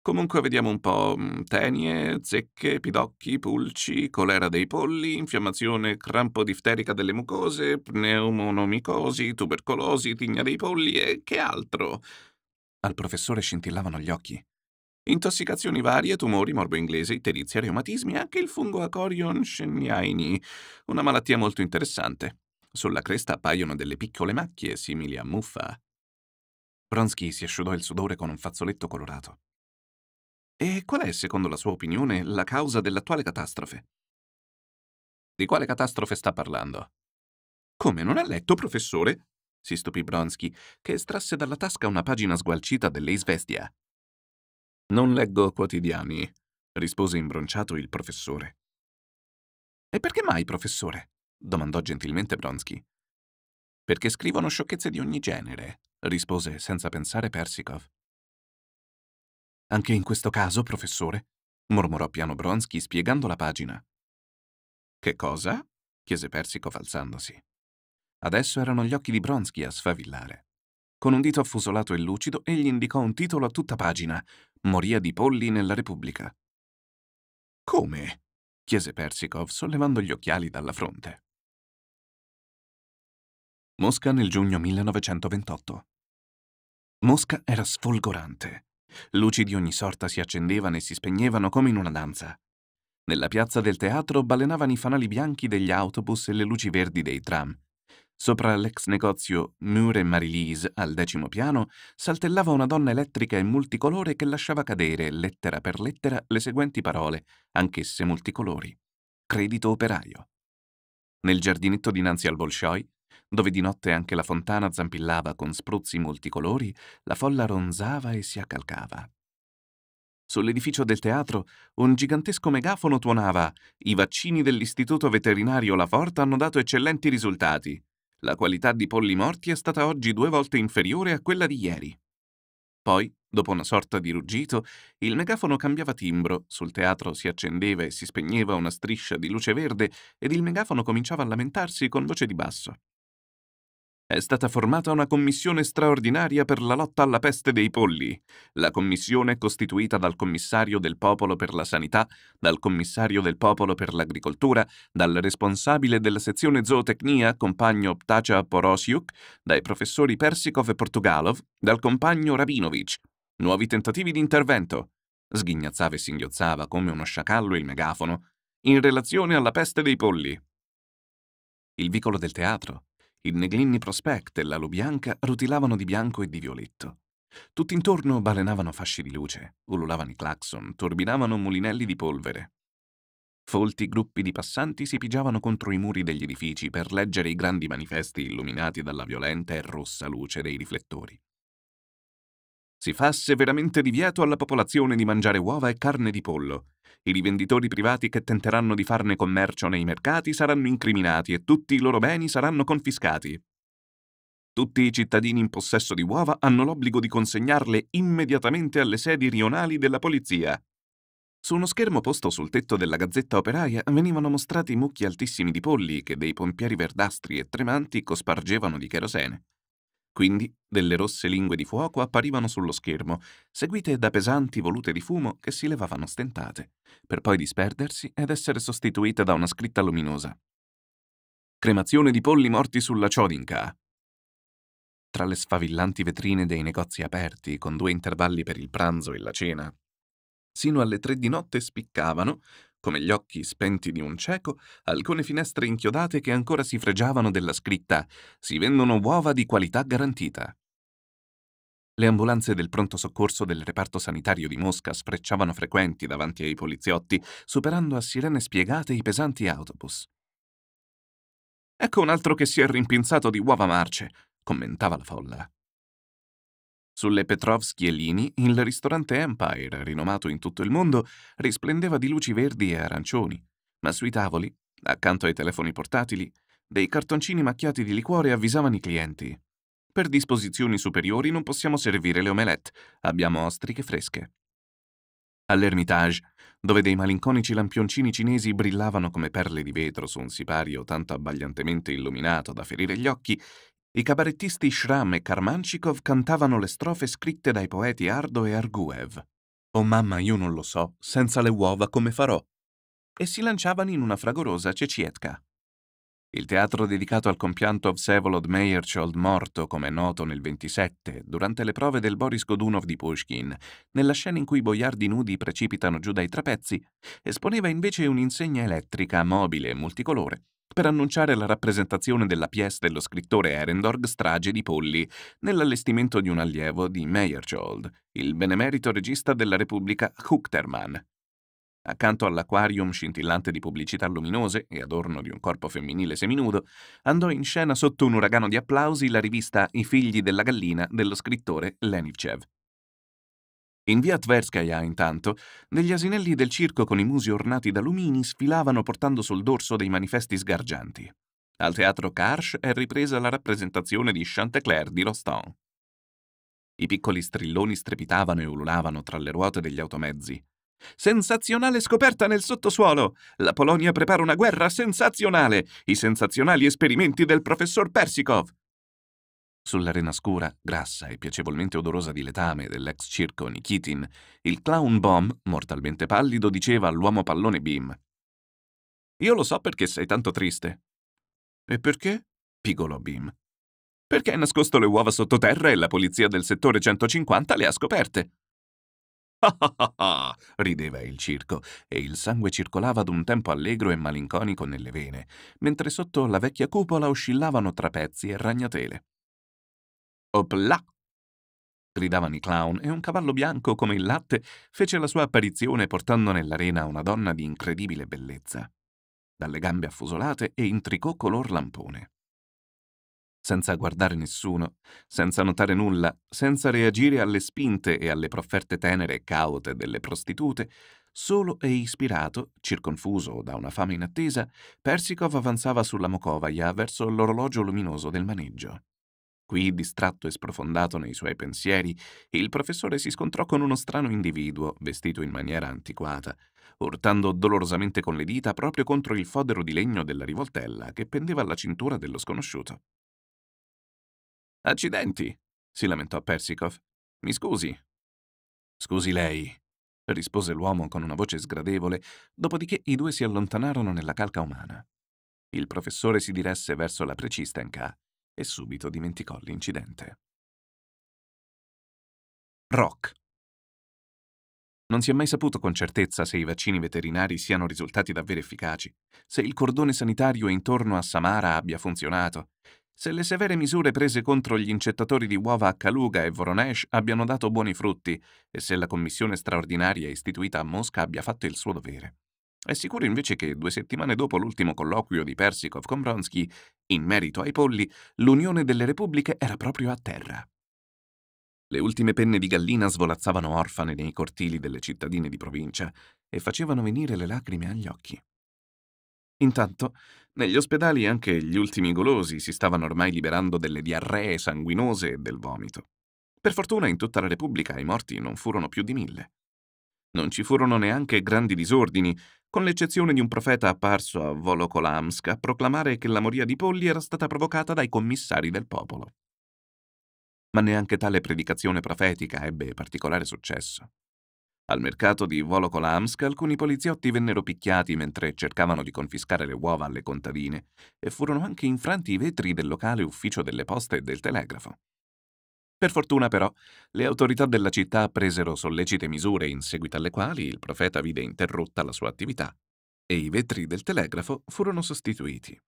Comunque vediamo un po'. Mm, tenie, zecche, pidocchi, pulci, colera dei polli, infiammazione crampo difterica delle mucose, pneumonomicosi, tubercolosi, tigna dei polli e che altro? Al professore scintillavano gli occhi. Intossicazioni varie, tumori, morbo inglese, iterizia, reumatismi e anche il fungo Acorion scenniaini. una malattia molto interessante. Sulla cresta appaiono delle piccole macchie simili a muffa. Pronsky si asciugò il sudore con un fazzoletto colorato. E qual è, secondo la sua opinione, la causa dell'attuale catastrofe? Di quale catastrofe sta parlando? Come non ha letto, professore? si stupì Bronsky, che estrasse dalla tasca una pagina sgualcita dell'Eisvestia. Non leggo quotidiani, rispose imbronciato il professore. E perché mai, professore? domandò gentilmente Bronsky. Perché scrivono sciocchezze di ogni genere, rispose senza pensare Persikov. Anche in questo caso, professore, mormorò piano Bronsky spiegando la pagina. Che cosa? chiese Persikov alzandosi. Adesso erano gli occhi di Bronsky a sfavillare. Con un dito affusolato e lucido, egli indicò un titolo a tutta pagina: Moria di polli nella Repubblica. Come? chiese Persikov, sollevando gli occhiali dalla fronte. Mosca nel giugno 1928. Mosca era sfolgorante. Luci di ogni sorta si accendevano e si spegnevano come in una danza. Nella piazza del teatro balenavano i fanali bianchi degli autobus e le luci verdi dei tram. Sopra l'ex negozio Mure Marilise, al decimo piano, saltellava una donna elettrica e multicolore che lasciava cadere, lettera per lettera, le seguenti parole, anch'esse multicolori. Credito operaio. Nel giardinetto dinanzi al Bolshoi, dove di notte anche la fontana zampillava con spruzzi multicolori, la folla ronzava e si accalcava. Sull'edificio del teatro un gigantesco megafono tuonava «I vaccini dell'Istituto Veterinario La Forte hanno dato eccellenti risultati». La qualità di polli morti è stata oggi due volte inferiore a quella di ieri. Poi, dopo una sorta di ruggito, il megafono cambiava timbro, sul teatro si accendeva e si spegneva una striscia di luce verde ed il megafono cominciava a lamentarsi con voce di basso è stata formata una commissione straordinaria per la lotta alla peste dei polli. La commissione è costituita dal commissario del popolo per la sanità, dal commissario del popolo per l'agricoltura, dal responsabile della sezione zootecnia, compagno Ptacia Porosiuk, dai professori Persikov e Portugalov, dal compagno Rabinovic. Nuovi tentativi di intervento. Sghignazzava e singhiozzava come uno sciacallo il megafono in relazione alla peste dei polli. Il vicolo del teatro, il Neglinni Prospect e l'Alo Bianca rutilavano di bianco e di violetto. Tutt'intorno balenavano fasci di luce, ululavano i clacson, turbinavano mulinelli di polvere. Folti gruppi di passanti si pigiavano contro i muri degli edifici per leggere i grandi manifesti illuminati dalla violenta e rossa luce dei riflettori. Si fa severamente divieto alla popolazione di mangiare uova e carne di pollo. I rivenditori privati che tenteranno di farne commercio nei mercati saranno incriminati e tutti i loro beni saranno confiscati. Tutti i cittadini in possesso di uova hanno l'obbligo di consegnarle immediatamente alle sedi rionali della polizia. Su uno schermo posto sul tetto della gazzetta operaia venivano mostrati mucchi altissimi di polli che dei pompieri verdastri e tremanti cospargevano di cherosene. Quindi delle rosse lingue di fuoco apparivano sullo schermo, seguite da pesanti volute di fumo che si levavano stentate, per poi disperdersi ed essere sostituite da una scritta luminosa. Cremazione di polli morti sulla Ciodinka. Tra le sfavillanti vetrine dei negozi aperti, con due intervalli per il pranzo e la cena, sino alle tre di notte spiccavano, come gli occhi spenti di un cieco, alcune finestre inchiodate che ancora si fregiavano della scritta «Si vendono uova di qualità garantita». Le ambulanze del pronto soccorso del reparto sanitario di Mosca sprecciavano frequenti davanti ai poliziotti, superando a sirene spiegate i pesanti autobus. Ecco un altro che si è rimpinzato di uova marce, commentava la folla. Sulle Petrovskie Lini, il ristorante Empire, rinomato in tutto il mondo, risplendeva di luci verdi e arancioni, ma sui tavoli, accanto ai telefoni portatili, dei cartoncini macchiati di liquore avvisavano i clienti. Per disposizioni superiori non possiamo servire le omelette, abbiamo ostriche fresche. All'Ermitage, dove dei malinconici lampioncini cinesi brillavano come perle di vetro su un sipario tanto abbagliantemente illuminato da ferire gli occhi, i cabarettisti Shram e Karmanchikov cantavano le strofe scritte dai poeti Ardo e Arguev. Oh mamma, io non lo so, senza le uova come farò? E si lanciavano in una fragorosa cecietka. Il teatro dedicato al compianto Vsevolod Meyerchold morto, come noto nel 27, durante le prove del Boris Godunov di Pushkin, nella scena in cui i boiardi nudi precipitano giù dai trapezzi, esponeva invece un'insegna elettrica, mobile e multicolore, per annunciare la rappresentazione della pièce dello scrittore Erendorg Strage di Polli nell'allestimento di un allievo di Meyerhold, il benemerito regista della Repubblica Huchtermann. Accanto all'aquarium scintillante di pubblicità luminose e adorno di un corpo femminile seminudo, andò in scena sotto un uragano di applausi la rivista I figli della gallina dello scrittore Lenivcev. In via Tverskaya, intanto, degli asinelli del circo con i musi ornati da lumini sfilavano portando sul dorso dei manifesti sgargianti. Al teatro Karsh è ripresa la rappresentazione di Chantecler di Rostand. I piccoli strilloni strepitavano e ululavano tra le ruote degli automezzi. Sensazionale scoperta nel sottosuolo! La Polonia prepara una guerra sensazionale! I sensazionali esperimenti del professor Persikov! Sull'arena scura, grassa e piacevolmente odorosa di letame dell'ex circo Nikitin, il clown Bomb, mortalmente pallido, diceva all'uomo pallone Bim. Io lo so perché sei tanto triste. E perché? pigolò Bim. Perché hai nascosto le uova sottoterra e la polizia del settore 150 le ha scoperte. Ah, ah ah ah! rideva il circo, e il sangue circolava ad un tempo allegro e malinconico nelle vene, mentre sotto la vecchia cupola oscillavano trapezzi e ragnatele. Opla! Gridavano i clown e un cavallo bianco come il latte fece la sua apparizione portando nell'arena una donna di incredibile bellezza, dalle gambe affusolate e in tricot color lampone. Senza guardare nessuno, senza notare nulla, senza reagire alle spinte e alle profferte tenere e caute delle prostitute, solo e ispirato, circonfuso da una fame inattesa, Persikov avanzava sulla Mokovaia verso l'orologio luminoso del maneggio. Qui, distratto e sprofondato nei suoi pensieri, il professore si scontrò con uno strano individuo, vestito in maniera antiquata, urtando dolorosamente con le dita proprio contro il fodero di legno della rivoltella che pendeva alla cintura dello sconosciuto. Accidenti! si lamentò Persikov. Mi scusi. Scusi lei, rispose l'uomo con una voce sgradevole, dopodiché i due si allontanarono nella calca umana. Il professore si diresse verso la precistenca e subito dimenticò l'incidente. Rock. Non si è mai saputo con certezza se i vaccini veterinari siano risultati davvero efficaci, se il cordone sanitario intorno a Samara abbia funzionato, se le severe misure prese contro gli incettatori di uova a Kaluga e Voronesh abbiano dato buoni frutti e se la commissione straordinaria istituita a Mosca abbia fatto il suo dovere. È sicuro invece che, due settimane dopo l'ultimo colloquio di Persikov con Vronsky, in merito ai polli, l'Unione delle Repubbliche era proprio a terra. Le ultime penne di gallina svolazzavano orfane nei cortili delle cittadine di provincia e facevano venire le lacrime agli occhi. Intanto, negli ospedali anche gli ultimi golosi si stavano ormai liberando delle diarree sanguinose e del vomito. Per fortuna in tutta la Repubblica i morti non furono più di mille. Non ci furono neanche grandi disordini, con l'eccezione di un profeta apparso a Volokolamsk a proclamare che la moria di polli era stata provocata dai commissari del popolo. Ma neanche tale predicazione profetica ebbe particolare successo. Al mercato di Volokolamsk alcuni poliziotti vennero picchiati mentre cercavano di confiscare le uova alle contadine e furono anche infranti i vetri del locale ufficio delle poste e del telegrafo. Per fortuna però, le autorità della città presero sollecite misure in seguito alle quali il profeta vide interrotta la sua attività e i vetri del telegrafo furono sostituiti.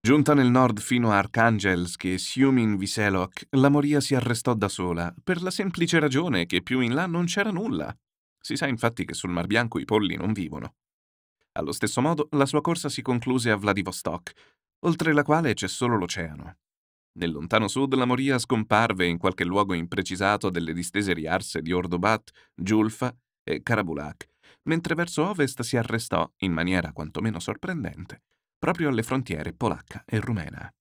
Giunta nel nord fino a Arkhangelsk e Siumin Viselok, la Moria si arrestò da sola, per la semplice ragione che più in là non c'era nulla. Si sa infatti che sul Mar Bianco i polli non vivono. Allo stesso modo, la sua corsa si concluse a Vladivostok, oltre la quale c'è solo l'oceano. Nel lontano sud la moria scomparve in qualche luogo imprecisato delle distese riarse di Ordobat, Giulfa e Karabulak, mentre verso ovest si arrestò, in maniera quantomeno sorprendente, proprio alle frontiere polacca e rumena.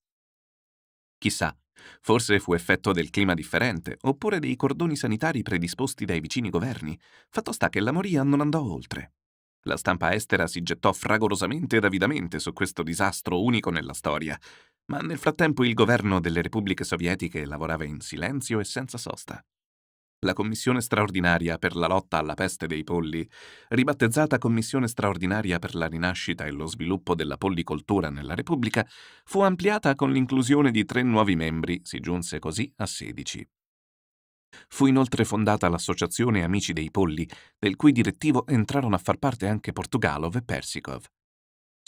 Chissà, forse fu effetto del clima differente, oppure dei cordoni sanitari predisposti dai vicini governi, fatto sta che la moria non andò oltre. La stampa estera si gettò fragorosamente ed avidamente su questo disastro unico nella storia, ma nel frattempo il governo delle repubbliche sovietiche lavorava in silenzio e senza sosta. La Commissione straordinaria per la lotta alla peste dei polli, ribattezzata Commissione straordinaria per la rinascita e lo sviluppo della pollicoltura nella Repubblica, fu ampliata con l'inclusione di tre nuovi membri, si giunse così a 16. Fu inoltre fondata l'Associazione Amici dei Polli, del cui direttivo entrarono a far parte anche Portugalov e Persikov.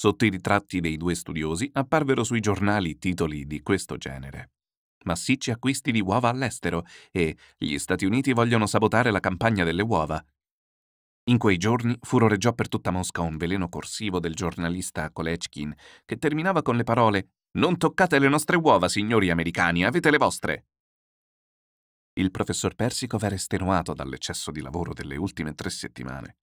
Sotto i ritratti dei due studiosi apparvero sui giornali titoli di questo genere. Massicci acquisti di uova all'estero e gli Stati Uniti vogliono sabotare la campagna delle uova. In quei giorni furoreggiò per tutta Mosca un veleno corsivo del giornalista Kolechkin che terminava con le parole Non toccate le nostre uova, signori americani, avete le vostre. Il professor Persico era estenuato dall'eccesso di lavoro delle ultime tre settimane.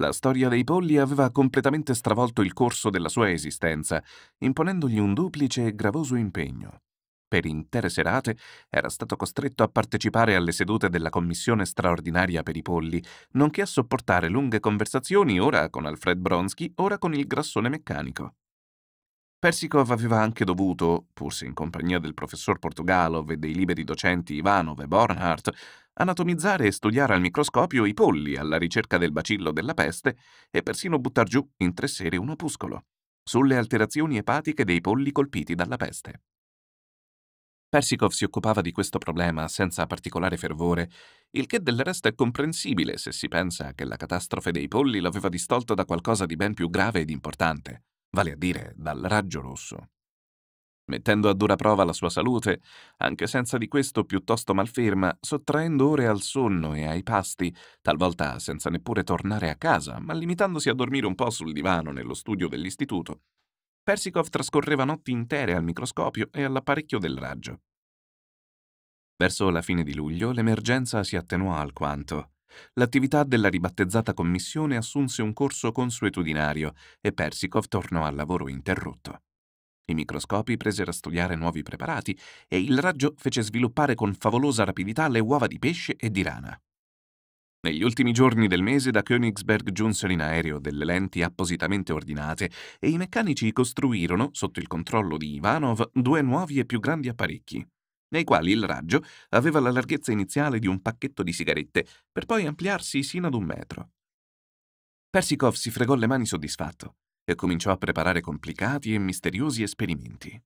La storia dei polli aveva completamente stravolto il corso della sua esistenza, imponendogli un duplice e gravoso impegno. Per intere serate era stato costretto a partecipare alle sedute della commissione straordinaria per i polli, nonché a sopportare lunghe conversazioni ora con Alfred Bronsky, ora con il grassone meccanico. Persikov aveva anche dovuto, pur se in compagnia del professor Portugalov e dei liberi docenti Ivanov e Bornhardt, anatomizzare e studiare al microscopio i polli alla ricerca del bacillo della peste e persino buttar giù in tre sere un opuscolo sulle alterazioni epatiche dei polli colpiti dalla peste. Persikov si occupava di questo problema senza particolare fervore, il che del resto è comprensibile se si pensa che la catastrofe dei polli l'aveva distolto da qualcosa di ben più grave ed importante, vale a dire dal raggio rosso mettendo a dura prova la sua salute, anche senza di questo piuttosto malferma, sottraendo ore al sonno e ai pasti, talvolta senza neppure tornare a casa, ma limitandosi a dormire un po' sul divano nello studio dell'istituto. Persikov trascorreva notti intere al microscopio e all'apparecchio del raggio. Verso la fine di luglio l'emergenza si attenuò alquanto. L'attività della ribattezzata commissione assunse un corso consuetudinario e Persikov tornò al lavoro interrotto. I microscopi presero a studiare nuovi preparati e il raggio fece sviluppare con favolosa rapidità le uova di pesce e di rana. Negli ultimi giorni del mese da Königsberg giunsero in aereo delle lenti appositamente ordinate e i meccanici costruirono, sotto il controllo di Ivanov, due nuovi e più grandi apparecchi, nei quali il raggio aveva la larghezza iniziale di un pacchetto di sigarette, per poi ampliarsi sino ad un metro. Persikov si fregò le mani soddisfatto e cominciò a preparare complicati e misteriosi esperimenti.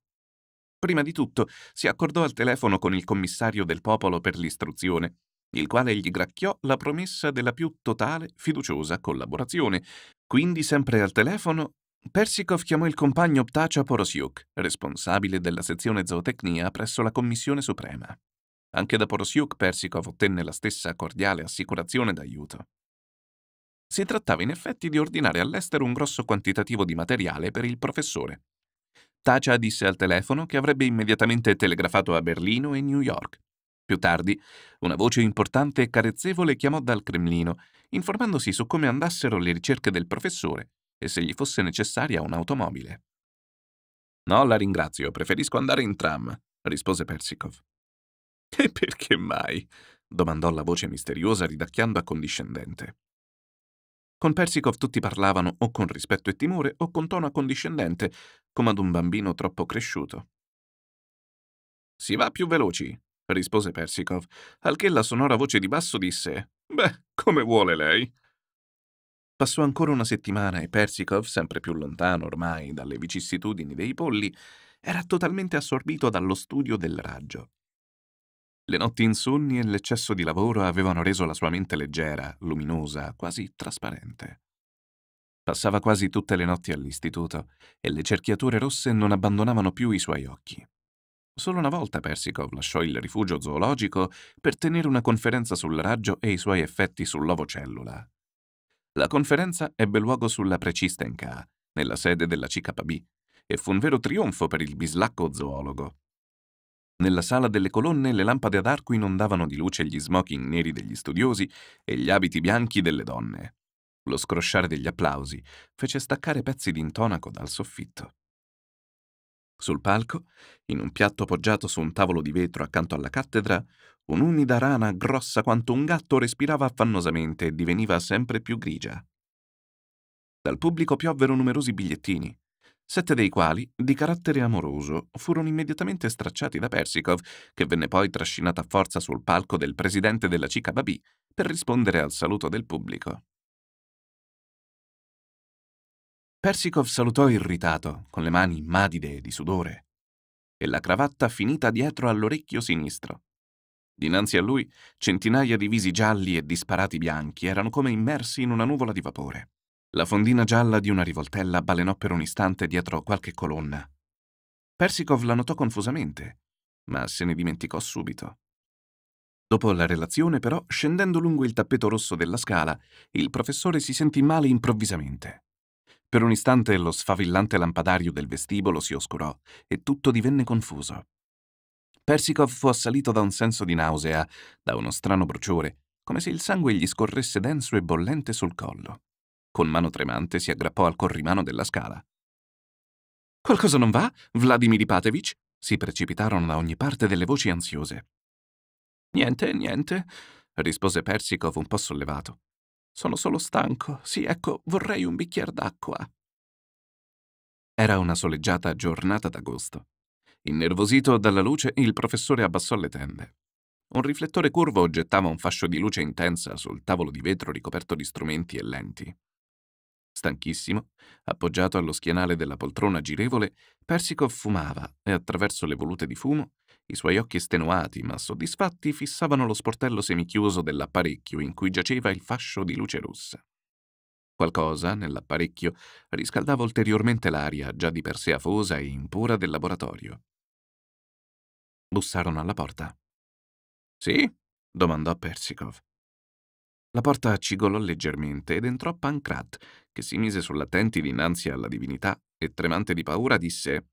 Prima di tutto si accordò al telefono con il commissario del popolo per l'istruzione, il quale gli gracchiò la promessa della più totale, fiduciosa collaborazione. Quindi, sempre al telefono, Persikov chiamò il compagno Ptacia Porosiuk, responsabile della sezione zootecnia presso la Commissione Suprema. Anche da Porosiuk Persikov ottenne la stessa cordiale assicurazione d'aiuto. Si trattava in effetti di ordinare all'estero un grosso quantitativo di materiale per il professore. Tacia disse al telefono che avrebbe immediatamente telegrafato a Berlino e New York. Più tardi, una voce importante e carezzevole chiamò dal Cremlino, informandosi su come andassero le ricerche del professore e se gli fosse necessaria un'automobile. No, la ringrazio, preferisco andare in tram, rispose Persikov. E perché mai? domandò la voce misteriosa ridacchiando accondiscendente. Con Persikov tutti parlavano o con rispetto e timore o con tono accondiscendente, come ad un bambino troppo cresciuto. Si va più veloci, rispose Persikov, al che la sonora voce di basso disse Beh, come vuole lei. Passò ancora una settimana e Persikov, sempre più lontano ormai dalle vicissitudini dei polli, era totalmente assorbito dallo studio del raggio le notti insonni e l'eccesso di lavoro avevano reso la sua mente leggera, luminosa, quasi trasparente. Passava quasi tutte le notti all'istituto e le cerchiature rosse non abbandonavano più i suoi occhi. Solo una volta Persikov lasciò il rifugio zoologico per tenere una conferenza sul raggio e i suoi effetti sull'ovocellula. La conferenza ebbe luogo sulla Precistenka, nella sede della CKB, e fu un vero trionfo per il bislacco zoologo. Nella sala delle colonne le lampade ad arco inondavano di luce gli smoking neri degli studiosi e gli abiti bianchi delle donne. Lo scrosciare degli applausi fece staccare pezzi d'intonaco dal soffitto. Sul palco, in un piatto poggiato su un tavolo di vetro accanto alla cattedra, un'umida rana grossa quanto un gatto respirava affannosamente e diveniva sempre più grigia. Dal pubblico piovvero numerosi bigliettini, sette dei quali di carattere amoroso furono immediatamente stracciati da Persikov, che venne poi trascinato a forza sul palco del presidente della Cica Babì per rispondere al saluto del pubblico. Persikov salutò irritato, con le mani madide di sudore e la cravatta finita dietro all'orecchio sinistro. Dinanzi a lui, centinaia di visi gialli e disparati bianchi erano come immersi in una nuvola di vapore. La fondina gialla di una rivoltella balenò per un istante dietro qualche colonna. Persikov la notò confusamente, ma se ne dimenticò subito. Dopo la relazione, però, scendendo lungo il tappeto rosso della scala, il professore si sentì male improvvisamente. Per un istante lo sfavillante lampadario del vestibolo si oscurò e tutto divenne confuso. Persikov fu assalito da un senso di nausea, da uno strano bruciore, come se il sangue gli scorresse denso e bollente sul collo. Con mano tremante si aggrappò al corrimano della scala. Qualcosa non va, Vladimir Ipatevich? Si precipitarono da ogni parte delle voci ansiose. Niente, niente, rispose Persikov un po' sollevato. Sono solo stanco. Sì, ecco, vorrei un bicchiere d'acqua. Era una soleggiata giornata d'agosto. Innervosito dalla luce, il professore abbassò le tende. Un riflettore curvo gettava un fascio di luce intensa sul tavolo di vetro ricoperto di strumenti e lenti. Stanchissimo, appoggiato allo schienale della poltrona girevole, Persico fumava e attraverso le volute di fumo i suoi occhi estenuati ma soddisfatti fissavano lo sportello semichiuso dell'apparecchio in cui giaceva il fascio di luce rossa. Qualcosa, nell'apparecchio, riscaldava ulteriormente l'aria già di per sé afosa e impura del laboratorio. Bussarono alla porta. Sì? domandò Persikov. La porta cigolò leggermente ed entrò Pancrat, che si mise sull'attenti dinanzi alla divinità e, tremante di paura, disse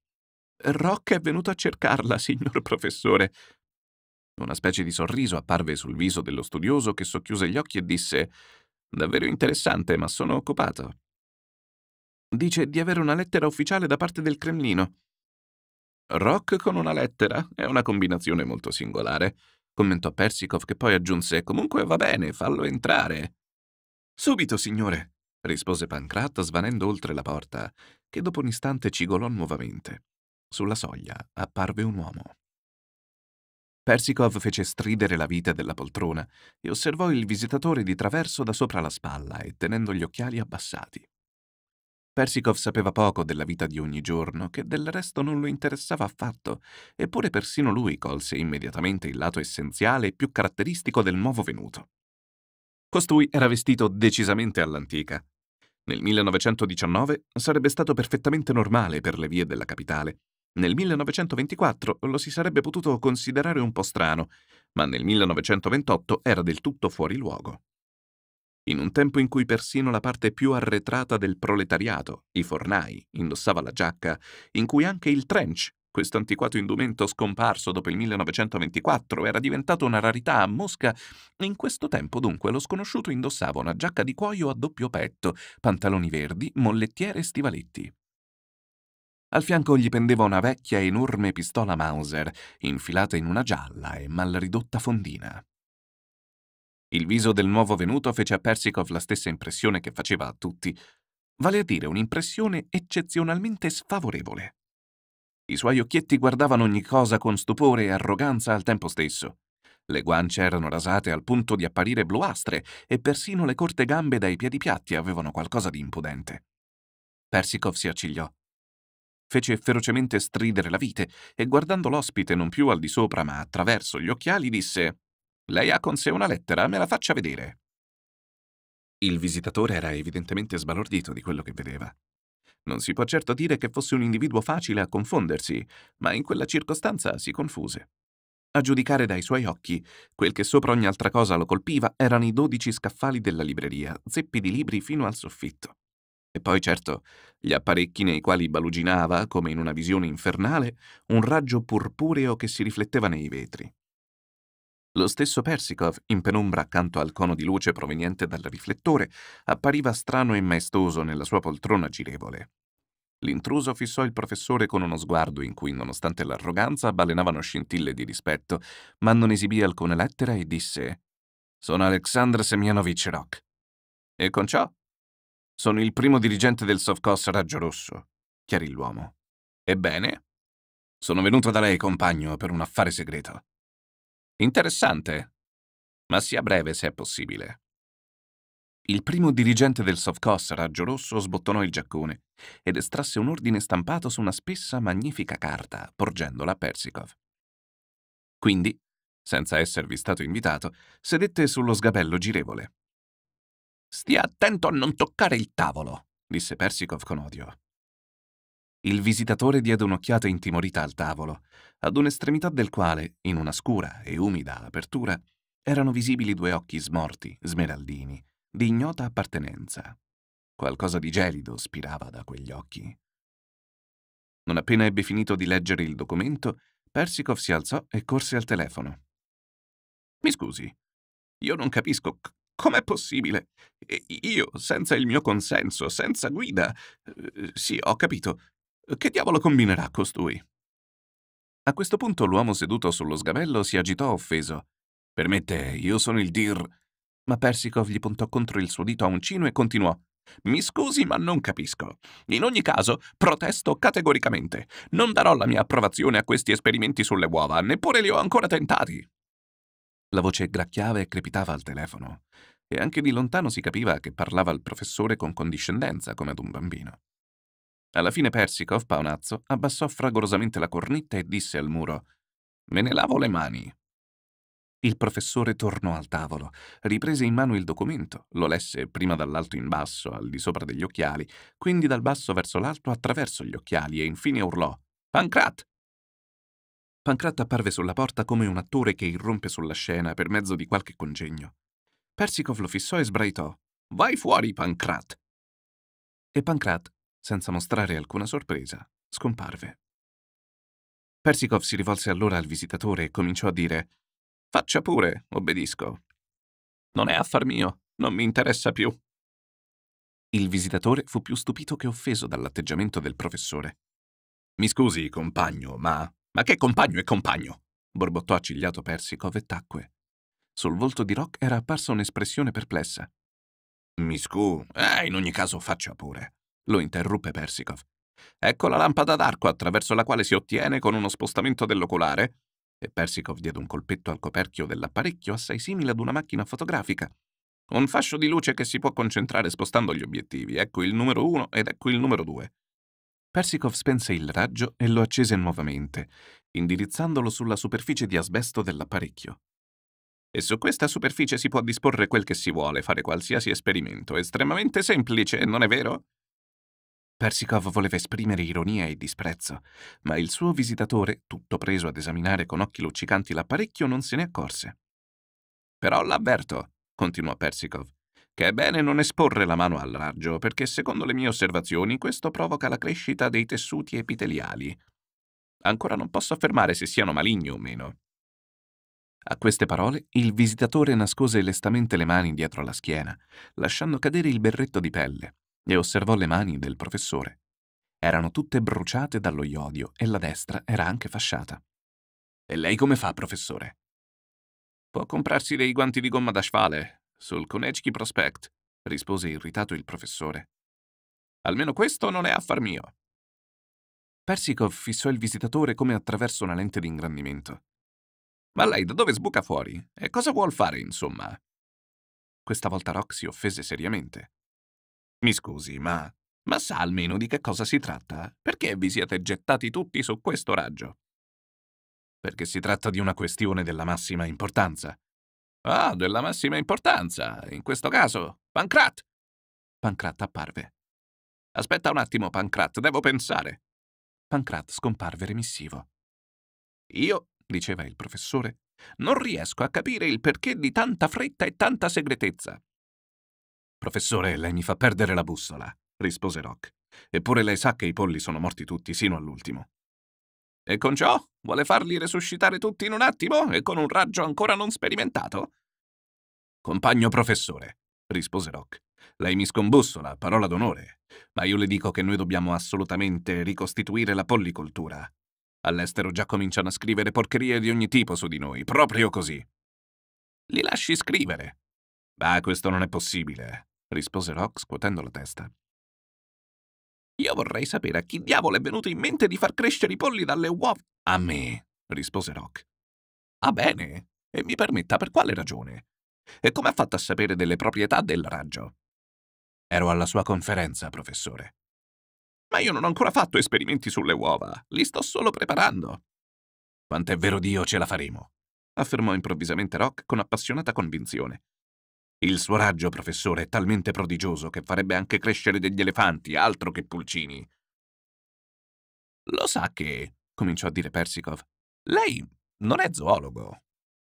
«Rock è venuto a cercarla, signor professore». Una specie di sorriso apparve sul viso dello studioso che socchiuse gli occhi e disse «Davvero interessante, ma sono occupato». Dice di avere una lettera ufficiale da parte del Cremlino. Rock con una lettera è una combinazione molto singolare commentò Persikov che poi aggiunse «Comunque va bene, fallo entrare». «Subito, signore», rispose Pancrat svanendo oltre la porta, che dopo un istante cigolò nuovamente. Sulla soglia apparve un uomo. Persikov fece stridere la vita della poltrona e osservò il visitatore di traverso da sopra la spalla e tenendo gli occhiali abbassati. Persikov sapeva poco della vita di ogni giorno, che del resto non lo interessava affatto, eppure persino lui colse immediatamente il lato essenziale e più caratteristico del nuovo venuto. Costui era vestito decisamente all'antica. Nel 1919 sarebbe stato perfettamente normale per le vie della capitale. Nel 1924 lo si sarebbe potuto considerare un po' strano, ma nel 1928 era del tutto fuori luogo in un tempo in cui persino la parte più arretrata del proletariato, i fornai, indossava la giacca, in cui anche il trench, questo antiquato indumento scomparso dopo il 1924, era diventato una rarità a Mosca, in questo tempo dunque lo sconosciuto indossava una giacca di cuoio a doppio petto, pantaloni verdi, mollettiere e stivaletti. Al fianco gli pendeva una vecchia enorme pistola Mauser, infilata in una gialla e mal ridotta fondina. Il viso del nuovo venuto fece a Persikov la stessa impressione che faceva a tutti, vale a dire un'impressione eccezionalmente sfavorevole. I suoi occhietti guardavano ogni cosa con stupore e arroganza al tempo stesso. Le guance erano rasate al punto di apparire bluastre e persino le corte gambe dai piedi piatti avevano qualcosa di impudente. Persikov si accigliò. Fece ferocemente stridere la vite e guardando l'ospite non più al di sopra ma attraverso gli occhiali disse lei ha con sé una lettera, me la faccia vedere. Il visitatore era evidentemente sbalordito di quello che vedeva. Non si può certo dire che fosse un individuo facile a confondersi, ma in quella circostanza si confuse. A giudicare dai suoi occhi, quel che sopra ogni altra cosa lo colpiva erano i dodici scaffali della libreria, zeppi di libri fino al soffitto. E poi certo, gli apparecchi nei quali baluginava, come in una visione infernale, un raggio purpureo che si rifletteva nei vetri. Lo stesso Persikov, in penombra accanto al cono di luce proveniente dal riflettore, appariva strano e maestoso nella sua poltrona girevole. L'intruso fissò il professore con uno sguardo in cui, nonostante l'arroganza, balenavano scintille di rispetto, ma non esibì alcuna lettera e disse «Sono Aleksandr Semyanovich Rock». «E con ciò?» «Sono il primo dirigente del Sovkos Raggio Rosso», chiarì l'uomo. «Ebbene?» «Sono venuto da lei, compagno, per un affare segreto». Interessante. Ma sia breve se è possibile. Il primo dirigente del Sovcos Raggio Rosso sbottonò il giaccone ed estrasse un ordine stampato su una spessa, magnifica carta, porgendola a Persikov. Quindi, senza esservi stato invitato, sedette sullo sgabello girevole. Stia attento a non toccare il tavolo, disse Persikov con odio. Il visitatore diede un'occhiata intimorita al tavolo, ad un'estremità del quale, in una scura e umida apertura, erano visibili due occhi smorti, smeraldini, di ignota appartenenza. Qualcosa di gelido spirava da quegli occhi. Non appena ebbe finito di leggere il documento, Persikov si alzò e corse al telefono. Mi scusi, io non capisco com'è possibile. E io, senza il mio consenso, senza guida. Eh, sì, ho capito, che diavolo combinerà costui? A questo punto l'uomo seduto sullo sgabello si agitò offeso. Permette, io sono il dir. Ma Persikov gli puntò contro il suo dito a uncino e continuò. Mi scusi, ma non capisco. In ogni caso, protesto categoricamente. Non darò la mia approvazione a questi esperimenti sulle uova, neppure li ho ancora tentati. La voce gracchiava e crepitava al telefono, e anche di lontano si capiva che parlava al professore con condiscendenza, come ad un bambino. Alla fine Persikov, paonazzo, abbassò fragorosamente la cornetta e disse al muro «Me ne lavo le mani». Il professore tornò al tavolo, riprese in mano il documento, lo lesse prima dall'alto in basso, al di sopra degli occhiali, quindi dal basso verso l'alto attraverso gli occhiali e infine urlò «Pancrat!». Pancrat apparve sulla porta come un attore che irrompe sulla scena per mezzo di qualche congegno. Persikov lo fissò e sbraitò «Vai fuori, Pancrat!». E Pancrat senza mostrare alcuna sorpresa, scomparve. Persikov si rivolse allora al visitatore e cominciò a dire Faccia pure, obbedisco. Non è affar mio, non mi interessa più. Il visitatore fu più stupito che offeso dall'atteggiamento del professore. Mi scusi, compagno, ma... Ma che compagno è compagno? borbottò accigliato Persikov e tacque. Sul volto di Rock era apparsa un'espressione perplessa. Mi scu... Eh, in ogni caso faccia pure lo interruppe Persikov. Ecco la lampada d'arco attraverso la quale si ottiene con uno spostamento dell'oculare. E Persikov diede un colpetto al coperchio dell'apparecchio assai simile ad una macchina fotografica. Un fascio di luce che si può concentrare spostando gli obiettivi. Ecco il numero 1 ed ecco il numero 2. Persikov spense il raggio e lo accese nuovamente, indirizzandolo sulla superficie di asbesto dell'apparecchio. E su questa superficie si può disporre quel che si vuole, fare qualsiasi esperimento. Estremamente semplice, non è vero? Persikov voleva esprimere ironia e disprezzo, ma il suo visitatore, tutto preso ad esaminare con occhi luccicanti l'apparecchio, non se ne accorse. Però l'avverto, continuò Persikov, che è bene non esporre la mano al raggio, perché secondo le mie osservazioni questo provoca la crescita dei tessuti epiteliali. Ancora non posso affermare se siano maligni o meno. A queste parole il visitatore nascose lestamente le mani dietro la schiena, lasciando cadere il berretto di pelle, e osservò le mani del professore. Erano tutte bruciate dallo iodio e la destra era anche fasciata. E lei come fa, professore? Può comprarsi dei guanti di gomma da scialle sul Konechki Prospect, rispose irritato il professore. Almeno questo non è affar mio. Persikov fissò il visitatore come attraverso una lente d'ingrandimento. Ma lei da dove sbuca fuori? E cosa vuol fare, insomma? Questa volta Roxy offese seriamente. Mi scusi, ma... ma sa almeno di che cosa si tratta? Perché vi siete gettati tutti su questo raggio? Perché si tratta di una questione della massima importanza. Ah, della massima importanza. In questo caso, Pancrat. Pancrat apparve. Aspetta un attimo, Pancrat, devo pensare. Pancrat scomparve remissivo. Io, diceva il professore, non riesco a capire il perché di tanta fretta e tanta segretezza. Professore, lei mi fa perdere la bussola, rispose Rock. Eppure lei sa che i polli sono morti tutti sino all'ultimo. E con ciò vuole farli resuscitare tutti in un attimo e con un raggio ancora non sperimentato? Compagno professore, rispose Rock. Lei mi scombussola, parola d'onore, ma io le dico che noi dobbiamo assolutamente ricostituire la pollicoltura. All'estero già cominciano a scrivere porcherie di ogni tipo su di noi, proprio così. Li lasci scrivere. Ma questo non è possibile rispose Rock scuotendo la testa. Io vorrei sapere a chi diavolo è venuto in mente di far crescere i polli dalle uova. A me, rispose Rock. Ah bene, e mi permetta per quale ragione? E come ha fatto a sapere delle proprietà del raggio? Ero alla sua conferenza, professore. Ma io non ho ancora fatto esperimenti sulle uova, li sto solo preparando. Quant'è vero Dio ce la faremo, affermò improvvisamente Rock con appassionata convinzione. Il suo raggio, professore, è talmente prodigioso che farebbe anche crescere degli elefanti, altro che pulcini. Lo sa che, cominciò a dire Persikov, lei non è zoologo.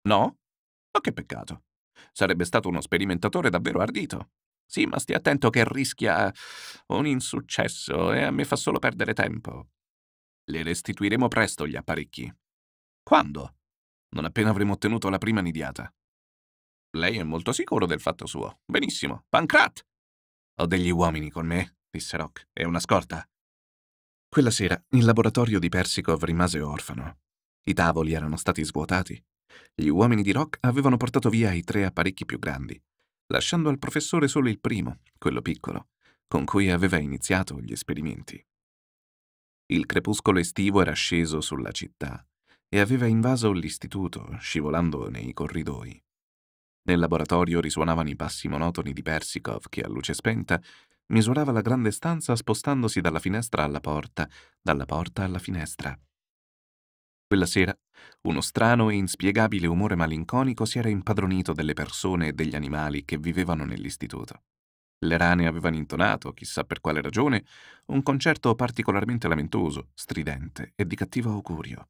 No? Ma oh, che peccato. Sarebbe stato uno sperimentatore davvero ardito. Sì, ma stia attento che rischia un insuccesso e a me fa solo perdere tempo. Le restituiremo presto gli apparecchi. Quando? Non appena avremo ottenuto la prima nidiata. Lei è molto sicuro del fatto suo. Benissimo. Pancrat! Ho degli uomini con me, disse Rock. È una scorta. Quella sera il laboratorio di Persikov rimase orfano. I tavoli erano stati svuotati. Gli uomini di Rock avevano portato via i tre apparecchi più grandi, lasciando al professore solo il primo, quello piccolo, con cui aveva iniziato gli esperimenti. Il crepuscolo estivo era sceso sulla città e aveva invaso l'istituto, scivolando nei corridoi. Nel laboratorio risuonavano i passi monotoni di Persikov che, a luce spenta, misurava la grande stanza spostandosi dalla finestra alla porta, dalla porta alla finestra. Quella sera, uno strano e inspiegabile umore malinconico si era impadronito delle persone e degli animali che vivevano nell'istituto. Le rane avevano intonato, chissà per quale ragione, un concerto particolarmente lamentoso, stridente e di cattivo augurio.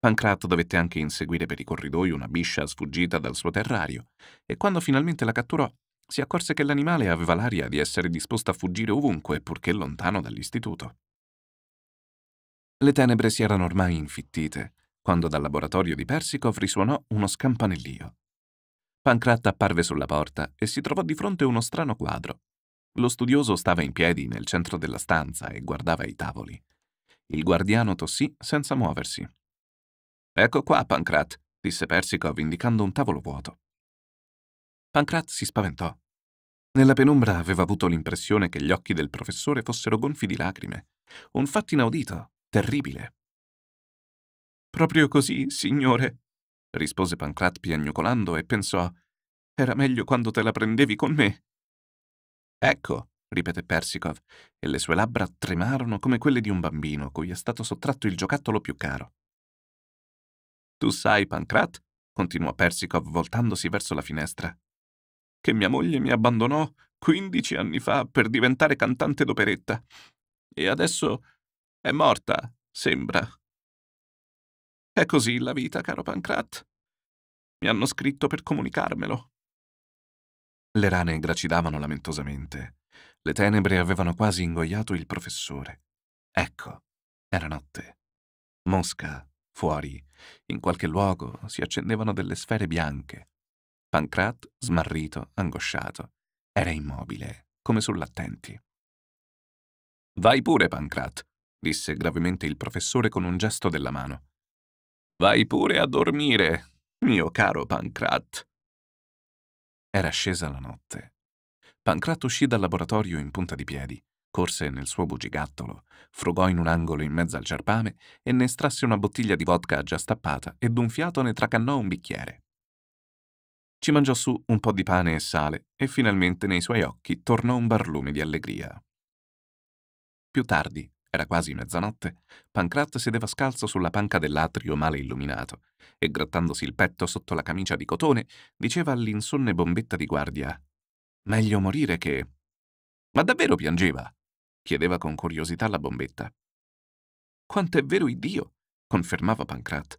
Pancrat dovette anche inseguire per i corridoi una biscia sfuggita dal suo terrario e quando finalmente la catturò si accorse che l'animale aveva l'aria di essere disposta a fuggire ovunque purché lontano dall'istituto. Le tenebre si erano ormai infittite quando dal laboratorio di Persikov risuonò uno scampanellio. Pancrat apparve sulla porta e si trovò di fronte uno strano quadro. Lo studioso stava in piedi nel centro della stanza e guardava i tavoli. Il guardiano tossì senza muoversi. Ecco qua, Pancrat, disse Persikov indicando un tavolo vuoto. Pancrat si spaventò. Nella penombra aveva avuto l'impressione che gli occhi del professore fossero gonfi di lacrime. Un fatto inaudito, terribile. Proprio così, signore, rispose Pancrat piagnucolando e pensò era meglio quando te la prendevi con me. Ecco, ripeté Persikov, e le sue labbra tremarono come quelle di un bambino cui è stato sottratto il giocattolo più caro. Tu sai, Pancrat, continuò Persikov voltandosi verso la finestra, che mia moglie mi abbandonò 15 anni fa per diventare cantante d'operetta. E adesso è morta, sembra. È così la vita, caro Pancrat. Mi hanno scritto per comunicarmelo. Le rane gracidavano lamentosamente. Le tenebre avevano quasi ingoiato il professore. Ecco, era notte. Mosca Fuori, in qualche luogo, si accendevano delle sfere bianche. Pancrat, smarrito, angosciato, era immobile, come sull'attenti. Vai pure, Pancrat, disse gravemente il professore con un gesto della mano. Vai pure a dormire, mio caro Pancrat. Era scesa la notte. Pancrat uscì dal laboratorio in punta di piedi corse nel suo bugigattolo, frugò in un angolo in mezzo al cerpame e ne estrasse una bottiglia di vodka già stappata e d'un fiato ne tracannò un bicchiere. Ci mangiò su un po' di pane e sale e finalmente nei suoi occhi tornò un barlume di allegria. Più tardi, era quasi mezzanotte, Pancrat sedeva scalzo sulla panca dell'atrio male illuminato e, grattandosi il petto sotto la camicia di cotone, diceva all'insonne bombetta di guardia: Meglio morire che. Ma davvero piangeva? chiedeva con curiosità la bombetta. Quanto è vero Iddio, confermava Pancrat.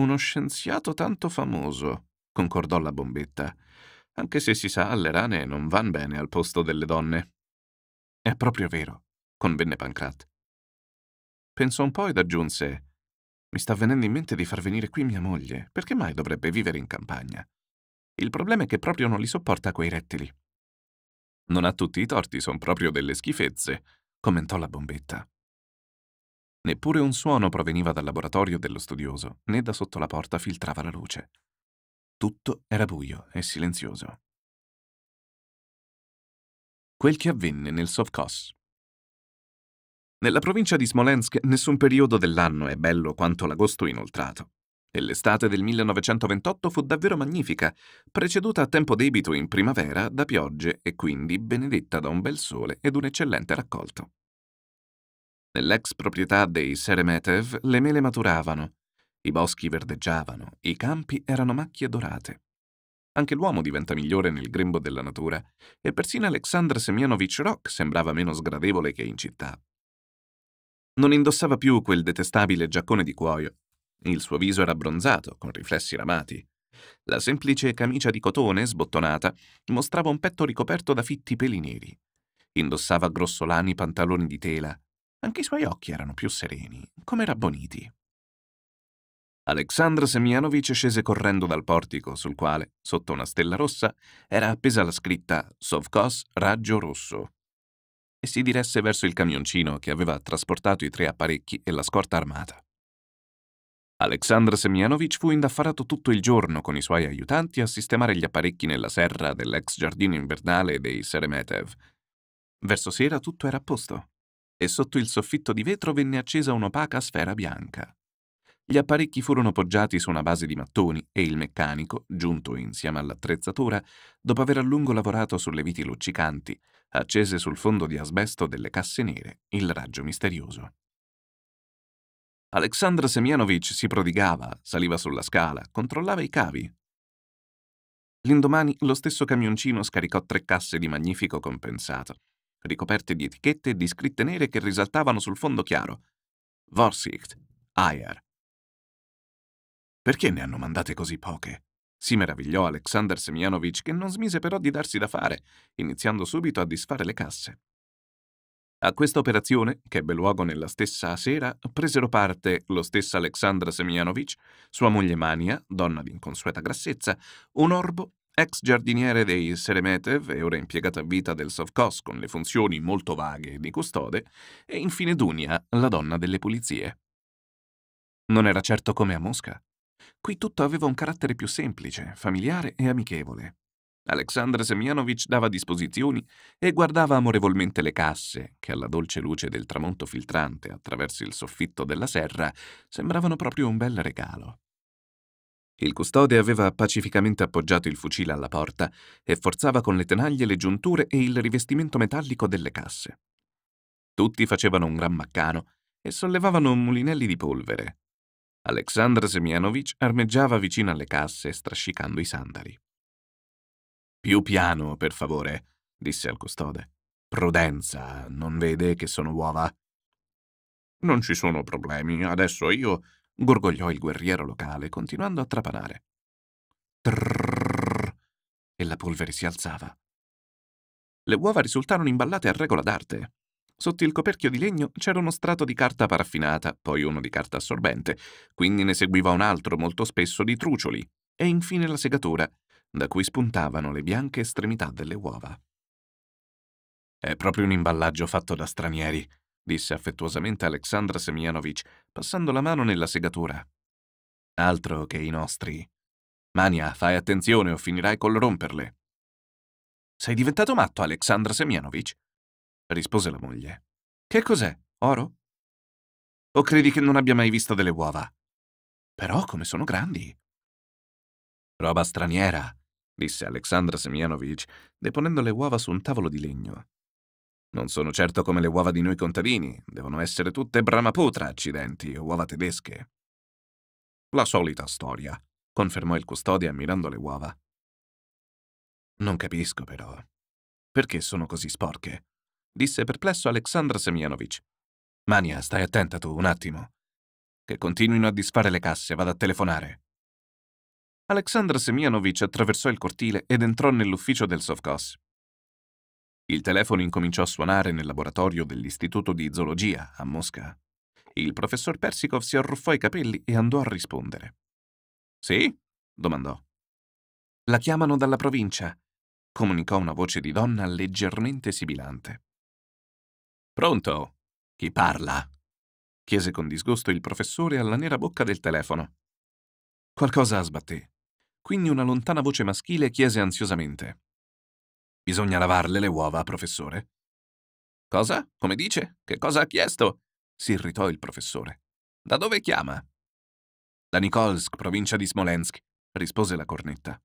Uno scienziato tanto famoso, concordò la bombetta, anche se si sa le rane non van bene al posto delle donne. È proprio vero, convenne Pancrat. Pensò un po' ed aggiunse mi sta venendo in mente di far venire qui mia moglie. Perché mai dovrebbe vivere in campagna? Il problema è che proprio non li sopporta quei rettili. Non ha tutti i torti, son proprio delle schifezze, commentò la bombetta. Neppure un suono proveniva dal laboratorio dello studioso, né da sotto la porta filtrava la luce. Tutto era buio e silenzioso. Quel che avvenne nel Sovkos. Nella provincia di Smolensk nessun periodo dell'anno è bello quanto l'agosto inoltrato e l'estate del 1928 fu davvero magnifica, preceduta a tempo debito in primavera da piogge e quindi benedetta da un bel sole ed un eccellente raccolto. Nell'ex proprietà dei Seremetev le mele maturavano, i boschi verdeggiavano, i campi erano macchie dorate. Anche l'uomo diventa migliore nel grembo della natura e persino Alexandr Semyonovich Rock sembrava meno sgradevole che in città. Non indossava più quel detestabile giaccone di cuoio il suo viso era abbronzato, con riflessi ramati. La semplice camicia di cotone, sbottonata, mostrava un petto ricoperto da fitti peli neri. Indossava grossolani pantaloni di tela. Anche i suoi occhi erano più sereni, come rabboniti. Aleksandr Semjanovic scese correndo dal portico, sul quale, sotto una stella rossa, era appesa la scritta Sovkos Raggio Rosso. E si diresse verso il camioncino che aveva trasportato i tre apparecchi e la scorta armata. Aleksandr Semjanovic fu indaffarato tutto il giorno con i suoi aiutanti a sistemare gli apparecchi nella serra dell'ex giardino invernale dei Seremetev. Verso sera tutto era a posto e sotto il soffitto di vetro venne accesa un'opaca sfera bianca. Gli apparecchi furono poggiati su una base di mattoni e il meccanico, giunto insieme all'attrezzatura, dopo aver a lungo lavorato sulle viti luccicanti, accese sul fondo di asbesto delle casse nere il raggio misterioso. Aleksandr Semjanovic si prodigava, saliva sulla scala, controllava i cavi. L'indomani lo stesso camioncino scaricò tre casse di magnifico compensato, ricoperte di etichette e di scritte nere che risaltavano sul fondo chiaro. Vorsicht, Ayer. Perché ne hanno mandate così poche? Si meravigliò Aleksandr Semjanovic, che non smise però di darsi da fare, iniziando subito a disfare le casse. A questa operazione, che ebbe luogo nella stessa sera, presero parte lo stesso Alexandra Semianovic, sua moglie Mania, donna di inconsueta grassezza, un orbo, ex giardiniere dei Seremetev e ora impiegato a vita del Sovkos con le funzioni molto vaghe di custode, e infine Dunia, la donna delle pulizie. Non era certo come a Mosca. Qui tutto aveva un carattere più semplice, familiare e amichevole. Alexandra Semjanovic dava disposizioni e guardava amorevolmente le casse, che alla dolce luce del tramonto filtrante attraverso il soffitto della serra sembravano proprio un bel regalo. Il custode aveva pacificamente appoggiato il fucile alla porta e forzava con le tenaglie le giunture e il rivestimento metallico delle casse. Tutti facevano un gran maccano e sollevavano mulinelli di polvere. Alexandra Semjanovic armeggiava vicino alle casse, strascicando i sandali. Più piano, per favore, disse al custode. Prudenza, non vede che sono uova? Non ci sono problemi, adesso io gorgogliò il guerriero locale, continuando a trapanare. Trrrr, e la polvere si alzava. Le uova risultarono imballate a regola d'arte. Sotto il coperchio di legno c'era uno strato di carta paraffinata, poi uno di carta assorbente, quindi ne seguiva un altro molto spesso di trucioli, e infine la segatura, da cui spuntavano le bianche estremità delle uova. È proprio un imballaggio fatto da stranieri, disse affettuosamente Alexandra Semianovich, passando la mano nella segatura. Altro che i nostri. Mania, fai attenzione o finirai col romperle. Sei diventato matto, Alexandra Semianovich? rispose la moglie. Che cos'è? Oro? O credi che non abbia mai visto delle uova? Però come sono grandi. Roba straniera, disse Alexandra Semyanovich, deponendo le uova su un tavolo di legno. Non sono certo come le uova di noi contadini, devono essere tutte bramaputra, accidenti, uova tedesche. La solita storia, confermò il custode ammirando le uova. Non capisco, però. Perché sono così sporche? disse perplesso Alexandra Semyanovich. Mania, stai attenta tu, un attimo. Che continuino a disfare le casse, vado a telefonare. Alexandra Semianovic attraversò il cortile ed entrò nell'ufficio del Sovkos. Il telefono incominciò a suonare nel laboratorio dell'Istituto di Zoologia a Mosca. Il professor Persikov si arruffò i capelli e andò a rispondere. Sì? domandò. La chiamano dalla provincia, comunicò una voce di donna leggermente sibilante. Pronto? Chi parla? chiese con disgusto il professore alla nera bocca del telefono. Qualcosa sbatté. Quindi una lontana voce maschile chiese ansiosamente. Bisogna lavarle le uova, professore. Cosa? Come dice? Che cosa ha chiesto? si irritò il professore. Da dove chiama? Da Nikolsk, provincia di Smolensk, rispose la cornetta.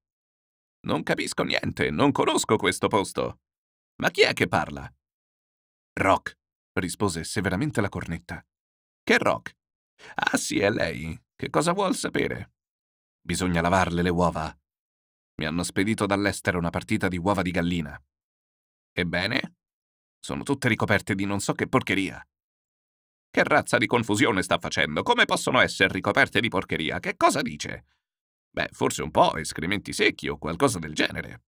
Non capisco niente, non conosco questo posto. Ma chi è che parla? Rock, rispose severamente la cornetta. Che Rock? Ah sì, è lei. Che cosa vuol sapere? Bisogna lavarle le uova. Mi hanno spedito dall'estero una partita di uova di gallina. Ebbene? Sono tutte ricoperte di non so che porcheria. Che razza di confusione sta facendo? Come possono essere ricoperte di porcheria? Che cosa dice? Beh, forse un po' escrementi secchi o qualcosa del genere.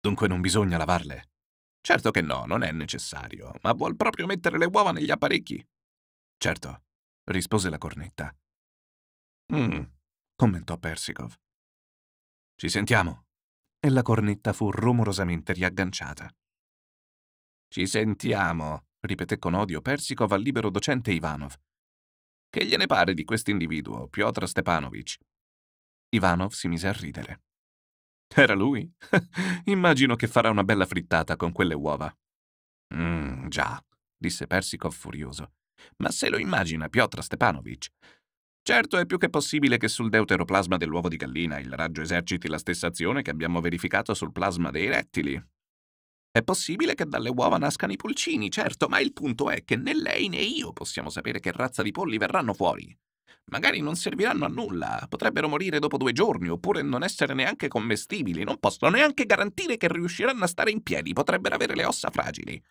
Dunque non bisogna lavarle. Certo che no, non è necessario, ma vuol proprio mettere le uova negli apparecchi. Certo, rispose la cornetta. Mmm, commentò Persikov. Ci sentiamo. E la cornetta fu rumorosamente riagganciata. Ci sentiamo, ripeté con odio Persikov al libero docente Ivanov. Che gliene pare di quest'individuo, Piotr Stepanovich? Ivanov si mise a ridere. Era lui? (laughs) Immagino che farà una bella frittata con quelle uova. Mm, già, disse Persikov furioso. Ma se lo immagina Piotr Stepanovich, Certo è più che possibile che sul deuteroplasma dell'uovo di gallina il raggio eserciti la stessa azione che abbiamo verificato sul plasma dei rettili. È possibile che dalle uova nascano i pulcini, certo, ma il punto è che né lei né io possiamo sapere che razza di polli verranno fuori. Magari non serviranno a nulla, potrebbero morire dopo due giorni, oppure non essere neanche commestibili, non posso neanche garantire che riusciranno a stare in piedi, potrebbero avere le ossa fragili.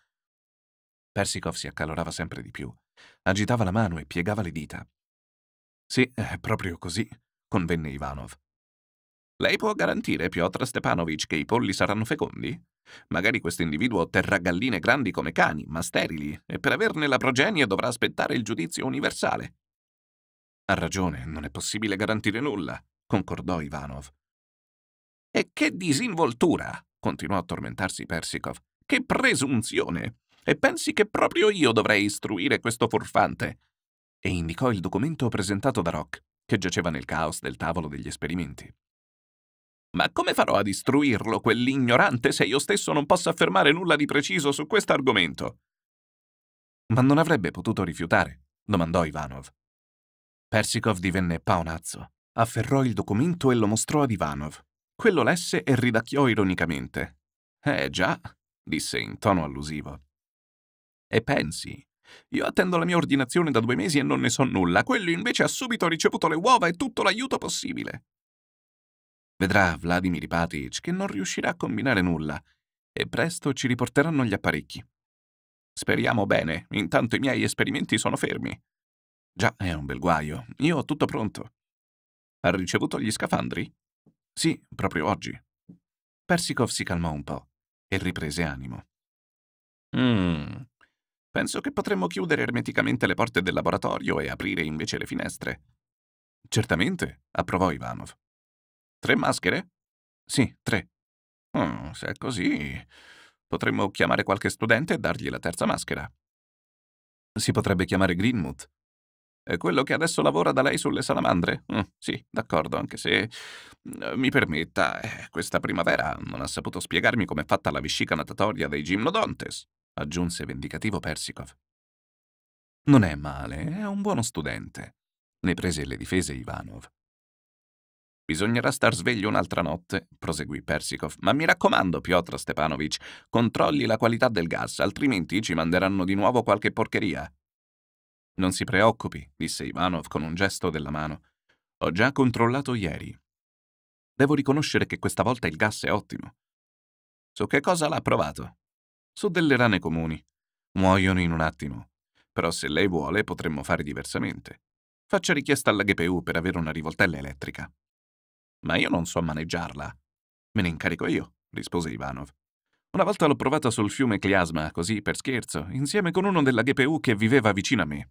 Persikov si accalorava sempre di più. Agitava la mano e piegava le dita. Sì, è eh, proprio così, convenne Ivanov. Lei può garantire, Piotr Stepanovich, che i polli saranno fecondi? Magari questo individuo otterrà galline grandi come cani, ma sterili, e per averne la progenie dovrà aspettare il giudizio universale. Ha ragione, non è possibile garantire nulla, concordò Ivanov. E che disinvoltura! continuò a tormentarsi Persikov. Che presunzione! E pensi che proprio io dovrei istruire questo furfante? e indicò il documento presentato da Rock, che giaceva nel caos del tavolo degli esperimenti. Ma come farò a istruirlo, quell'ignorante, se io stesso non posso affermare nulla di preciso su questo argomento? Ma non avrebbe potuto rifiutare, domandò Ivanov. Persikov divenne paonazzo. Afferrò il documento e lo mostrò ad Ivanov. Quello lesse e ridacchiò ironicamente. Eh già, disse in tono allusivo. E pensi, io attendo la mia ordinazione da due mesi e non ne so nulla. Quello invece ha subito ricevuto le uova e tutto l'aiuto possibile. Vedrà Vladimir Ipatic che non riuscirà a combinare nulla e presto ci riporteranno gli apparecchi. Speriamo bene, intanto i miei esperimenti sono fermi. Già, è un bel guaio. Io ho tutto pronto. Ha ricevuto gli scafandri? Sì, proprio oggi. Persikov si calmò un po' e riprese animo. Mmm, Penso che potremmo chiudere ermeticamente le porte del laboratorio e aprire invece le finestre. Certamente, approvò Ivanov. Tre maschere? Sì, tre. Oh, se è così, potremmo chiamare qualche studente e dargli la terza maschera. Si potrebbe chiamare Greenmouth. È quello che adesso lavora da lei sulle salamandre? Mm, sì, d'accordo, anche se... Mm, mi permetta, eh, questa primavera non ha saputo spiegarmi com'è fatta la vescica natatoria dei gimnodontes aggiunse vendicativo Persikov. Non è male, è un buono studente, ne prese le difese Ivanov. Bisognerà star sveglio un'altra notte, proseguì Persikov, ma mi raccomando, Piotr Stepanovich, controlli la qualità del gas, altrimenti ci manderanno di nuovo qualche porcheria. Non si preoccupi, disse Ivanov con un gesto della mano. Ho già controllato ieri. Devo riconoscere che questa volta il gas è ottimo. Su che cosa l'ha provato? su delle rane comuni. Muoiono in un attimo. Però se lei vuole potremmo fare diversamente. Faccia richiesta alla GPU per avere una rivoltella elettrica. Ma io non so maneggiarla. Me ne incarico io, rispose Ivanov. Una volta l'ho provata sul fiume Cliasma, così per scherzo, insieme con uno della GPU che viveva vicino a me.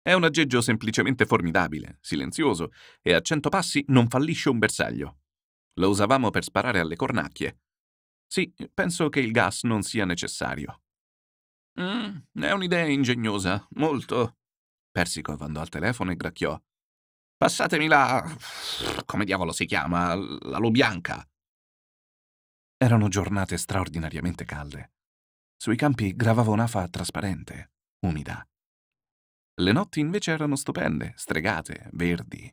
È un aggeggio semplicemente formidabile, silenzioso, e a cento passi non fallisce un bersaglio. Lo usavamo per sparare alle cornacchie, sì, penso che il gas non sia necessario. Mm, è un'idea ingegnosa, molto. Persico andò al telefono e gracchiò. Passatemi la... come diavolo si chiama? La lubianca. Erano giornate straordinariamente calde. Sui campi gravava un'afa trasparente, umida. Le notti invece erano stupende, stregate, verdi.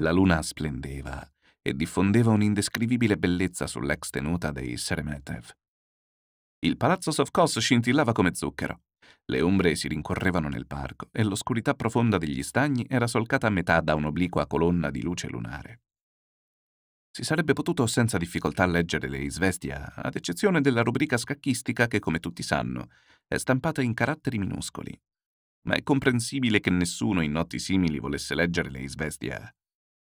La luna splendeva e diffondeva un'indescrivibile bellezza sull'ex tenuta dei Seremetev. Il palazzo Sovkos scintillava come zucchero. Le ombre si rincorrevano nel parco e l'oscurità profonda degli stagni era solcata a metà da un'obliqua colonna di luce lunare. Si sarebbe potuto senza difficoltà leggere le Isvestia, ad eccezione della rubrica scacchistica che, come tutti sanno, è stampata in caratteri minuscoli. Ma è comprensibile che nessuno in notti simili volesse leggere le Isvestia.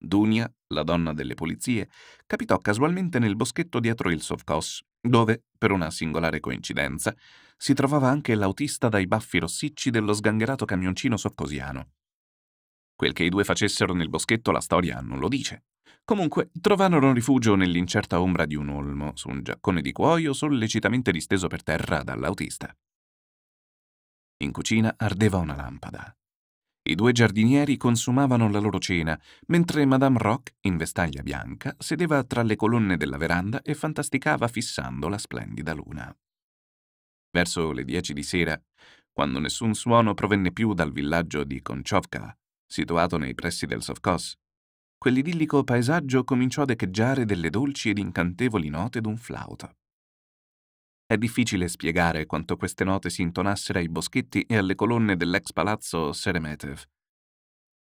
Dunia, la donna delle polizie, capitò casualmente nel boschetto dietro il Sovkos, dove, per una singolare coincidenza, si trovava anche l'autista dai baffi rossicci dello sgangherato camioncino sovcosiano. Quel che i due facessero nel boschetto la storia non lo dice. Comunque, trovarono rifugio nell'incerta ombra di un olmo, su un giaccone di cuoio sollecitamente disteso per terra dall'autista. In cucina ardeva una lampada. I due giardinieri consumavano la loro cena, mentre Madame Rock, in vestaglia bianca, sedeva tra le colonne della veranda e fantasticava fissando la splendida luna. Verso le dieci di sera, quando nessun suono provenne più dal villaggio di Konchovka, situato nei pressi del Sovkos, quell'idillico paesaggio cominciò ad echeggiare delle dolci ed incantevoli note d'un flauto. È difficile spiegare quanto queste note si intonassero ai boschetti e alle colonne dell'ex palazzo Seremetev.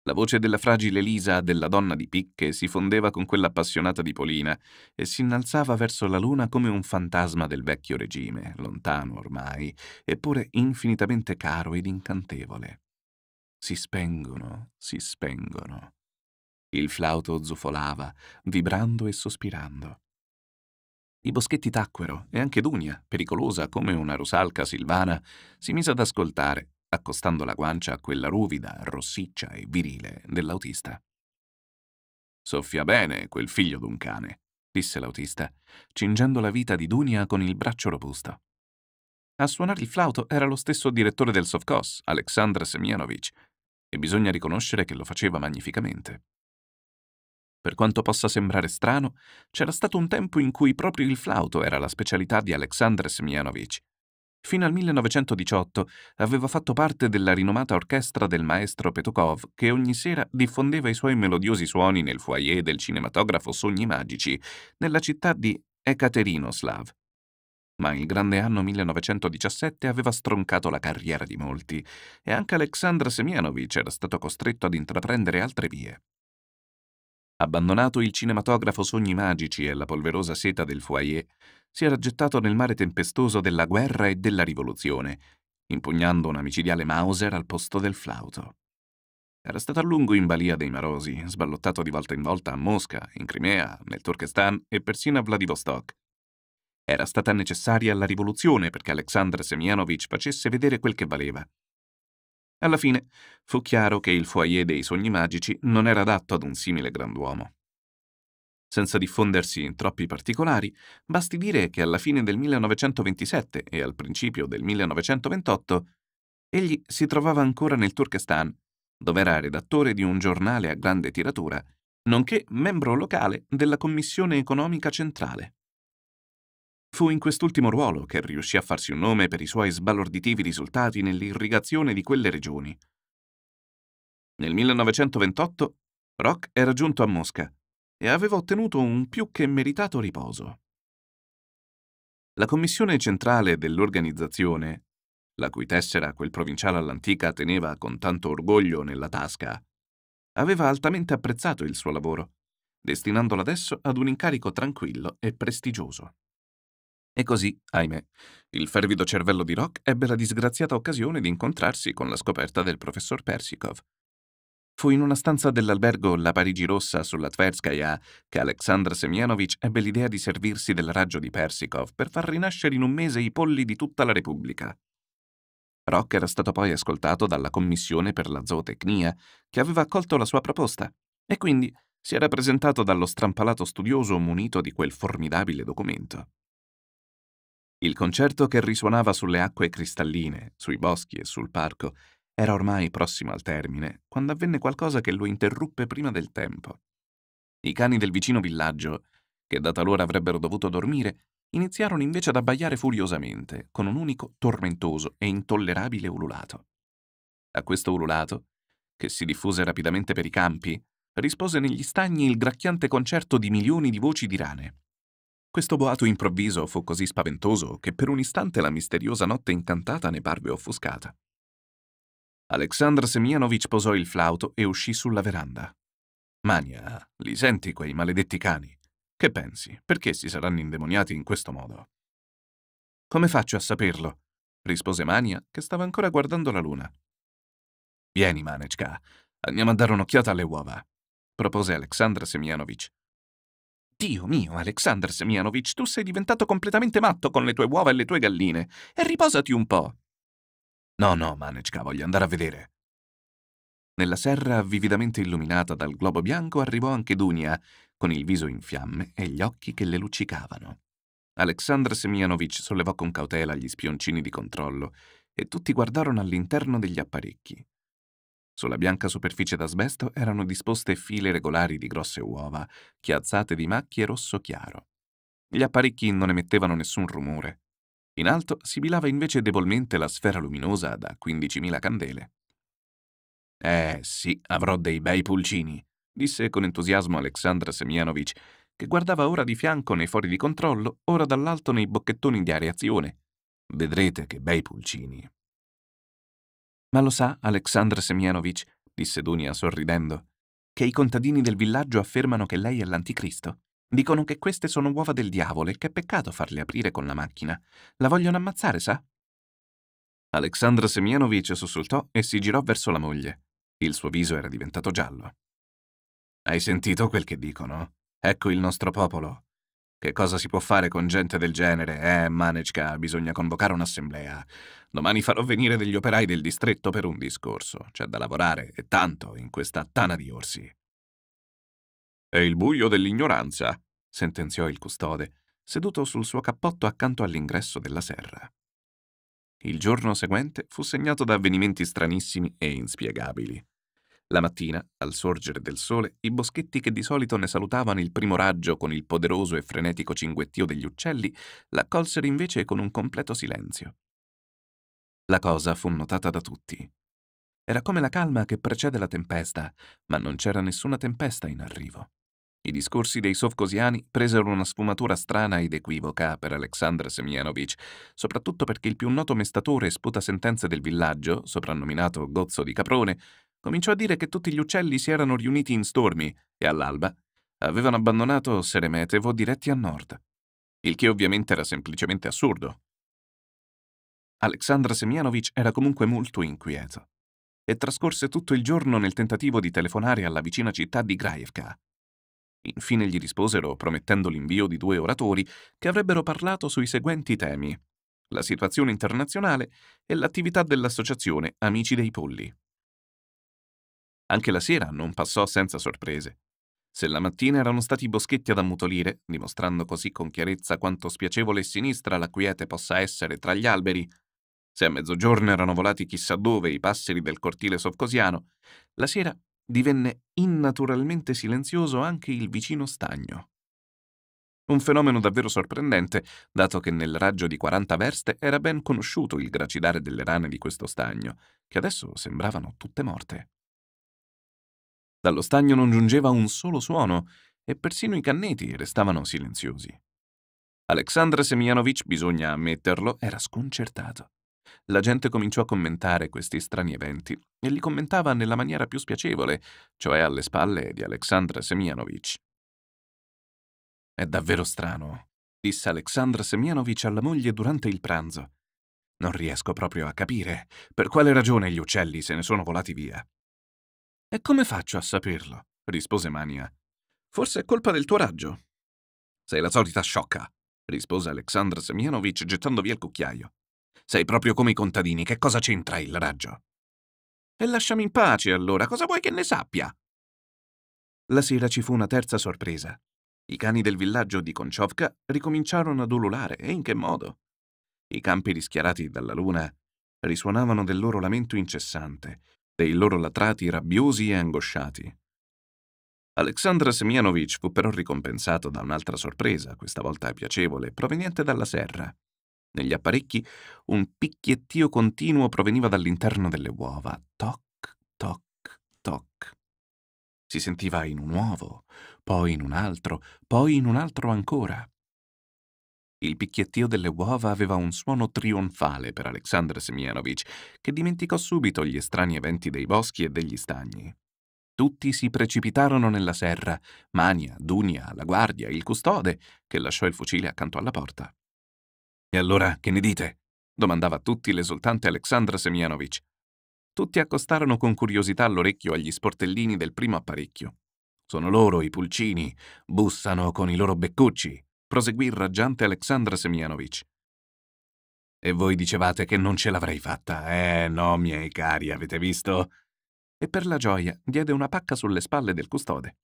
La voce della fragile Lisa, della donna di picche, si fondeva con quella appassionata di Polina e si innalzava verso la luna come un fantasma del vecchio regime, lontano ormai, eppure infinitamente caro ed incantevole. Si spengono, si spengono. Il flauto zufolava, vibrando e sospirando. I boschetti tacquero e anche Dunia, pericolosa come una rosalca silvana, si mise ad ascoltare, accostando la guancia a quella ruvida, rossiccia e virile dell'autista. Soffia bene quel figlio d'un cane, disse l'autista, cingendo la vita di Dunia con il braccio robusto. A suonare il flauto era lo stesso direttore del Sovcos, Aleksandr Semjanovich, e bisogna riconoscere che lo faceva magnificamente. Per quanto possa sembrare strano, c'era stato un tempo in cui proprio il flauto era la specialità di Aleksandr Smianovic. Fino al 1918 aveva fatto parte della rinomata orchestra del maestro Petokov che ogni sera diffondeva i suoi melodiosi suoni nel foyer del cinematografo Sogni Magici, nella città di Ekaterinoslav. Ma il grande anno 1917 aveva stroncato la carriera di molti e anche Aleksandr Semianovic era stato costretto ad intraprendere altre vie. Abbandonato il cinematografo Sogni Magici e la polverosa seta del foyer, si era gettato nel mare tempestoso della guerra e della rivoluzione, impugnando una micidiale Mauser al posto del flauto. Era stato a lungo in balia dei Marosi, sballottato di volta in volta a Mosca, in Crimea, nel Turkestan e persino a Vladivostok. Era stata necessaria la rivoluzione perché Alexander Semyanovich facesse vedere quel che valeva, alla fine fu chiaro che il foyer dei sogni magici non era adatto ad un simile grand'uomo. Senza diffondersi in troppi particolari, basti dire che alla fine del 1927 e al principio del 1928 egli si trovava ancora nel Turkestan, dove era redattore di un giornale a grande tiratura, nonché membro locale della Commissione economica centrale. Fu in quest'ultimo ruolo che riuscì a farsi un nome per i suoi sbalorditivi risultati nell'irrigazione di quelle regioni. Nel 1928 Rock era giunto a Mosca e aveva ottenuto un più che meritato riposo. La commissione centrale dell'organizzazione, la cui tessera quel provinciale all'antica teneva con tanto orgoglio nella tasca, aveva altamente apprezzato il suo lavoro, destinandolo adesso ad un incarico tranquillo e prestigioso. E così, ahimè, il fervido cervello di Rock ebbe la disgraziata occasione di incontrarsi con la scoperta del professor Persikov. Fu in una stanza dell'albergo La Parigi Rossa sulla Tverskaya che Aleksandr Semjanovich ebbe l'idea di servirsi del raggio di Persikov per far rinascere in un mese i polli di tutta la Repubblica. Rock era stato poi ascoltato dalla Commissione per la Zootecnia, che aveva accolto la sua proposta, e quindi si era presentato dallo strampalato studioso munito di quel formidabile documento. Il concerto che risuonava sulle acque cristalline, sui boschi e sul parco, era ormai prossimo al termine, quando avvenne qualcosa che lo interruppe prima del tempo. I cani del vicino villaggio, che da talora avrebbero dovuto dormire, iniziarono invece ad abbaiare furiosamente, con un unico tormentoso e intollerabile ululato. A questo ululato, che si diffuse rapidamente per i campi, rispose negli stagni il gracchiante concerto di milioni di voci di rane. Questo boato improvviso fu così spaventoso che per un istante la misteriosa notte incantata ne parve offuscata. Aleksandr Semianovich posò il flauto e uscì sulla veranda. Mania, li senti quei maledetti cani? Che pensi? Perché si saranno indemoniati in questo modo? Come faccio a saperlo? rispose Mania, che stava ancora guardando la luna. Vieni, Manechka, andiamo a dare un'occhiata alle uova, propose Aleksandr Semianovich. Dio mio, Alexander Semianovic, tu sei diventato completamente matto con le tue uova e le tue galline. E riposati un po'. No, no, Manechka, voglio andare a vedere. Nella serra vividamente illuminata dal globo bianco arrivò anche Dunia, con il viso in fiamme e gli occhi che le luccicavano. Alexandra Semianovic sollevò con cautela gli spioncini di controllo e tutti guardarono all'interno degli apparecchi. Sulla bianca superficie d'asbesto erano disposte file regolari di grosse uova, chiazzate di macchie rosso chiaro. Gli apparecchi non emettevano nessun rumore. In alto sibilava invece debolmente la sfera luminosa da 15.000 candele. Eh sì, avrò dei bei pulcini, disse con entusiasmo Alexandra Semjanovic, che guardava ora di fianco nei fori di controllo, ora dall'alto nei bocchettoni di areazione. Vedrete che bei pulcini. Ma lo sa, Aleksandr Semjanovich, disse Dunia sorridendo, che i contadini del villaggio affermano che lei è l'anticristo. Dicono che queste sono uova del diavolo e che è peccato farle aprire con la macchina. La vogliono ammazzare, sa? Aleksandr Semjanovich sussultò e si girò verso la moglie. Il suo viso era diventato giallo. Hai sentito quel che dicono? Ecco il nostro popolo. Che cosa si può fare con gente del genere? Eh, Manechka, bisogna convocare un'assemblea. Domani farò venire degli operai del distretto per un discorso. C'è da lavorare, e tanto, in questa tana di orsi. È il buio dell'ignoranza, sentenziò il custode, seduto sul suo cappotto accanto all'ingresso della serra. Il giorno seguente fu segnato da avvenimenti stranissimi e inspiegabili. La mattina, al sorgere del sole, i boschetti che di solito ne salutavano il primo raggio con il poderoso e frenetico cinguettio degli uccelli, l'accolsero invece con un completo silenzio. La cosa fu notata da tutti. Era come la calma che precede la tempesta, ma non c'era nessuna tempesta in arrivo. I discorsi dei sovcosiani presero una sfumatura strana ed equivoca per Aleksandr Semjanovic, soprattutto perché il più noto mestatore e sputa sentenze del villaggio, soprannominato Gozzo di Caprone, cominciò a dire che tutti gli uccelli si erano riuniti in stormi e all'alba avevano abbandonato Seremetevo diretti a nord, il che ovviamente era semplicemente assurdo. Aleksandr Semjanovic era comunque molto inquieto e trascorse tutto il giorno nel tentativo di telefonare alla vicina città di Graevka. Infine gli risposero promettendo l'invio di due oratori che avrebbero parlato sui seguenti temi la situazione internazionale e l'attività dell'associazione Amici dei Polli. Anche la sera non passò senza sorprese. Se la mattina erano stati i boschetti ad ammutolire, dimostrando così con chiarezza quanto spiacevole e sinistra la quiete possa essere tra gli alberi, se a mezzogiorno erano volati chissà dove i passeri del cortile sovcosiano, la sera divenne innaturalmente silenzioso anche il vicino stagno. Un fenomeno davvero sorprendente, dato che nel raggio di 40 verste era ben conosciuto il gracidare delle rane di questo stagno, che adesso sembravano tutte morte. Dallo stagno non giungeva un solo suono e persino i canneti restavano silenziosi. Alexandr Semianovich, bisogna ammetterlo, era sconcertato. La gente cominciò a commentare questi strani eventi e li commentava nella maniera più spiacevole, cioè alle spalle di Alexandr Semianovich. È davvero strano, disse Alexandr Semianovich alla moglie durante il pranzo. Non riesco proprio a capire per quale ragione gli uccelli se ne sono volati via. E come faccio a saperlo? rispose Mania. Forse è colpa del tuo raggio. Sei la solita sciocca, rispose Aleksandr Semionovich gettando via il cucchiaio. Sei proprio come i contadini, che cosa c'entra il raggio? E lasciami in pace allora, cosa vuoi che ne sappia? La sera ci fu una terza sorpresa. I cani del villaggio di Konciovka ricominciarono ad ululare, e in che modo? I campi rischiarati dalla luna risuonavano del loro lamento incessante, dei loro latrati rabbiosi e angosciati. Aleksandr Semjanovic fu però ricompensato da un'altra sorpresa, questa volta piacevole, proveniente dalla serra. Negli apparecchi un picchiettio continuo proveniva dall'interno delle uova. Toc, toc, toc. Si sentiva in un uovo, poi in un altro, poi in un altro ancora. Il picchiettio delle uova aveva un suono trionfale per Aleksandr Semionovich, che dimenticò subito gli strani eventi dei boschi e degli stagni. Tutti si precipitarono nella serra, Mania, Dunia, la guardia, il custode, che lasciò il fucile accanto alla porta. E allora che ne dite? domandava a tutti l'esultante Aleksandr Semionovich. Tutti accostarono con curiosità l'orecchio agli sportellini del primo apparecchio. Sono loro i pulcini, bussano con i loro beccucci, proseguì il raggiante Alexandra Semjanovic. E voi dicevate che non ce l'avrei fatta. Eh no, miei cari, avete visto? E per la gioia diede una pacca sulle spalle del custode.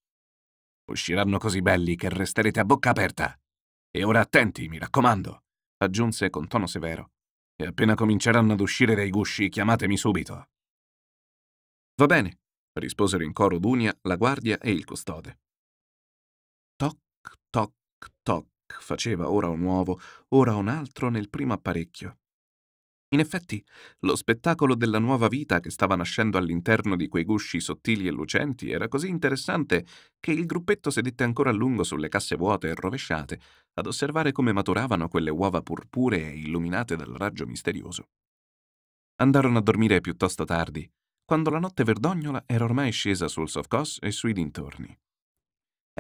Usciranno così belli che resterete a bocca aperta. E ora attenti, mi raccomando, aggiunse con tono severo. E appena cominceranno ad uscire dai gusci, chiamatemi subito. Va bene, risposero in coro Dunia, la guardia e il custode. Toc, toc, toc faceva ora un uovo, ora un altro nel primo apparecchio. In effetti, lo spettacolo della nuova vita che stava nascendo all'interno di quei gusci sottili e lucenti era così interessante che il gruppetto sedette ancora a lungo sulle casse vuote e rovesciate ad osservare come maturavano quelle uova purpuree illuminate dal raggio misterioso. Andarono a dormire piuttosto tardi, quando la notte verdognola era ormai scesa sul Sovcos e sui dintorni.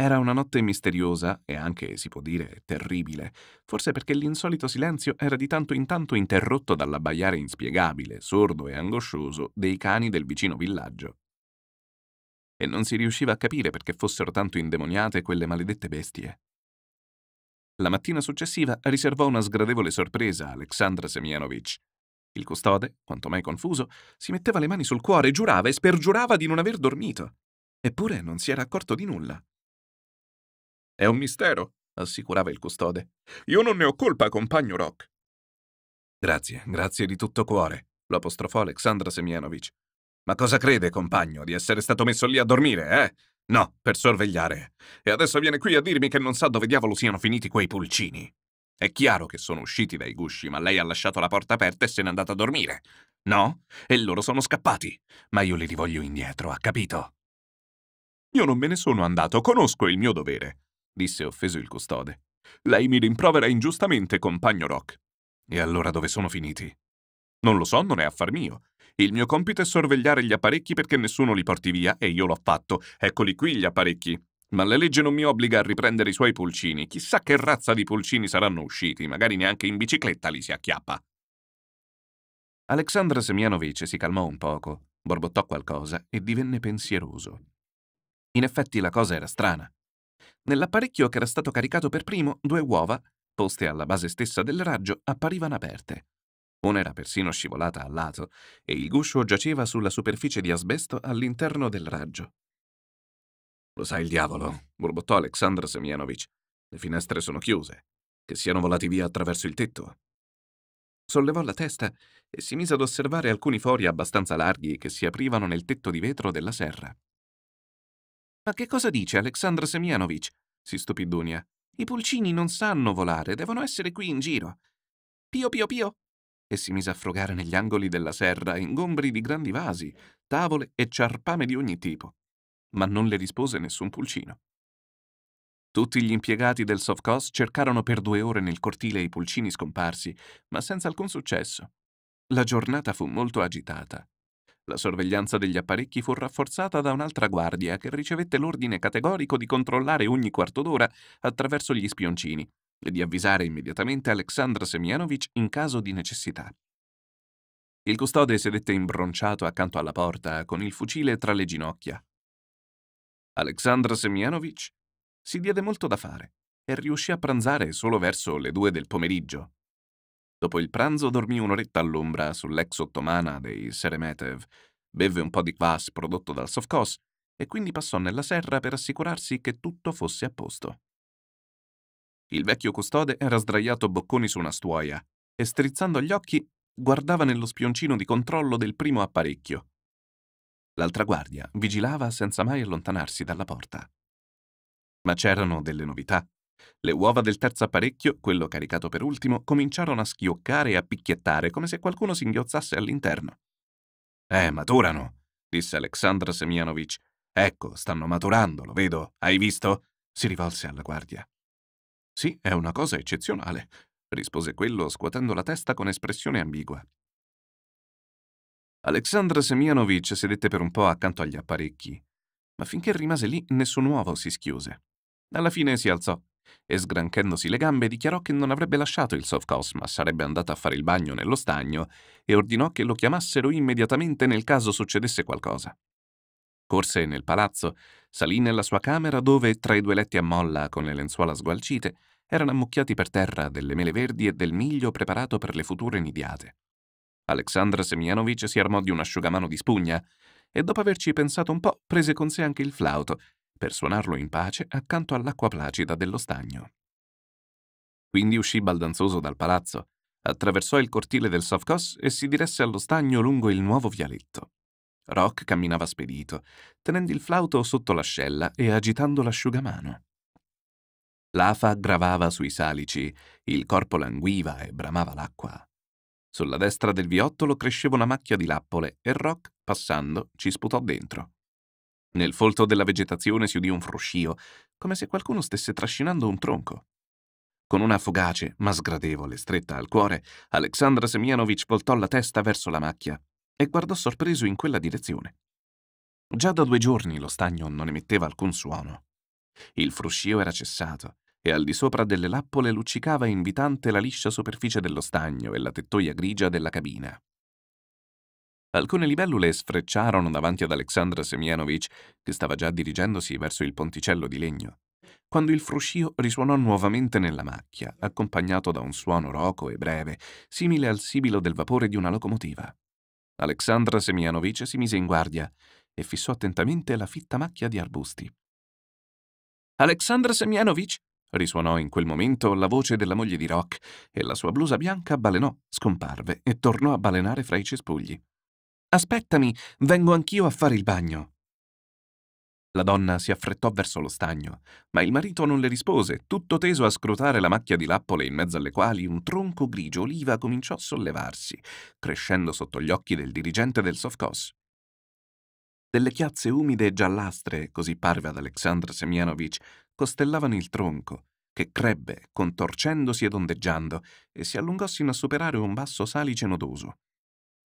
Era una notte misteriosa e anche, si può dire, terribile, forse perché l'insolito silenzio era di tanto in tanto interrotto dall'abbaiare inspiegabile, sordo e angoscioso dei cani del vicino villaggio. E non si riusciva a capire perché fossero tanto indemoniate quelle maledette bestie. La mattina successiva riservò una sgradevole sorpresa a Alexandra Semianovich. Il custode, quanto mai confuso, si metteva le mani sul cuore, giurava e spergiurava di non aver dormito. Eppure non si era accorto di nulla è un mistero, assicurava il custode. Io non ne ho colpa, compagno Rock. Grazie, grazie di tutto cuore, lo apostrofò Alexandra Semianovic. Ma cosa crede, compagno, di essere stato messo lì a dormire, eh? No, per sorvegliare. E adesso viene qui a dirmi che non sa dove diavolo siano finiti quei pulcini. È chiaro che sono usciti dai gusci, ma lei ha lasciato la porta aperta e se n'è andata a dormire. No? E loro sono scappati. Ma io li rivoglio indietro, ha capito? Io non me ne sono andato, conosco il mio dovere disse offeso il custode. Lei mi rimprovera ingiustamente, compagno Rock. E allora dove sono finiti? Non lo so, non è affar mio. Il mio compito è sorvegliare gli apparecchi perché nessuno li porti via e io l'ho fatto. Eccoli qui gli apparecchi. Ma la legge non mi obbliga a riprendere i suoi pulcini. Chissà che razza di pulcini saranno usciti, magari neanche in bicicletta li si acchiappa. Alexandra Semianovic si calmò un poco, borbottò qualcosa e divenne pensieroso. In effetti la cosa era strana. Nell'apparecchio che era stato caricato per primo, due uova, poste alla base stessa del raggio, apparivano aperte. Una era persino scivolata a lato e il guscio giaceva sulla superficie di asbesto all'interno del raggio. Lo sa il diavolo, borbottò Aleksandr Semjanovich. Le finestre sono chiuse. Che siano volati via attraverso il tetto. Sollevò la testa e si mise ad osservare alcuni fori abbastanza larghi che si aprivano nel tetto di vetro della serra. Ma che cosa dice Aleksandr Semjanovic? si stupì Dunia. I pulcini non sanno volare, devono essere qui in giro. Pio, pio, pio! E si mise a frugare negli angoli della serra, ingombri di grandi vasi, tavole e ciarpame di ogni tipo. Ma non le rispose nessun pulcino. Tutti gli impiegati del Sovkos cercarono per due ore nel cortile i pulcini scomparsi, ma senza alcun successo. La giornata fu molto agitata. La sorveglianza degli apparecchi fu rafforzata da un'altra guardia che ricevette l'ordine categorico di controllare ogni quarto d'ora attraverso gli spioncini e di avvisare immediatamente Alexandra Semjanovic in caso di necessità. Il custode sedette imbronciato accanto alla porta con il fucile tra le ginocchia. Alexandra Semjanovic si diede molto da fare e riuscì a pranzare solo verso le due del pomeriggio. Dopo il pranzo dormì un'oretta all'ombra sull'ex ottomana dei Seremetev, bevve un po' di kvas prodotto dal Sovkos e quindi passò nella serra per assicurarsi che tutto fosse a posto. Il vecchio custode era sdraiato bocconi su una stuoia e strizzando gli occhi guardava nello spioncino di controllo del primo apparecchio. L'altra guardia vigilava senza mai allontanarsi dalla porta. Ma c'erano delle novità. Le uova del terzo apparecchio, quello caricato per ultimo, cominciarono a schioccare e a picchiettare come se qualcuno si inghiozzasse all'interno. Eh, maturano, disse Aleksandr Semjanovich. Ecco, stanno maturando, lo vedo. Hai visto? si rivolse alla guardia. Sì, è una cosa eccezionale, rispose quello scuotendo la testa con espressione ambigua. Aleksandr Semjanovich sedette per un po' accanto agli apparecchi, ma finché rimase lì nessun uovo si schiuse. Alla fine si alzò e sgranchendosi le gambe dichiarò che non avrebbe lasciato il Sovkos, ma sarebbe andato a fare il bagno nello stagno e ordinò che lo chiamassero immediatamente nel caso succedesse qualcosa. Corse nel palazzo, salì nella sua camera dove, tra i due letti a molla con le lenzuola sgualcite, erano ammucchiati per terra delle mele verdi e del miglio preparato per le future nidiate. Alexandra Semianovic si armò di un asciugamano di spugna e, dopo averci pensato un po', prese con sé anche il flauto per suonarlo in pace accanto all'acqua placida dello stagno. Quindi uscì baldanzoso dal palazzo, attraversò il cortile del Sovcos e si diresse allo stagno lungo il nuovo vialetto. Rock camminava spedito, tenendo il flauto sotto l'ascella e agitando l'asciugamano. L'afa gravava sui salici, il corpo languiva e bramava l'acqua. Sulla destra del viottolo cresceva una macchia di lappole e Rock, passando, ci sputò dentro. Nel folto della vegetazione si udì un fruscio, come se qualcuno stesse trascinando un tronco. Con una fugace, ma sgradevole, stretta al cuore, Alexandra Semjanovich voltò la testa verso la macchia e guardò sorpreso in quella direzione. Già da due giorni lo stagno non emetteva alcun suono. Il fruscio era cessato e al di sopra delle lappole luccicava invitante la liscia superficie dello stagno e la tettoia grigia della cabina. Alcune libellule sfrecciarono davanti ad Aleksandr Semjanovic, che stava già dirigendosi verso il ponticello di legno, quando il fruscio risuonò nuovamente nella macchia, accompagnato da un suono roco e breve, simile al sibilo del vapore di una locomotiva. Aleksandr Semjanovic si mise in guardia e fissò attentamente la fitta macchia di arbusti. «Aleksandr Semjanovic! risuonò in quel momento la voce della moglie di Rock e la sua blusa bianca balenò, scomparve e tornò a balenare fra i cespugli. Aspettami, vengo anch'io a fare il bagno. La donna si affrettò verso lo stagno, ma il marito non le rispose, tutto teso a scrutare la macchia di lappole in mezzo alle quali un tronco grigio oliva cominciò a sollevarsi, crescendo sotto gli occhi del dirigente del Sovcos. Delle chiazze umide e giallastre, così parve ad Alexandra Semjanovich, costellavano il tronco, che crebbe, contorcendosi ed ondeggiando, e si allungò sino a superare un basso salice nodoso.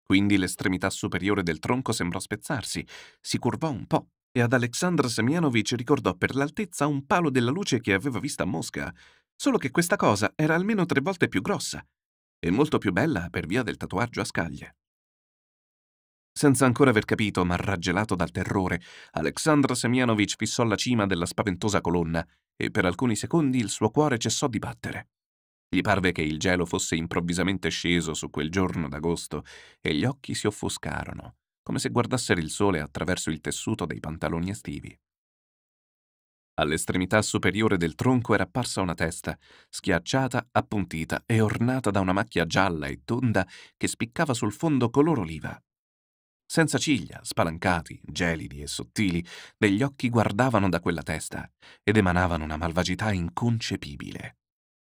Quindi l'estremità superiore del tronco sembrò spezzarsi, si curvò un po', e ad Aleksandr Semjanovich ricordò per l'altezza un palo della luce che aveva vista a Mosca, solo che questa cosa era almeno tre volte più grossa e molto più bella per via del tatuaggio a scaglie. Senza ancora aver capito, ma raggelato dal terrore, Aleksandr Semjanovich fissò la cima della spaventosa colonna e per alcuni secondi il suo cuore cessò di battere. Gli parve che il gelo fosse improvvisamente sceso su quel giorno d'agosto e gli occhi si offuscarono, come se guardassero il sole attraverso il tessuto dei pantaloni estivi. All'estremità superiore del tronco era apparsa una testa, schiacciata, appuntita e ornata da una macchia gialla e tonda che spiccava sul fondo color oliva. Senza ciglia, spalancati, gelidi e sottili, degli occhi guardavano da quella testa ed emanavano una malvagità inconcepibile.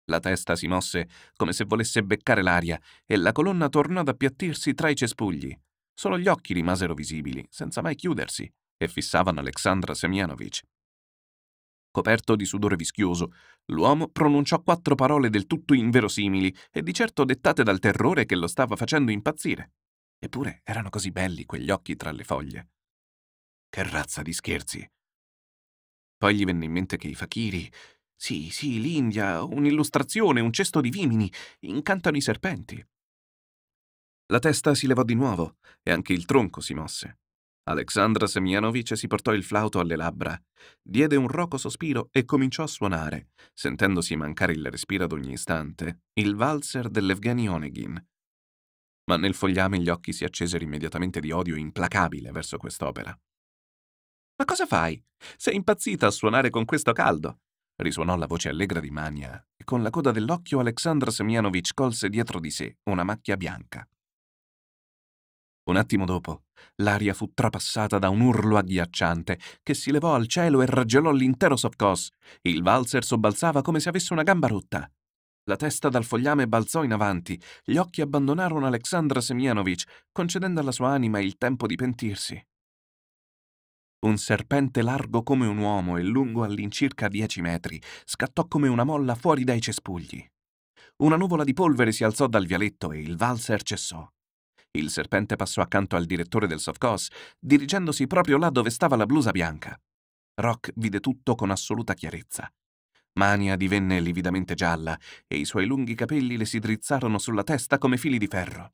La testa si mosse come se volesse beccare l'aria e la colonna tornò ad appiattirsi tra i cespugli. Solo gli occhi rimasero visibili, senza mai chiudersi, e fissavano Alexandra Semjanovich. Coperto di sudore vischioso, l'uomo pronunciò quattro parole del tutto inverosimili e di certo dettate dal terrore che lo stava facendo impazzire. Eppure erano così belli quegli occhi tra le foglie. Che razza di scherzi! Poi gli venne in mente che i fakiri sì, sì, l'India, un'illustrazione, un cesto di vimini, incantano i serpenti. La testa si levò di nuovo e anche il tronco si mosse. Alexandra Semjanovic si portò il flauto alle labbra, diede un roco sospiro e cominciò a suonare, sentendosi mancare il respiro ad ogni istante, il valzer dell'Evgeny Onegin. Ma nel fogliame gli occhi si accesero immediatamente di odio implacabile verso quest'opera. Ma cosa fai? Sei impazzita a suonare con questo caldo? risuonò la voce allegra di Mania, e con la coda dell'occhio Alexandra Semjanovich colse dietro di sé una macchia bianca. Un attimo dopo, l'aria fu trapassata da un urlo agghiacciante che si levò al cielo e raggelò l'intero Sovcos. Il valzer sobbalzava come se avesse una gamba rotta. La testa dal fogliame balzò in avanti, gli occhi abbandonarono Alexandra Semjanovich, concedendo alla sua anima il tempo di pentirsi. Un serpente largo come un uomo e lungo all'incirca dieci metri scattò come una molla fuori dai cespugli. Una nuvola di polvere si alzò dal vialetto e il valzer cessò. Il serpente passò accanto al direttore del Sovcos, dirigendosi proprio là dove stava la blusa bianca. Rock vide tutto con assoluta chiarezza. Mania divenne lividamente gialla e i suoi lunghi capelli le si drizzarono sulla testa come fili di ferro.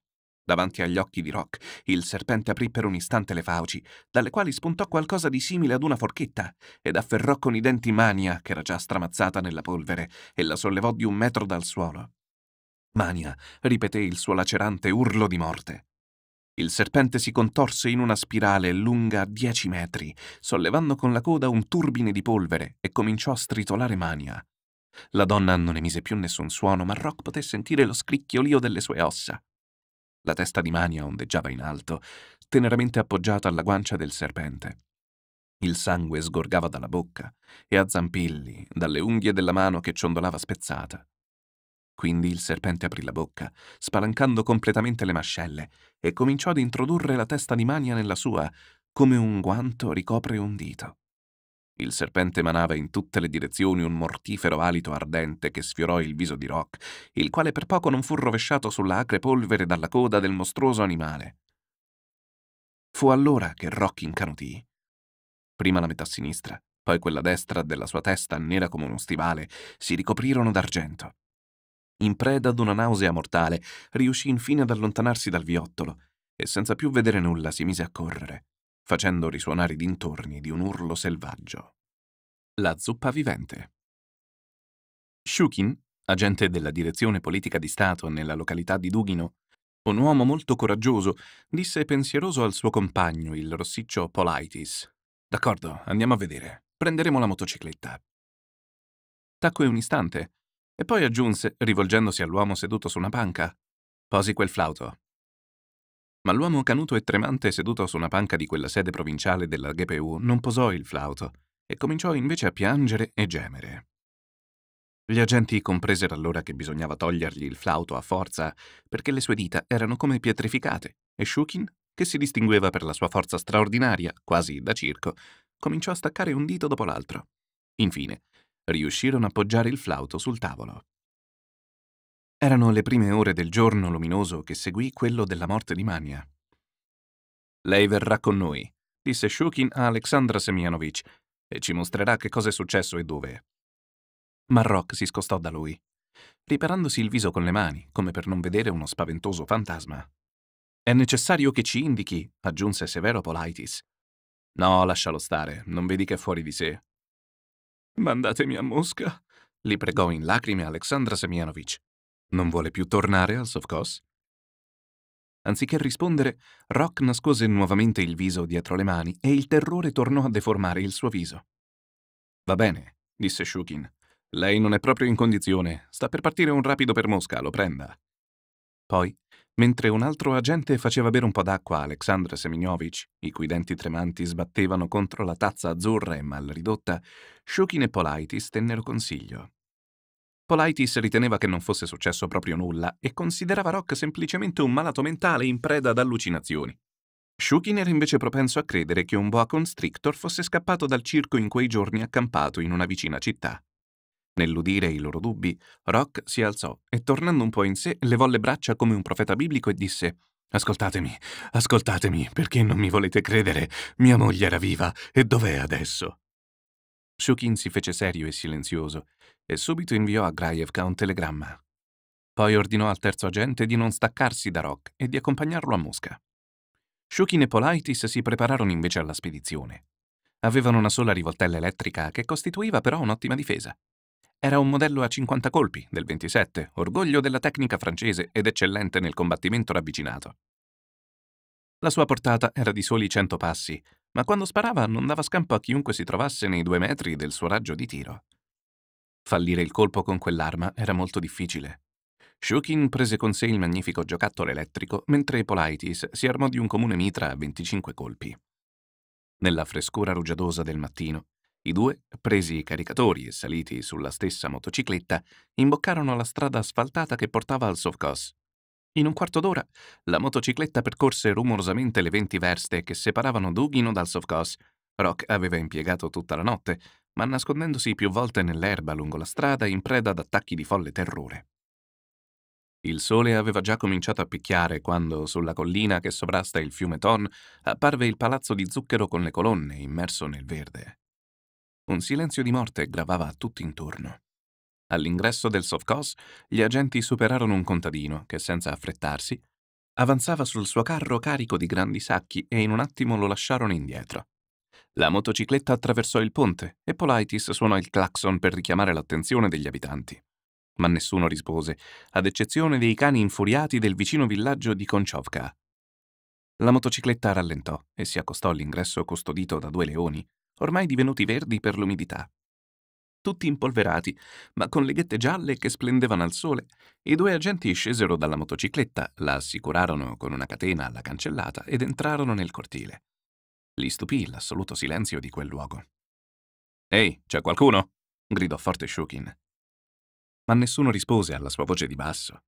Davanti agli occhi di Rock, il serpente aprì per un istante le fauci, dalle quali spuntò qualcosa di simile ad una forchetta, ed afferrò con i denti Mania, che era già stramazzata nella polvere, e la sollevò di un metro dal suolo. Mania ripeté il suo lacerante urlo di morte. Il serpente si contorse in una spirale lunga dieci metri, sollevando con la coda un turbine di polvere e cominciò a stritolare Mania. La donna non emise più nessun suono, ma Rock poté sentire lo scricchiolio delle sue ossa. La testa di Mania ondeggiava in alto, teneramente appoggiata alla guancia del serpente. Il sangue sgorgava dalla bocca e a zampilli, dalle unghie della mano che ciondolava spezzata. Quindi il serpente aprì la bocca, spalancando completamente le mascelle, e cominciò ad introdurre la testa di Mania nella sua, come un guanto ricopre un dito. Il serpente manava in tutte le direzioni un mortifero alito ardente che sfiorò il viso di Rock, il quale per poco non fu rovesciato sulla acre polvere dalla coda del mostruoso animale. Fu allora che Rock incanutì. Prima la metà sinistra, poi quella destra della sua testa nera come uno stivale, si ricoprirono d'argento. In preda ad una nausea mortale, riuscì infine ad allontanarsi dal viottolo e senza più vedere nulla si mise a correre facendo risuonare i dintorni di un urlo selvaggio. La zuppa vivente. Shukin, agente della direzione politica di Stato nella località di Dugino, un uomo molto coraggioso, disse pensieroso al suo compagno, il rossiccio Polaitis. D'accordo, andiamo a vedere. Prenderemo la motocicletta. Tacque un istante e poi aggiunse, rivolgendosi all'uomo seduto su una panca. Posi quel flauto. Ma l'uomo canuto e tremante seduto su una panca di quella sede provinciale della GPU non posò il flauto e cominciò invece a piangere e gemere. Gli agenti compresero allora che bisognava togliergli il flauto a forza perché le sue dita erano come pietrificate e Shukin, che si distingueva per la sua forza straordinaria, quasi da circo, cominciò a staccare un dito dopo l'altro. Infine, riuscirono a poggiare il flauto sul tavolo. Erano le prime ore del giorno luminoso che seguì quello della morte di Mania. Lei verrà con noi, disse Shukin a Alexandra Semyanovich, e ci mostrerà che cosa è successo e dove. Marroc si scostò da lui, riparandosi il viso con le mani, come per non vedere uno spaventoso fantasma. È necessario che ci indichi, aggiunse severo Polaitis. No, lascialo stare, non vedi che è fuori di sé. Mandatemi a Mosca, li pregò in lacrime Alexandra Semyanovich. Non vuole più tornare al Sovcos? Anziché rispondere, Rock nascose nuovamente il viso dietro le mani e il terrore tornò a deformare il suo viso. Va bene, disse Shukin. Lei non è proprio in condizione. Sta per partire un rapido per Mosca, lo prenda. Poi, mentre un altro agente faceva bere un po' d'acqua a Alexandra Seminovich, i cui denti tremanti sbattevano contro la tazza azzurra e mal ridotta, Shukin e Polaitis tennero consiglio. Politis riteneva che non fosse successo proprio nulla e considerava Rock semplicemente un malato mentale in preda ad allucinazioni. Shukin era invece propenso a credere che un boa constrictor fosse scappato dal circo in quei giorni accampato in una vicina città. Nell'udire i loro dubbi, Rock si alzò e, tornando un po' in sé, levò le braccia come un profeta biblico e disse «Ascoltatemi, ascoltatemi, perché non mi volete credere? Mia moglie era viva, e dov'è adesso?» Shukin si fece serio e silenzioso e subito inviò a Graevka un telegramma. Poi ordinò al terzo agente di non staccarsi da Rock e di accompagnarlo a Mosca. Shukin e Polaitis si prepararono invece alla spedizione. Avevano una sola rivoltella elettrica che costituiva però un'ottima difesa. Era un modello a 50 colpi del 27, orgoglio della tecnica francese ed eccellente nel combattimento ravvicinato. La sua portata era di soli 100 passi, ma quando sparava non dava scampo a chiunque si trovasse nei due metri del suo raggio di tiro. Fallire il colpo con quell'arma era molto difficile. Shukin prese con sé il magnifico giocattolo elettrico, mentre Polaitis si armò di un comune mitra a 25 colpi. Nella frescura rugiadosa del mattino, i due, presi i caricatori e saliti sulla stessa motocicletta, imboccarono la strada asfaltata che portava al Sovcos. In un quarto d'ora la motocicletta percorse rumorosamente le 20 verste che separavano Dugino dal Sovcos. Rock aveva impiegato tutta la notte ma nascondendosi più volte nell'erba lungo la strada in preda ad attacchi di folle terrore. Il sole aveva già cominciato a picchiare quando, sulla collina che sovrasta il fiume Ton, apparve il palazzo di zucchero con le colonne immerso nel verde. Un silenzio di morte gravava a intorno. All'ingresso del Sovkos, gli agenti superarono un contadino che, senza affrettarsi, avanzava sul suo carro carico di grandi sacchi e in un attimo lo lasciarono indietro. La motocicletta attraversò il ponte e Polaitis suonò il clacson per richiamare l'attenzione degli abitanti. Ma nessuno rispose, ad eccezione dei cani infuriati del vicino villaggio di Konchovka. La motocicletta rallentò e si accostò all'ingresso custodito da due leoni, ormai divenuti verdi per l'umidità. Tutti impolverati, ma con leghette gialle che splendevano al sole, i due agenti scesero dalla motocicletta, la assicurarono con una catena alla cancellata ed entrarono nel cortile. Li stupì l'assoluto silenzio di quel luogo. Ehi, c'è qualcuno? gridò forte Shukin. Ma nessuno rispose alla sua voce di basso.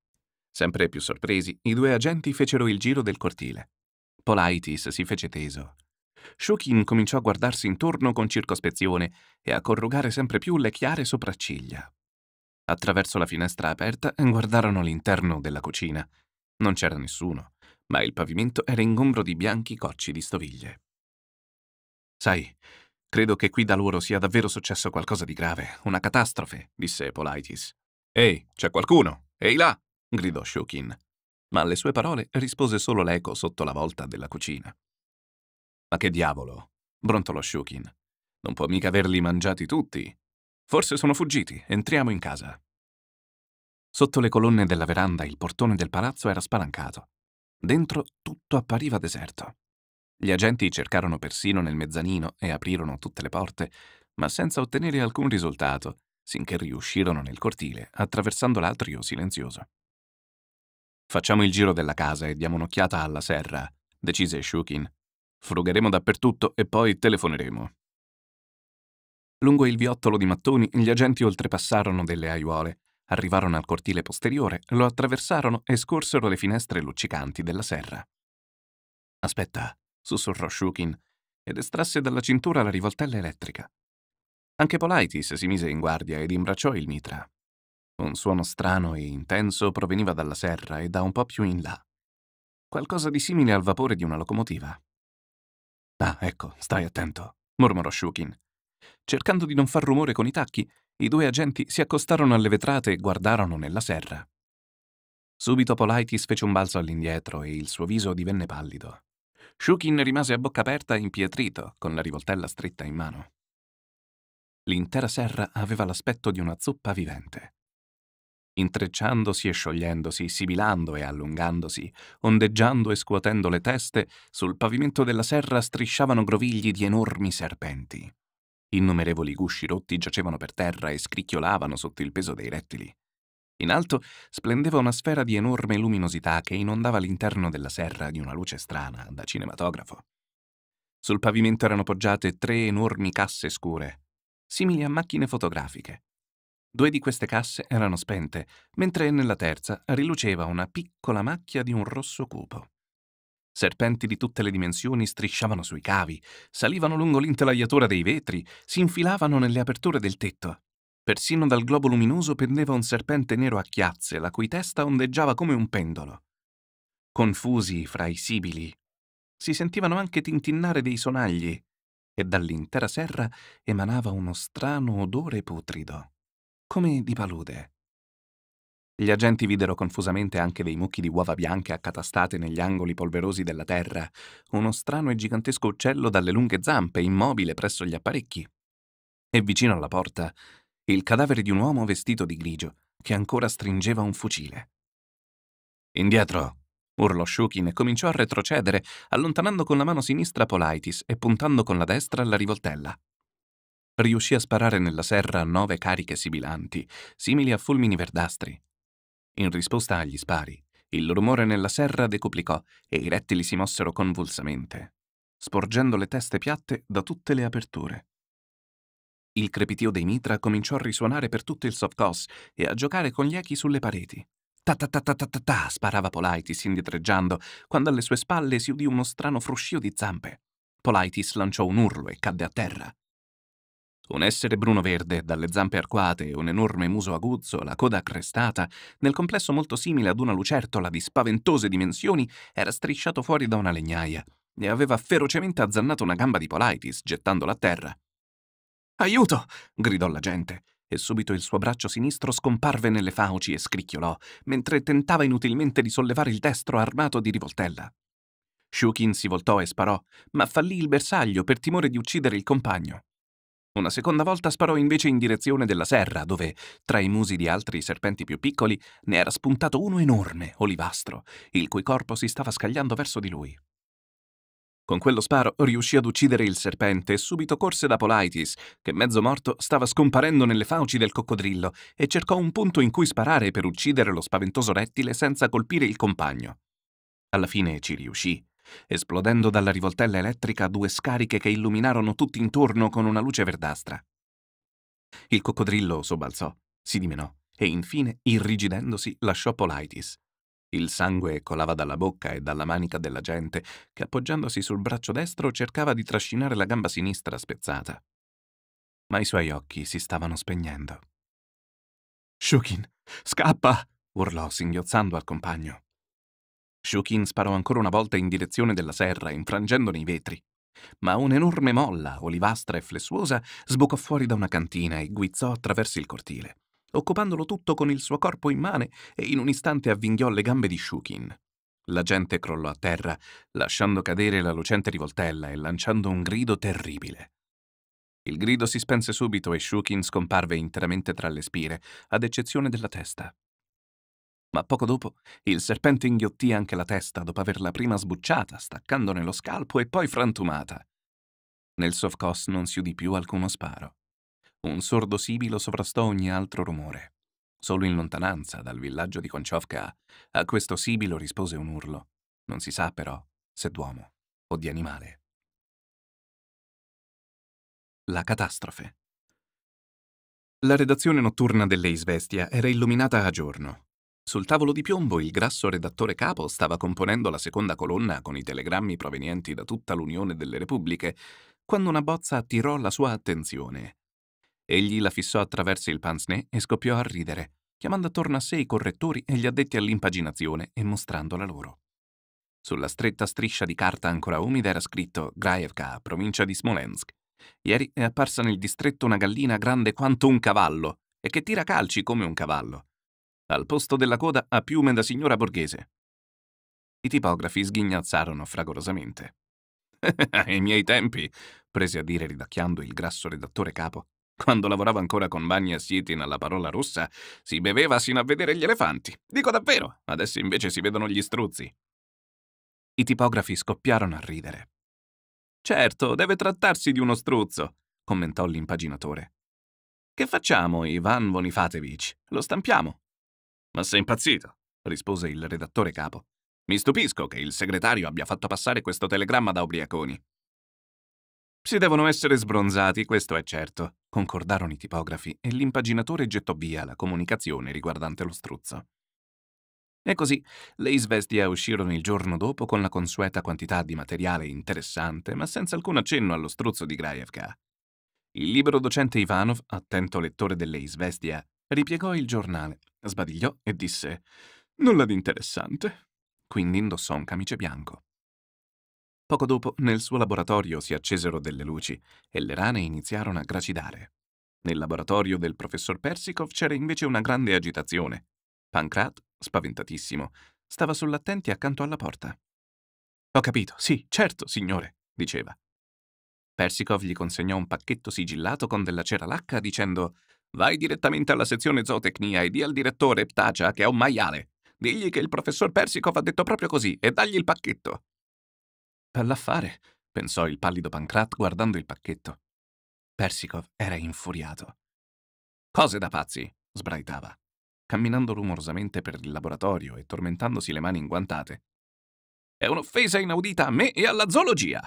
Sempre più sorpresi, i due agenti fecero il giro del cortile. Polaitis si fece teso. Shukin cominciò a guardarsi intorno con circospezione e a corrugare sempre più le chiare sopracciglia. Attraverso la finestra aperta guardarono l'interno della cucina. Non c'era nessuno, ma il pavimento era ingombro di bianchi cocci di stoviglie. Sai, credo che qui da loro sia davvero successo qualcosa di grave, una catastrofe, disse Polaitis. Ehi, c'è qualcuno! Ehi là! gridò Shukin. Ma alle sue parole rispose solo l'eco sotto la volta della cucina. Ma che diavolo! brontolò Shukin. Non può mica averli mangiati tutti. Forse sono fuggiti, entriamo in casa. Sotto le colonne della veranda il portone del palazzo era spalancato. Dentro tutto appariva deserto. Gli agenti cercarono persino nel mezzanino e aprirono tutte le porte, ma senza ottenere alcun risultato, sinché riuscirono nel cortile, attraversando l'atrio silenzioso. Facciamo il giro della casa e diamo un'occhiata alla serra, decise Shukin. Frugheremo dappertutto e poi telefoneremo. Lungo il viottolo di mattoni gli agenti oltrepassarono delle aiuole, arrivarono al cortile posteriore, lo attraversarono e scorsero le finestre luccicanti della serra. Aspetta, sussurrò Shukin ed estrasse dalla cintura la rivoltella elettrica. Anche Polaitis si mise in guardia ed imbracciò il mitra. Un suono strano e intenso proveniva dalla serra e da un po' più in là. Qualcosa di simile al vapore di una locomotiva. Ah, ecco, stai attento, mormorò Shukin. Cercando di non far rumore con i tacchi, i due agenti si accostarono alle vetrate e guardarono nella serra. Subito Polaitis fece un balzo all'indietro e il suo viso divenne pallido. Shukin rimase a bocca aperta e impietrito, con la rivoltella stretta in mano. L'intera serra aveva l'aspetto di una zuppa vivente. Intrecciandosi e sciogliendosi, sibilando e allungandosi, ondeggiando e scuotendo le teste, sul pavimento della serra strisciavano grovigli di enormi serpenti. Innumerevoli gusci rotti giacevano per terra e scricchiolavano sotto il peso dei rettili. In alto splendeva una sfera di enorme luminosità che inondava l'interno della serra di una luce strana, da cinematografo. Sul pavimento erano poggiate tre enormi casse scure, simili a macchine fotografiche. Due di queste casse erano spente, mentre nella terza riluceva una piccola macchia di un rosso cupo. Serpenti di tutte le dimensioni strisciavano sui cavi, salivano lungo l'intelaiatura dei vetri, si infilavano nelle aperture del tetto Persino dal globo luminoso pendeva un serpente nero a chiazze, la cui testa ondeggiava come un pendolo. Confusi fra i sibili, si sentivano anche tintinnare dei sonagli e dall'intera serra emanava uno strano odore putrido, come di palude. Gli agenti videro confusamente anche dei mucchi di uova bianche accatastate negli angoli polverosi della terra, uno strano e gigantesco uccello dalle lunghe zampe immobile presso gli apparecchi. E vicino alla porta il cadavere di un uomo vestito di grigio che ancora stringeva un fucile. Indietro! urlò Shukin e cominciò a retrocedere, allontanando con la mano sinistra Polaitis e puntando con la destra alla rivoltella. Riuscì a sparare nella serra nove cariche sibilanti, simili a fulmini verdastri. In risposta agli spari, il rumore nella serra decuplicò e i rettili si mossero convulsamente, sporgendo le teste piatte da tutte le aperture. Il crepitio dei mitra cominciò a risuonare per tutto il softcos e a giocare con gli echi sulle pareti. Ta-ta-ta-ta-ta-ta, sparava Politis indietreggiando, quando alle sue spalle si udì uno strano fruscio di zampe. Politis lanciò un urlo e cadde a terra. Un essere bruno-verde, dalle zampe arcuate e un enorme muso aguzzo, la coda crestata, nel complesso molto simile ad una lucertola di spaventose dimensioni, era strisciato fuori da una legnaia e aveva ferocemente azzannato una gamba di Politis, gettandola a terra. Aiuto! gridò la gente, e subito il suo braccio sinistro scomparve nelle fauci e scricchiolò, mentre tentava inutilmente di sollevare il destro armato di rivoltella. Shukin si voltò e sparò, ma fallì il bersaglio per timore di uccidere il compagno. Una seconda volta sparò invece in direzione della serra, dove, tra i musi di altri serpenti più piccoli, ne era spuntato uno enorme, olivastro, il cui corpo si stava scagliando verso di lui. Con quello sparo riuscì ad uccidere il serpente e subito corse da Polaitis, che mezzo morto stava scomparendo nelle fauci del coccodrillo, e cercò un punto in cui sparare per uccidere lo spaventoso rettile senza colpire il compagno. Alla fine ci riuscì, esplodendo dalla rivoltella elettrica due scariche che illuminarono tutti intorno con una luce verdastra. Il coccodrillo sobbalzò, si dimenò e infine, irrigidendosi, lasciò Polaitis. Il sangue colava dalla bocca e dalla manica della gente, che appoggiandosi sul braccio destro cercava di trascinare la gamba sinistra spezzata. Ma i suoi occhi si stavano spegnendo. Shukin, scappa! urlò singhiozzando al compagno. Shukin sparò ancora una volta in direzione della serra, infrangendone i vetri. Ma un'enorme molla, olivastra e flessuosa, sbucò fuori da una cantina e guizzò attraverso il cortile occupandolo tutto con il suo corpo immane e in un istante avvinghiò le gambe di Shukin. La gente crollò a terra, lasciando cadere la lucente rivoltella e lanciando un grido terribile. Il grido si spense subito e Shukin scomparve interamente tra le spire, ad eccezione della testa. Ma poco dopo il serpente inghiottì anche la testa dopo averla prima sbucciata, staccandone lo scalpo e poi frantumata. Nel Sovkos non si udì più alcuno sparo. Un sordo sibilo sovrastò ogni altro rumore. Solo in lontananza, dal villaggio di Konciovka, a questo sibilo rispose un urlo. Non si sa, però, se d'uomo o di animale. La catastrofe. La redazione notturna dell'Eisvestia era illuminata a giorno. Sul tavolo di piombo il grasso redattore capo stava componendo la seconda colonna con i telegrammi provenienti da tutta l'Unione delle Repubbliche, quando una bozza attirò la sua attenzione. Egli la fissò attraverso il pansné e scoppiò a ridere, chiamando attorno a sé i correttori e gli addetti all'impaginazione e mostrandola loro. Sulla stretta striscia di carta ancora umida era scritto Graevka, provincia di Smolensk. Ieri è apparsa nel distretto una gallina grande quanto un cavallo e che tira calci come un cavallo. Al posto della coda ha piume da signora borghese. I tipografi sghignazzarono fragorosamente. (laughs) Ai miei tempi, prese a dire ridacchiando il grasso redattore capo, quando lavorava ancora con Bagnas Yitin alla parola russa, si beveva sino a vedere gli elefanti. Dico davvero, adesso invece si vedono gli struzzi. I tipografi scoppiarono a ridere. Certo, deve trattarsi di uno struzzo, commentò l'impaginatore. Che facciamo, Ivan Bonifatevich? Lo stampiamo. Ma sei impazzito, rispose il redattore capo. Mi stupisco che il segretario abbia fatto passare questo telegramma da ubriaconi. Si devono essere sbronzati, questo è certo, concordarono i tipografi e l'impaginatore gettò via la comunicazione riguardante lo struzzo. E così le Isvestia uscirono il giorno dopo con la consueta quantità di materiale interessante, ma senza alcun accenno allo struzzo di Graevka. Il libero docente Ivanov, attento lettore delle Isvestia, ripiegò il giornale, sbadigliò e disse «Nulla di interessante». Quindi indossò un camice bianco. Poco dopo, nel suo laboratorio si accesero delle luci e le rane iniziarono a gracidare. Nel laboratorio del professor Persikov c'era invece una grande agitazione. Pancrat, spaventatissimo, stava sull'attenti accanto alla porta. Ho capito, sì, certo, signore, diceva. Persikov gli consegnò un pacchetto sigillato con della cera lacca dicendo «Vai direttamente alla sezione zootecnia e di al direttore Ptacia che è un maiale. Digli che il professor Persikov ha detto proprio così e dagli il pacchetto». Per pensò il pallido Pancrat guardando il pacchetto. Persikov era infuriato. Cose da pazzi, sbraitava, camminando rumorosamente per il laboratorio e tormentandosi le mani inguantate. È un'offesa inaudita a me e alla zoologia.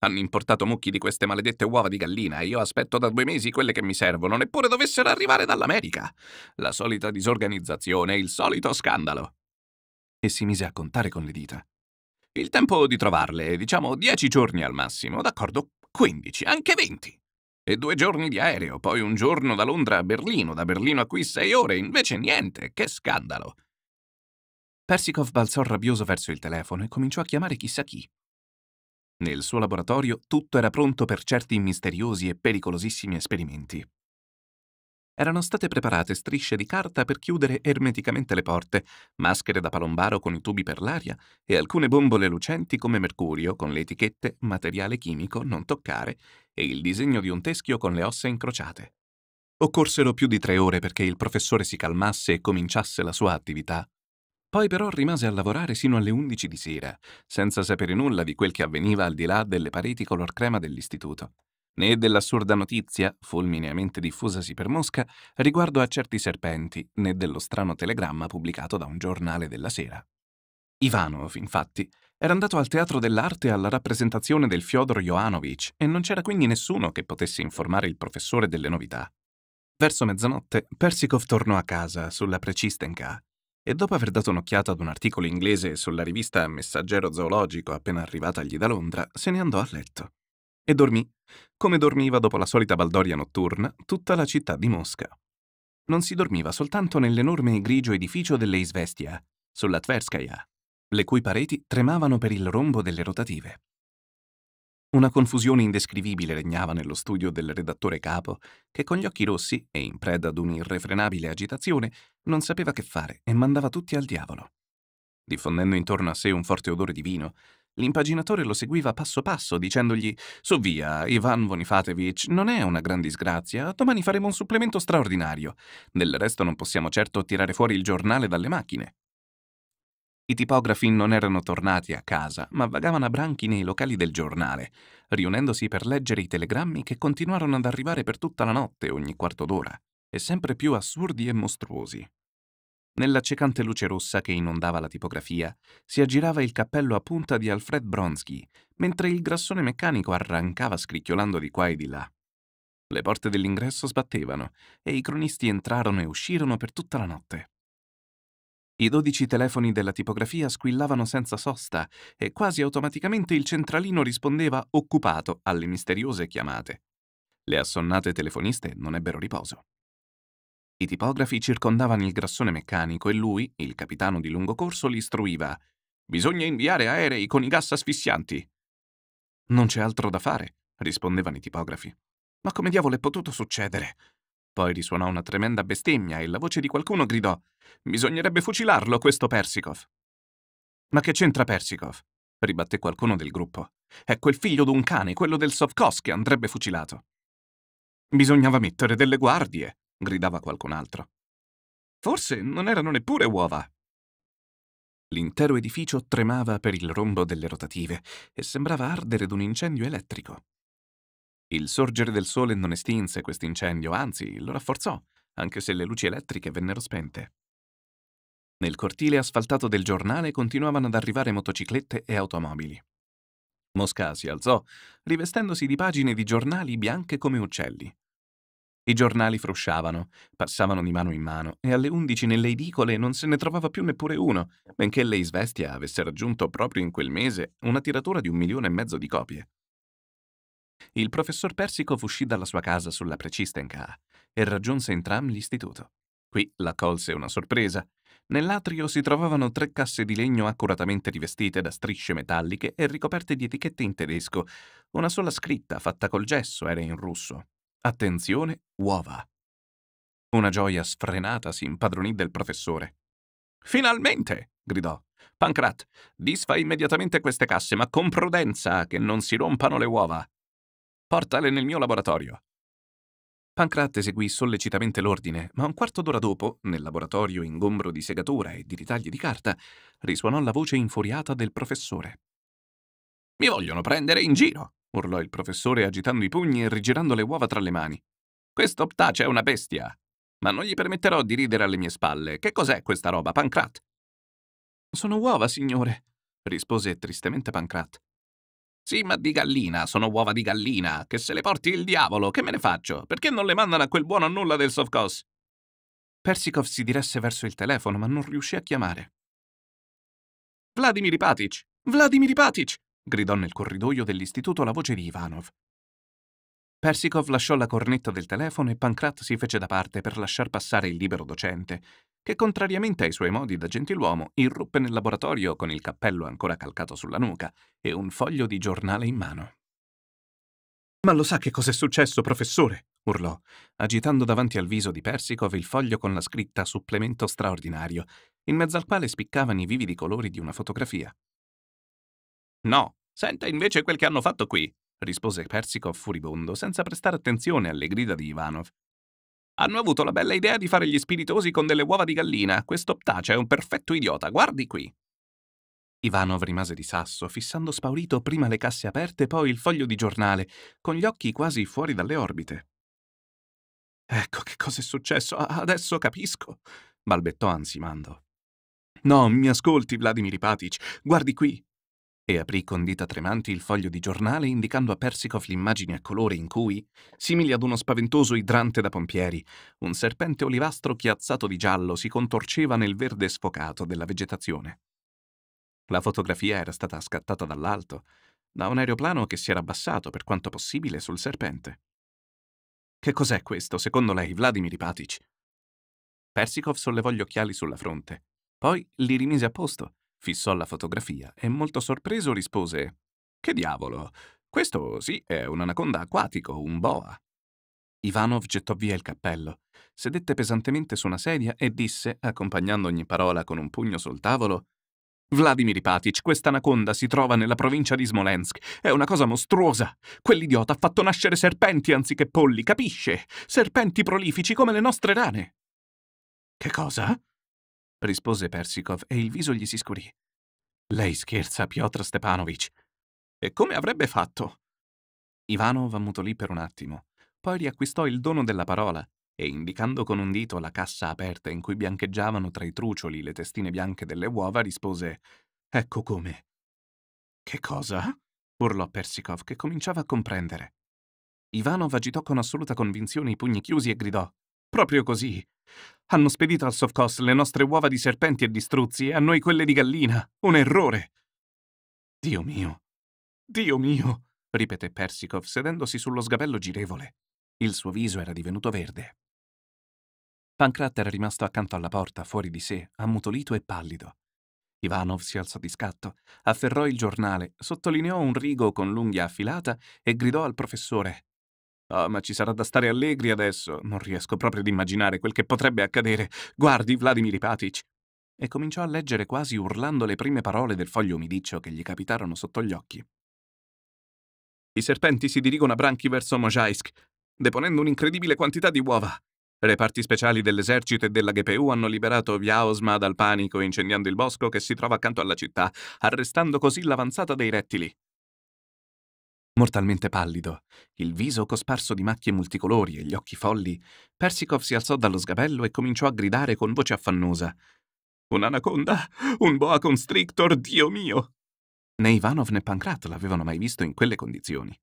Hanno importato mucchi di queste maledette uova di gallina e io aspetto da due mesi quelle che mi servono, neppure dovessero arrivare dall'America. La solita disorganizzazione, il solito scandalo. E si mise a contare con le dita. Il tempo di trovarle, diciamo dieci giorni al massimo, d'accordo? Quindici, anche venti. E due giorni di aereo, poi un giorno da Londra a Berlino, da Berlino a qui sei ore, invece niente, che scandalo. Persikov balzò rabbioso verso il telefono e cominciò a chiamare chissà chi. Nel suo laboratorio tutto era pronto per certi misteriosi e pericolosissimi esperimenti erano state preparate strisce di carta per chiudere ermeticamente le porte, maschere da palombaro con i tubi per l'aria e alcune bombole lucenti come mercurio con le etichette materiale chimico non toccare e il disegno di un teschio con le ossa incrociate. Occorsero più di tre ore perché il professore si calmasse e cominciasse la sua attività. Poi però rimase a lavorare sino alle 11 di sera, senza sapere nulla di quel che avveniva al di là delle pareti color crema dell'istituto né dell'assurda notizia, fulmineamente diffusasi per Mosca, riguardo a certi serpenti, né dello strano telegramma pubblicato da un giornale della sera. Ivanov, infatti, era andato al Teatro dell'Arte alla rappresentazione del Fyodor Jovanovic e non c'era quindi nessuno che potesse informare il professore delle novità. Verso mezzanotte, Persikov tornò a casa sulla Precistenka e dopo aver dato un'occhiata ad un articolo inglese sulla rivista Messaggero Zoologico appena arrivatagli da Londra, se ne andò a letto e dormì, come dormiva dopo la solita baldoria notturna, tutta la città di Mosca. Non si dormiva soltanto nell'enorme e grigio edificio delle Isvestia, sulla Tverskaya, le cui pareti tremavano per il rombo delle rotative. Una confusione indescrivibile regnava nello studio del redattore capo, che con gli occhi rossi e in preda ad un'irrefrenabile agitazione non sapeva che fare e mandava tutti al diavolo. Diffondendo intorno a sé un forte odore di vino, L'impaginatore lo seguiva passo passo, dicendogli «Sovvia, Ivan Vonifatevich, non è una gran disgrazia, domani faremo un supplemento straordinario. Del resto non possiamo certo tirare fuori il giornale dalle macchine». I tipografi non erano tornati a casa, ma vagavano a branchi nei locali del giornale, riunendosi per leggere i telegrammi che continuarono ad arrivare per tutta la notte, ogni quarto d'ora, e sempre più assurdi e mostruosi. Nell'accecante luce rossa che inondava la tipografia, si aggirava il cappello a punta di Alfred Bronsky, mentre il grassone meccanico arrancava scricchiolando di qua e di là. Le porte dell'ingresso sbattevano e i cronisti entrarono e uscirono per tutta la notte. I dodici telefoni della tipografia squillavano senza sosta e quasi automaticamente il centralino rispondeva occupato alle misteriose chiamate. Le assonnate telefoniste non ebbero riposo. I tipografi circondavano il grassone meccanico e lui, il capitano di lungo corso, li istruiva. Bisogna inviare aerei con i gas asfissianti. Non c'è altro da fare, rispondevano i tipografi. Ma come diavolo è potuto succedere? Poi risuonò una tremenda bestemmia e la voce di qualcuno gridò Bisognerebbe fucilarlo, questo Persikov. Ma che c'entra Persikov? ribatté qualcuno del gruppo. È quel figlio d'un cane, quello del Sovkos, che andrebbe fucilato. Bisognava mettere delle guardie, gridava qualcun altro. Forse non erano neppure uova. L'intero edificio tremava per il rombo delle rotative e sembrava ardere d'un incendio elettrico. Il sorgere del sole non estinse questo incendio, anzi lo rafforzò, anche se le luci elettriche vennero spente. Nel cortile asfaltato del giornale continuavano ad arrivare motociclette e automobili. Mosca si alzò, rivestendosi di pagine di giornali bianche come uccelli, i giornali frusciavano, passavano di mano in mano e alle undici nelle edicole non se ne trovava più neppure uno, benché le Isvestia avesse raggiunto proprio in quel mese una tiratura di un milione e mezzo di copie. Il professor Persico uscì dalla sua casa sulla Precistenka e raggiunse in tram l'istituto. Qui la colse una sorpresa. Nell'atrio si trovavano tre casse di legno accuratamente rivestite da strisce metalliche e ricoperte di etichette in tedesco. Una sola scritta, fatta col gesso, era in russo, Attenzione, uova! Una gioia sfrenata si impadronì del professore. Finalmente! gridò. Pancrat, disfa immediatamente queste casse, ma con prudenza, che non si rompano le uova. Portale nel mio laboratorio. Pancrat eseguì sollecitamente l'ordine, ma un quarto d'ora dopo, nel laboratorio ingombro di segatura e di ritagli di carta, risuonò la voce infuriata del professore. Mi vogliono prendere in giro! urlò il professore agitando i pugni e rigirando le uova tra le mani. Questo Ptace è una bestia! Ma non gli permetterò di ridere alle mie spalle. Che cos'è questa roba, Pancrat? Sono uova, signore, rispose tristemente Pancrat. Sì, ma di gallina, sono uova di gallina, che se le porti il diavolo, che me ne faccio? Perché non le mandano a quel buono a nulla del Sovkos? Persikov si diresse verso il telefono, ma non riuscì a chiamare. Vladimir Ipatic! Vladimir Ipatic! gridò nel corridoio dell'istituto la voce di Ivanov. Persikov lasciò la cornetta del telefono e Pankrat si fece da parte per lasciar passare il libero docente, che contrariamente ai suoi modi da gentiluomo irruppe nel laboratorio con il cappello ancora calcato sulla nuca e un foglio di giornale in mano. Ma lo sa che cos'è successo, professore? urlò, agitando davanti al viso di Persikov il foglio con la scritta Supplemento straordinario, in mezzo al quale spiccavano i vividi colori di una fotografia. No, senta invece quel che hanno fatto qui, rispose Persikov furibondo, senza prestare attenzione alle grida di Ivanov. Hanno avuto la bella idea di fare gli spiritosi con delle uova di gallina. Questo Ptace è un perfetto idiota, guardi qui. Ivanov rimase di sasso, fissando spaurito prima le casse aperte, e poi il foglio di giornale, con gli occhi quasi fuori dalle orbite. Ecco che cosa è successo, adesso capisco, balbettò ansimando. No, mi ascolti, Vladimir Ipatic, guardi qui e aprì con dita tremanti il foglio di giornale indicando a Persikov l'immagine a colore in cui, simile ad uno spaventoso idrante da pompieri, un serpente olivastro chiazzato di giallo si contorceva nel verde sfocato della vegetazione. La fotografia era stata scattata dall'alto, da un aeroplano che si era abbassato per quanto possibile sul serpente. Che cos'è questo, secondo lei, Vladimir Ipatic? Persikov sollevò gli occhiali sulla fronte, poi li rimise a posto Fissò la fotografia e molto sorpreso rispose «Che diavolo! Questo sì è un anaconda acquatico, un boa». Ivanov gettò via il cappello, sedette pesantemente su una sedia e disse, accompagnando ogni parola con un pugno sul tavolo, Vladimir Patic, quest'anaconda si trova nella provincia di Smolensk. È una cosa mostruosa. Quell'idiota ha fatto nascere serpenti anziché polli, capisce? Serpenti prolifici come le nostre rane. Che cosa? rispose Persikov e il viso gli si scurì. Lei scherza, Piotr Stepanovich. E come avrebbe fatto? Ivanov ammutolì per un attimo, poi riacquistò il dono della parola e, indicando con un dito la cassa aperta in cui biancheggiavano tra i trucioli le testine bianche delle uova, rispose Ecco come. Che cosa? urlò Persikov, che cominciava a comprendere. Ivanov agitò con assoluta convinzione i pugni chiusi e gridò Proprio così. Hanno spedito al Sofcos le nostre uova di serpenti e di struzzi e a noi quelle di gallina. Un errore! Dio mio! Dio mio! ripeté Persikov sedendosi sullo sgabello girevole. Il suo viso era divenuto verde. Pancrat era rimasto accanto alla porta, fuori di sé, ammutolito e pallido. Ivanov si alzò di scatto, afferrò il giornale, sottolineò un rigo con l'unghia affilata e gridò al professore Oh, ma ci sarà da stare allegri adesso. Non riesco proprio ad immaginare quel che potrebbe accadere. Guardi, Vladimir Ipatic. E cominciò a leggere quasi urlando le prime parole del foglio umidiccio che gli capitarono sotto gli occhi. I serpenti si dirigono a branchi verso Mojaisk, deponendo un'incredibile quantità di uova. Reparti speciali dell'esercito e della GPU hanno liberato Viaosma dal panico incendiando il bosco che si trova accanto alla città, arrestando così l'avanzata dei rettili. Mortalmente pallido, il viso cosparso di macchie multicolori e gli occhi folli, Persikov si alzò dallo sgabello e cominciò a gridare con voce affannosa. Un'anaconda! Un boa constrictor, Dio mio! Né Ivanov né Pancrat l'avevano mai visto in quelle condizioni.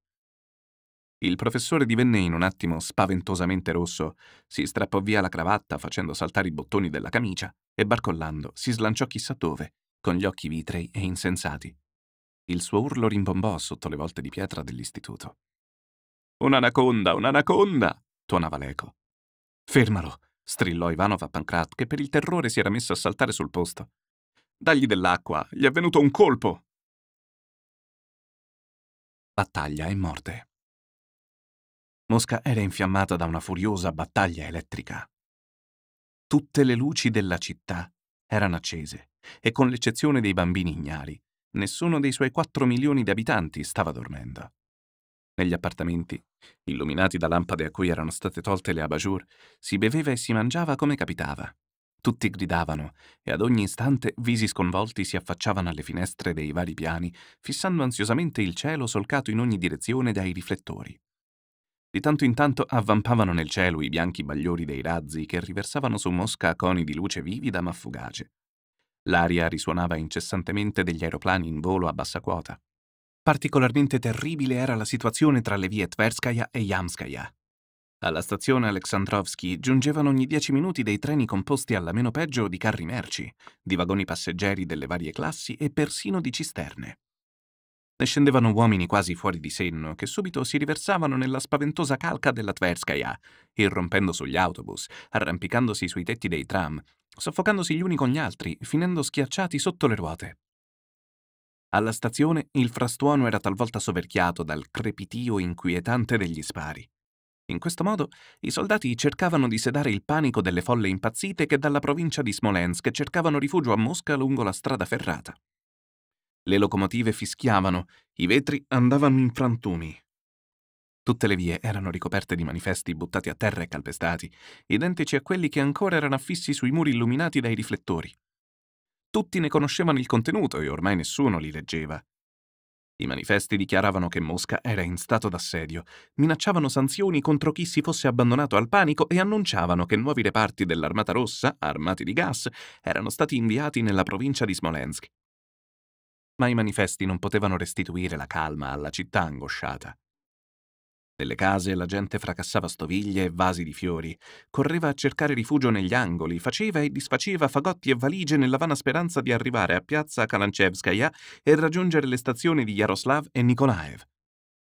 Il professore divenne in un attimo spaventosamente rosso, si strappò via la cravatta facendo saltare i bottoni della camicia e barcollando si slanciò chissà dove, con gli occhi vitrei e insensati. Il suo urlo rimbombò sotto le volte di pietra dell'istituto. Un'anaconda, un'anaconda! tuonava l'eco. Fermalo! strillò Ivanov a Pankrat, che per il terrore si era messo a saltare sul posto. Dagli dell'acqua, gli è venuto un colpo! Battaglia e morte. Mosca era infiammata da una furiosa battaglia elettrica. Tutte le luci della città erano accese e, con l'eccezione dei bambini ignari, nessuno dei suoi 4 milioni di abitanti stava dormendo. Negli appartamenti, illuminati da lampade a cui erano state tolte le abajur, si beveva e si mangiava come capitava. Tutti gridavano e ad ogni istante visi sconvolti si affacciavano alle finestre dei vari piani, fissando ansiosamente il cielo solcato in ogni direzione dai riflettori. Di tanto in tanto avvampavano nel cielo i bianchi bagliori dei razzi che riversavano su Mosca coni di luce vivida ma fugace. L'aria risuonava incessantemente degli aeroplani in volo a bassa quota. Particolarmente terribile era la situazione tra le vie Tverskaya e Yamskaya. Alla stazione Aleksandrovsky giungevano ogni dieci minuti dei treni composti alla meno peggio di carri merci, di vagoni passeggeri delle varie classi e persino di cisterne. Ne scendevano uomini quasi fuori di senno, che subito si riversavano nella spaventosa calca della Tverskaya, irrompendo sugli autobus, arrampicandosi sui tetti dei tram, soffocandosi gli uni con gli altri, finendo schiacciati sotto le ruote. Alla stazione il frastuono era talvolta soverchiato dal crepitio inquietante degli spari. In questo modo i soldati cercavano di sedare il panico delle folle impazzite che dalla provincia di Smolensk cercavano rifugio a Mosca lungo la strada ferrata. Le locomotive fischiavano, i vetri andavano in frantumi, Tutte le vie erano ricoperte di manifesti buttati a terra e calpestati, identici a quelli che ancora erano affissi sui muri illuminati dai riflettori. Tutti ne conoscevano il contenuto e ormai nessuno li leggeva. I manifesti dichiaravano che Mosca era in stato d'assedio, minacciavano sanzioni contro chi si fosse abbandonato al panico e annunciavano che nuovi reparti dell'Armata Rossa, armati di gas, erano stati inviati nella provincia di Smolensk. Ma i manifesti non potevano restituire la calma alla città angosciata. Nelle case la gente fracassava stoviglie e vasi di fiori, correva a cercare rifugio negli angoli, faceva e disfaceva fagotti e valigie nella vana speranza di arrivare a piazza Kalanchevskaya e raggiungere le stazioni di Yaroslav e Nikolaev.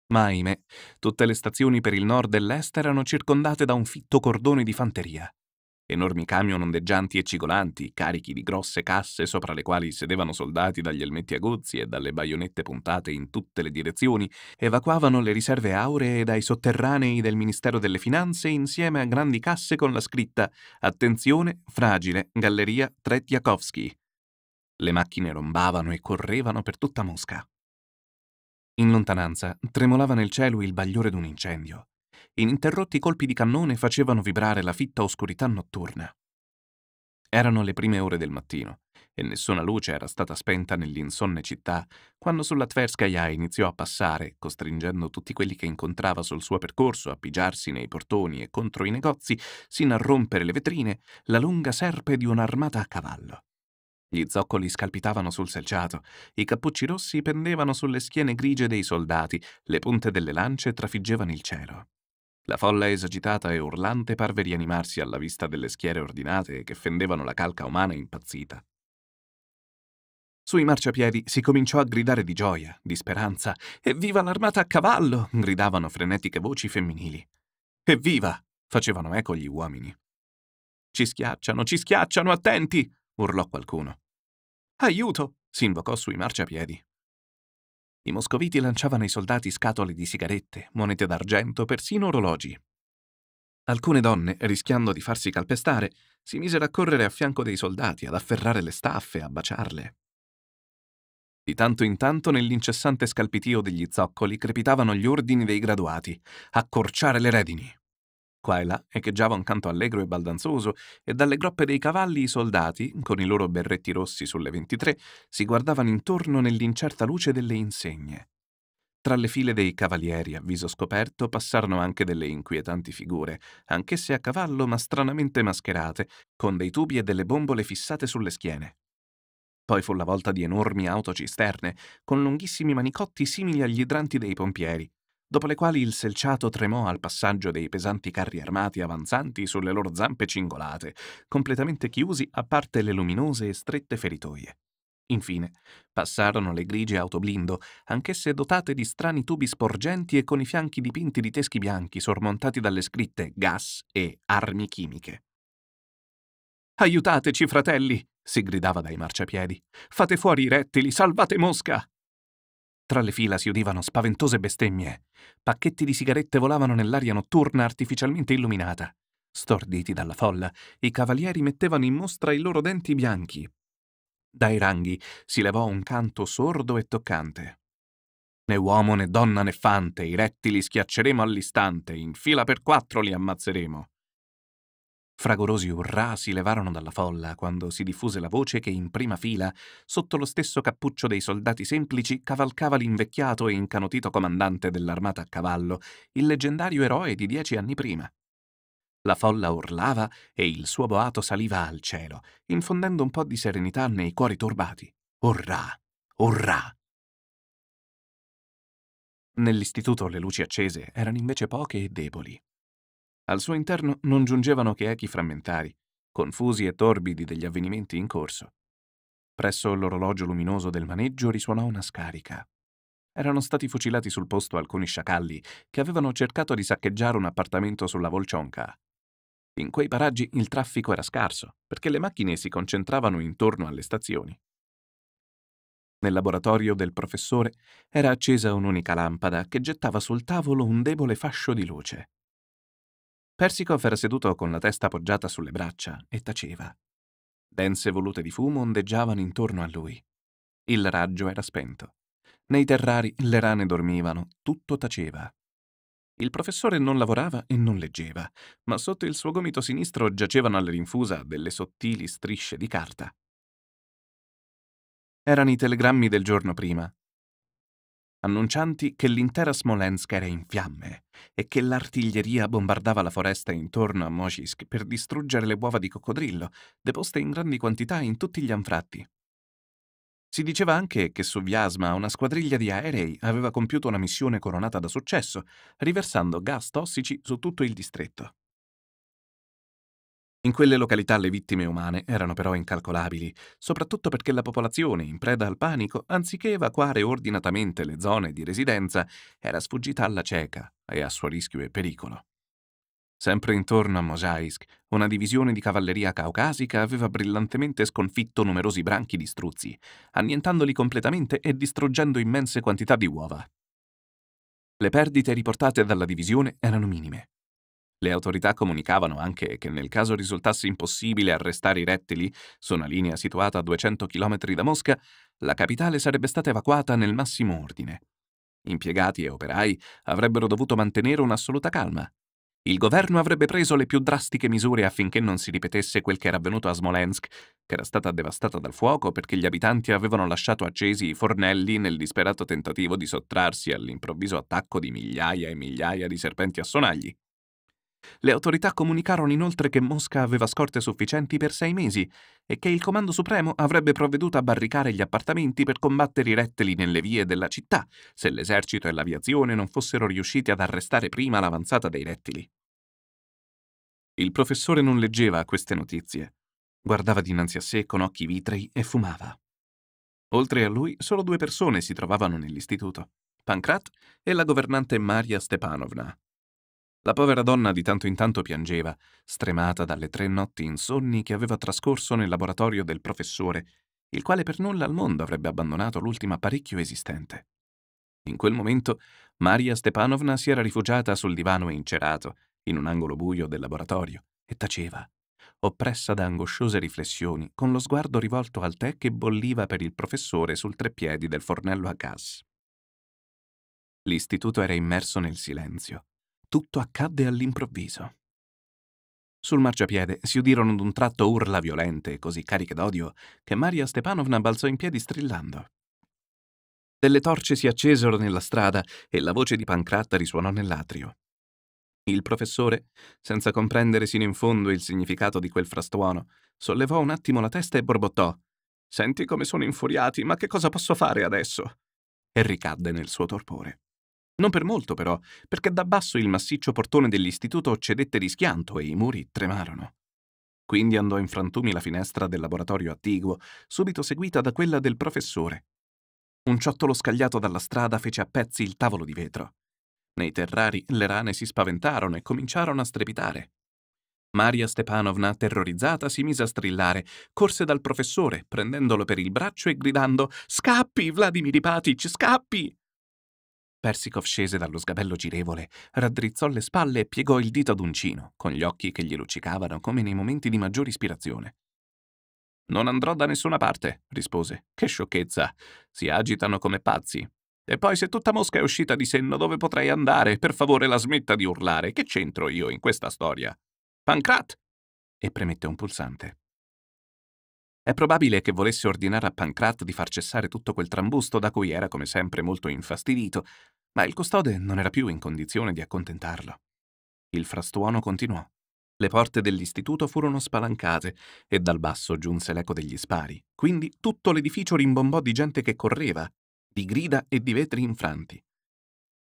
Ma ahimè, tutte le stazioni per il nord e l'est erano circondate da un fitto cordone di fanteria enormi camion ondeggianti e cigolanti, carichi di grosse casse sopra le quali sedevano soldati dagli elmetti a gozzi e dalle baionette puntate in tutte le direzioni, evacuavano le riserve auree dai sotterranei del Ministero delle Finanze insieme a grandi casse con la scritta Attenzione, fragile, galleria Tretiakowski. Le macchine rombavano e correvano per tutta Mosca. In lontananza tremolava nel cielo il bagliore d'un incendio ininterrotti colpi di cannone facevano vibrare la fitta oscurità notturna. Erano le prime ore del mattino e nessuna luce era stata spenta nell'insonne città quando sulla Tverskaya iniziò a passare, costringendo tutti quelli che incontrava sul suo percorso a pigiarsi nei portoni e contro i negozi, sino a rompere le vetrine, la lunga serpe di un'armata a cavallo. Gli zoccoli scalpitavano sul selciato, i cappucci rossi pendevano sulle schiene grigie dei soldati, le punte delle lance trafiggevano il cielo. La folla esagitata e urlante parve rianimarsi alla vista delle schiere ordinate che fendevano la calca umana impazzita. Sui marciapiedi si cominciò a gridare di gioia, di speranza. Evviva l'armata a cavallo! gridavano frenetiche voci femminili. Evviva! facevano eco gli uomini. Ci schiacciano, ci schiacciano, attenti! urlò qualcuno. Aiuto! si invocò sui marciapiedi. I moscoviti lanciavano ai soldati scatole di sigarette, monete d'argento, persino orologi. Alcune donne, rischiando di farsi calpestare, si misero a correre a fianco dei soldati, ad afferrare le staffe, a baciarle. Di tanto in tanto, nell'incessante scalpitio degli zoccoli, crepitavano gli ordini dei graduati, accorciare le redini. Qua e là echeggiava un canto allegro e baldanzoso, e dalle groppe dei cavalli i soldati, con i loro berretti rossi sulle 23, si guardavano intorno nell'incerta luce delle insegne. Tra le file dei cavalieri a viso scoperto passarono anche delle inquietanti figure, anch'esse a cavallo ma stranamente mascherate, con dei tubi e delle bombole fissate sulle schiene. Poi fu la volta di enormi autocisterne, con lunghissimi manicotti simili agli idranti dei pompieri, dopo le quali il selciato tremò al passaggio dei pesanti carri armati avanzanti sulle loro zampe cingolate, completamente chiusi a parte le luminose e strette feritoie. Infine, passarono le grigie autoblindo, anch'esse dotate di strani tubi sporgenti e con i fianchi dipinti di teschi bianchi sormontati dalle scritte gas e armi chimiche. Aiutateci, fratelli! si gridava dai marciapiedi. Fate fuori i rettili, salvate Mosca! Tra le fila si udivano spaventose bestemmie. Pacchetti di sigarette volavano nell'aria notturna artificialmente illuminata. Storditi dalla folla, i cavalieri mettevano in mostra i loro denti bianchi. Dai ranghi si levò un canto sordo e toccante. Né uomo né donna né fante, i rettili schiacceremo all'istante, in fila per quattro li ammazzeremo. Fragorosi urrà si levarono dalla folla quando si diffuse la voce che in prima fila, sotto lo stesso cappuccio dei soldati semplici, cavalcava l'invecchiato e incanutito comandante dell'armata a cavallo, il leggendario eroe di dieci anni prima. La folla urlava e il suo boato saliva al cielo, infondendo un po' di serenità nei cuori turbati. Urrà! Urrà! Nell'istituto le luci accese erano invece poche e deboli. Al suo interno non giungevano che echi frammentari, confusi e torbidi degli avvenimenti in corso. Presso l'orologio luminoso del maneggio risuonò una scarica. Erano stati fucilati sul posto alcuni sciacalli che avevano cercato di saccheggiare un appartamento sulla Volcionca. In quei paraggi il traffico era scarso, perché le macchine si concentravano intorno alle stazioni. Nel laboratorio del professore era accesa un'unica lampada che gettava sul tavolo un debole fascio di luce. Persikov era seduto con la testa appoggiata sulle braccia e taceva. Dense volute di fumo ondeggiavano intorno a lui. Il raggio era spento. Nei terrari le rane dormivano, tutto taceva. Il professore non lavorava e non leggeva, ma sotto il suo gomito sinistro giacevano alla rinfusa delle sottili strisce di carta. Erano i telegrammi del giorno prima, annuncianti che l'intera Smolensk era in fiamme e che l'artiglieria bombardava la foresta intorno a Moshisk per distruggere le uova di coccodrillo, deposte in grandi quantità in tutti gli anfratti. Si diceva anche che su Viasma una squadriglia di aerei aveva compiuto una missione coronata da successo, riversando gas tossici su tutto il distretto. In quelle località le vittime umane erano però incalcolabili, soprattutto perché la popolazione, in preda al panico, anziché evacuare ordinatamente le zone di residenza, era sfuggita alla cieca e a suo rischio e pericolo. Sempre intorno a Mosaisk, una divisione di cavalleria caucasica aveva brillantemente sconfitto numerosi branchi di struzzi, annientandoli completamente e distruggendo immense quantità di uova. Le perdite riportate dalla divisione erano minime, le autorità comunicavano anche che nel caso risultasse impossibile arrestare i rettili su una linea situata a 200 km da Mosca, la capitale sarebbe stata evacuata nel massimo ordine. Impiegati e operai avrebbero dovuto mantenere un'assoluta calma. Il governo avrebbe preso le più drastiche misure affinché non si ripetesse quel che era avvenuto a Smolensk, che era stata devastata dal fuoco perché gli abitanti avevano lasciato accesi i fornelli nel disperato tentativo di sottrarsi all'improvviso attacco di migliaia e migliaia di serpenti a sonagli. Le autorità comunicarono inoltre che Mosca aveva scorte sufficienti per sei mesi e che il Comando Supremo avrebbe provveduto a barricare gli appartamenti per combattere i rettili nelle vie della città, se l'esercito e l'aviazione non fossero riusciti ad arrestare prima l'avanzata dei rettili. Il professore non leggeva a queste notizie. Guardava dinanzi a sé con occhi vitrei e fumava. Oltre a lui, solo due persone si trovavano nell'istituto, Pankrat e la governante Maria Stepanovna, la povera donna di tanto in tanto piangeva, stremata dalle tre notti insonni che aveva trascorso nel laboratorio del professore, il quale per nulla al mondo avrebbe abbandonato l'ultimo apparecchio esistente. In quel momento Maria Stepanovna si era rifugiata sul divano incerato, in un angolo buio del laboratorio, e taceva, oppressa da angosciose riflessioni, con lo sguardo rivolto al tè che bolliva per il professore sul treppiedi del fornello a gas. L'istituto era immerso nel silenzio tutto accadde all'improvviso. Sul marciapiede si udirono d'un tratto urla violente, così cariche d'odio, che Maria Stepanovna balzò in piedi strillando. Delle torce si accesero nella strada e la voce di Pancratta risuonò nell'atrio. Il professore, senza comprendere sino in fondo il significato di quel frastuono, sollevò un attimo la testa e borbottò. Senti come sono infuriati, ma che cosa posso fare adesso? E ricadde nel suo torpore. Non per molto, però, perché da basso il massiccio portone dell'istituto cedette di schianto e i muri tremarono. Quindi andò in frantumi la finestra del laboratorio attiguo, subito seguita da quella del professore. Un ciottolo scagliato dalla strada fece a pezzi il tavolo di vetro. Nei terrari le rane si spaventarono e cominciarono a strepitare. Maria Stepanovna, terrorizzata, si mise a strillare, corse dal professore, prendendolo per il braccio e gridando «Scappi, Vladimir Ipatic, scappi!» Persikov scese dallo sgabello girevole, raddrizzò le spalle e piegò il dito ad uncino, con gli occhi che gli luccicavano come nei momenti di maggiore ispirazione. Non andrò da nessuna parte, rispose. Che sciocchezza. Si agitano come pazzi. E poi se tutta Mosca è uscita di senno, dove potrei andare? Per favore la smetta di urlare. Che c'entro io in questa storia? Pancrat! E premette un pulsante. È probabile che volesse ordinare a Pancrat di far cessare tutto quel trambusto da cui era come sempre molto infastidito, ma il custode non era più in condizione di accontentarlo. Il frastuono continuò. Le porte dell'istituto furono spalancate e dal basso giunse l'eco degli spari, quindi tutto l'edificio rimbombò di gente che correva, di grida e di vetri infranti.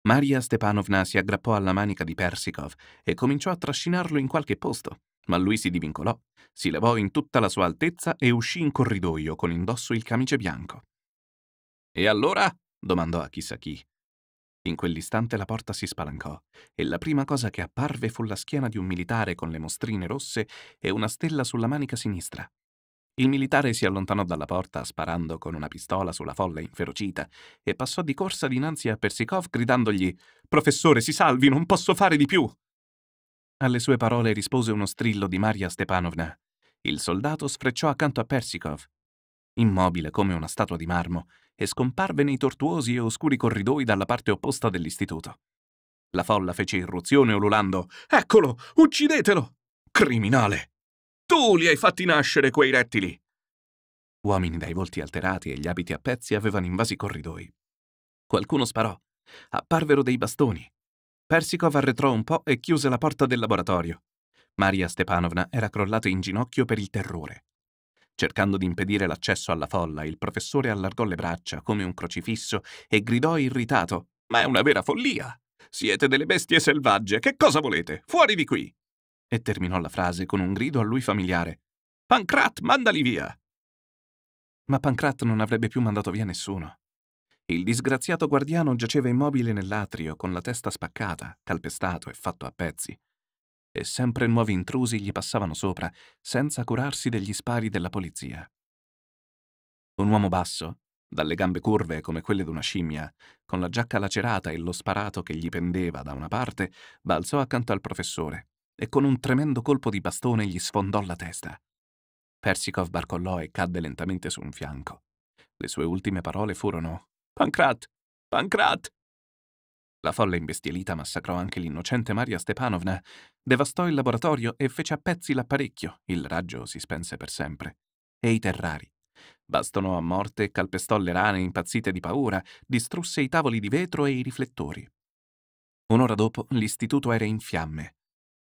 Maria Stepanovna si aggrappò alla manica di Persikov e cominciò a trascinarlo in qualche posto, ma lui si divincolò, si levò in tutta la sua altezza e uscì in corridoio con indosso il camice bianco. E allora? domandò a chissà chi. In quell'istante la porta si spalancò e la prima cosa che apparve fu la schiena di un militare con le mostrine rosse e una stella sulla manica sinistra. Il militare si allontanò dalla porta sparando con una pistola sulla folla inferocita e passò di corsa dinanzi a Persikov gridandogli «Professore, si salvi, non posso fare di più!» Alle sue parole rispose uno strillo di Maria Stepanovna. Il soldato sfrecciò accanto a Persikov immobile come una statua di marmo, e scomparve nei tortuosi e oscuri corridoi dalla parte opposta dell'istituto. La folla fece irruzione ululando Eccolo! Uccidetelo! Criminale! Tu li hai fatti nascere quei rettili! Uomini dai volti alterati e gli abiti a pezzi avevano invasi i corridoi. Qualcuno sparò. Apparvero dei bastoni. Persikov arretrò un po' e chiuse la porta del laboratorio. Maria Stepanovna era crollata in ginocchio per il terrore, Cercando di impedire l'accesso alla folla, il professore allargò le braccia come un crocifisso e gridò irritato: Ma è una vera follia! Siete delle bestie selvagge! Che cosa volete? Fuori di qui! E terminò la frase con un grido a lui familiare: Pancrat, mandali via! Ma Pancrat non avrebbe più mandato via nessuno. Il disgraziato guardiano giaceva immobile nell'atrio, con la testa spaccata, calpestato e fatto a pezzi e sempre nuovi intrusi gli passavano sopra, senza curarsi degli spari della polizia. Un uomo basso, dalle gambe curve come quelle d'una scimmia, con la giacca lacerata e lo sparato che gli pendeva da una parte, balzò accanto al professore e con un tremendo colpo di bastone gli sfondò la testa. Persikov barcollò e cadde lentamente su un fianco. Le sue ultime parole furono Pancrat! Pancrat! La folla imbestialita massacrò anche l'innocente Maria Stepanovna, devastò il laboratorio e fece a pezzi l'apparecchio, il raggio si spense per sempre. E i terrari. Bastonò a morte, calpestò le rane impazzite di paura, distrusse i tavoli di vetro e i riflettori. Un'ora dopo l'istituto era in fiamme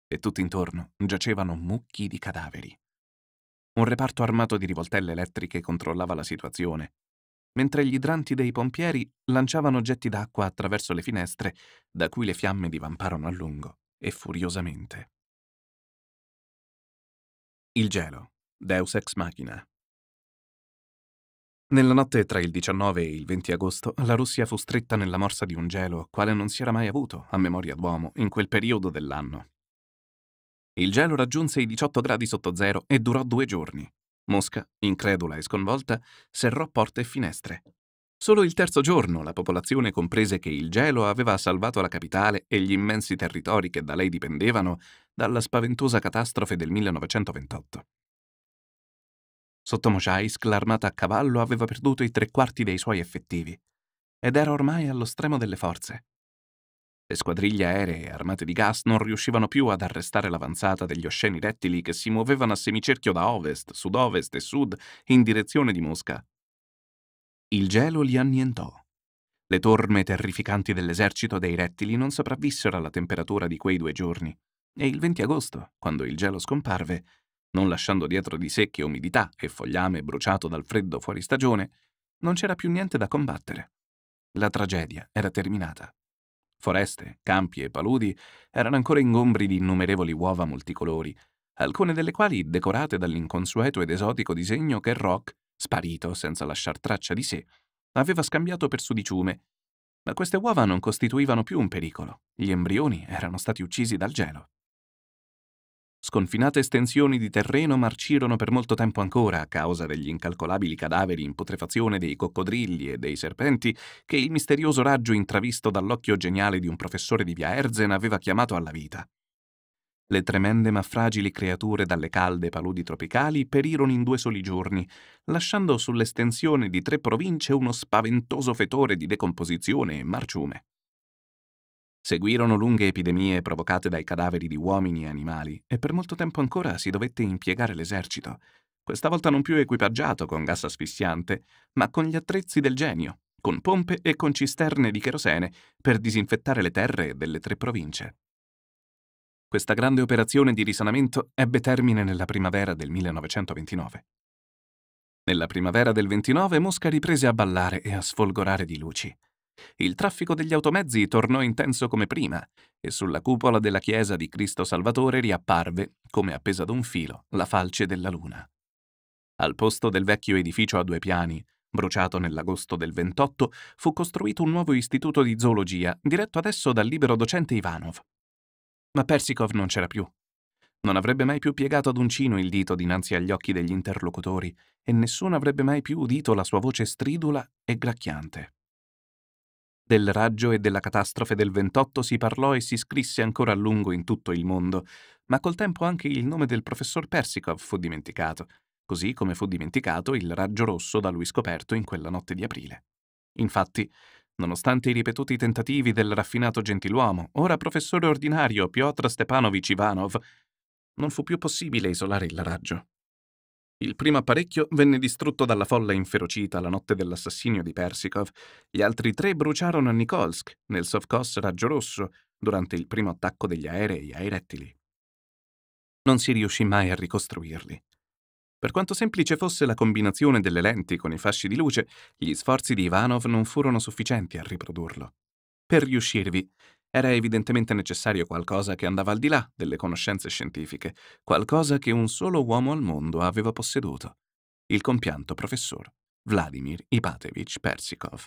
e tutt'intorno giacevano mucchi di cadaveri. Un reparto armato di rivoltelle elettriche controllava la situazione mentre gli idranti dei pompieri lanciavano getti d'acqua attraverso le finestre, da cui le fiamme divamparono a lungo e furiosamente. Il gelo, Deus ex machina. Nella notte tra il 19 e il 20 agosto, la Russia fu stretta nella morsa di un gelo quale non si era mai avuto, a memoria d'uomo, in quel periodo dell'anno. Il gelo raggiunse i 18 gradi sotto zero e durò due giorni. Mosca, incredula e sconvolta, serrò porte e finestre. Solo il terzo giorno la popolazione comprese che il gelo aveva salvato la capitale e gli immensi territori che da lei dipendevano dalla spaventosa catastrofe del 1928. Sotto Mosaisk l'armata a cavallo aveva perduto i tre quarti dei suoi effettivi ed era ormai allo stremo delle forze. Le squadriglie aeree armate di gas non riuscivano più ad arrestare l'avanzata degli osceni rettili che si muovevano a semicerchio da ovest, sud-ovest e sud in direzione di Mosca. Il gelo li annientò. Le torme terrificanti dell'esercito dei rettili non sopravvissero alla temperatura di quei due giorni, e il 20 agosto, quando il gelo scomparve, non lasciando dietro di sé che umidità e fogliame bruciato dal freddo fuori stagione, non c'era più niente da combattere. La tragedia era terminata. Foreste, campi e paludi erano ancora ingombri di innumerevoli uova multicolori, alcune delle quali decorate dall'inconsueto ed esotico disegno che Rock, sparito senza lasciar traccia di sé, aveva scambiato per sudiciume. Ma queste uova non costituivano più un pericolo, gli embrioni erano stati uccisi dal gelo. Sconfinate estensioni di terreno marcirono per molto tempo ancora a causa degli incalcolabili cadaveri in putrefazione dei coccodrilli e dei serpenti che il misterioso raggio intravisto dall'occhio geniale di un professore di via Erzen aveva chiamato alla vita. Le tremende ma fragili creature dalle calde paludi tropicali perirono in due soli giorni, lasciando sull'estensione di tre province uno spaventoso fetore di decomposizione e marciume. Seguirono lunghe epidemie provocate dai cadaveri di uomini e animali e per molto tempo ancora si dovette impiegare l'esercito, questa volta non più equipaggiato con gas asfissiante, ma con gli attrezzi del genio, con pompe e con cisterne di cherosene per disinfettare le terre delle tre province. Questa grande operazione di risanamento ebbe termine nella primavera del 1929. Nella primavera del 29 Mosca riprese a ballare e a sfolgorare di luci. Il traffico degli automezzi tornò intenso come prima e sulla cupola della chiesa di Cristo Salvatore riapparve, come appesa ad un filo, la falce della luna. Al posto del vecchio edificio a due piani, bruciato nell'agosto del 28, fu costruito un nuovo istituto di zoologia, diretto adesso dal libero docente Ivanov. Ma Persikov non c'era più. Non avrebbe mai più piegato ad uncino il dito dinanzi agli occhi degli interlocutori e nessuno avrebbe mai più udito la sua voce stridula e gracchiante. Del raggio e della catastrofe del 28 si parlò e si scrisse ancora a lungo in tutto il mondo, ma col tempo anche il nome del professor Persikov fu dimenticato, così come fu dimenticato il raggio rosso da lui scoperto in quella notte di aprile. Infatti, nonostante i ripetuti tentativi del raffinato gentiluomo, ora professore ordinario Piotr Stepanovich Ivanov, non fu più possibile isolare il raggio. Il primo apparecchio venne distrutto dalla folla inferocita la notte dell'assassinio di Persikov. Gli altri tre bruciarono a Nikolsk, nel Sovkos Raggio Rosso, durante il primo attacco degli aerei ai rettili. Non si riuscì mai a ricostruirli. Per quanto semplice fosse la combinazione delle lenti con i fasci di luce, gli sforzi di Ivanov non furono sufficienti a riprodurlo. Per riuscirvi, era evidentemente necessario qualcosa che andava al di là delle conoscenze scientifiche, qualcosa che un solo uomo al mondo aveva posseduto. Il compianto professor Vladimir Ipatevich Persikov.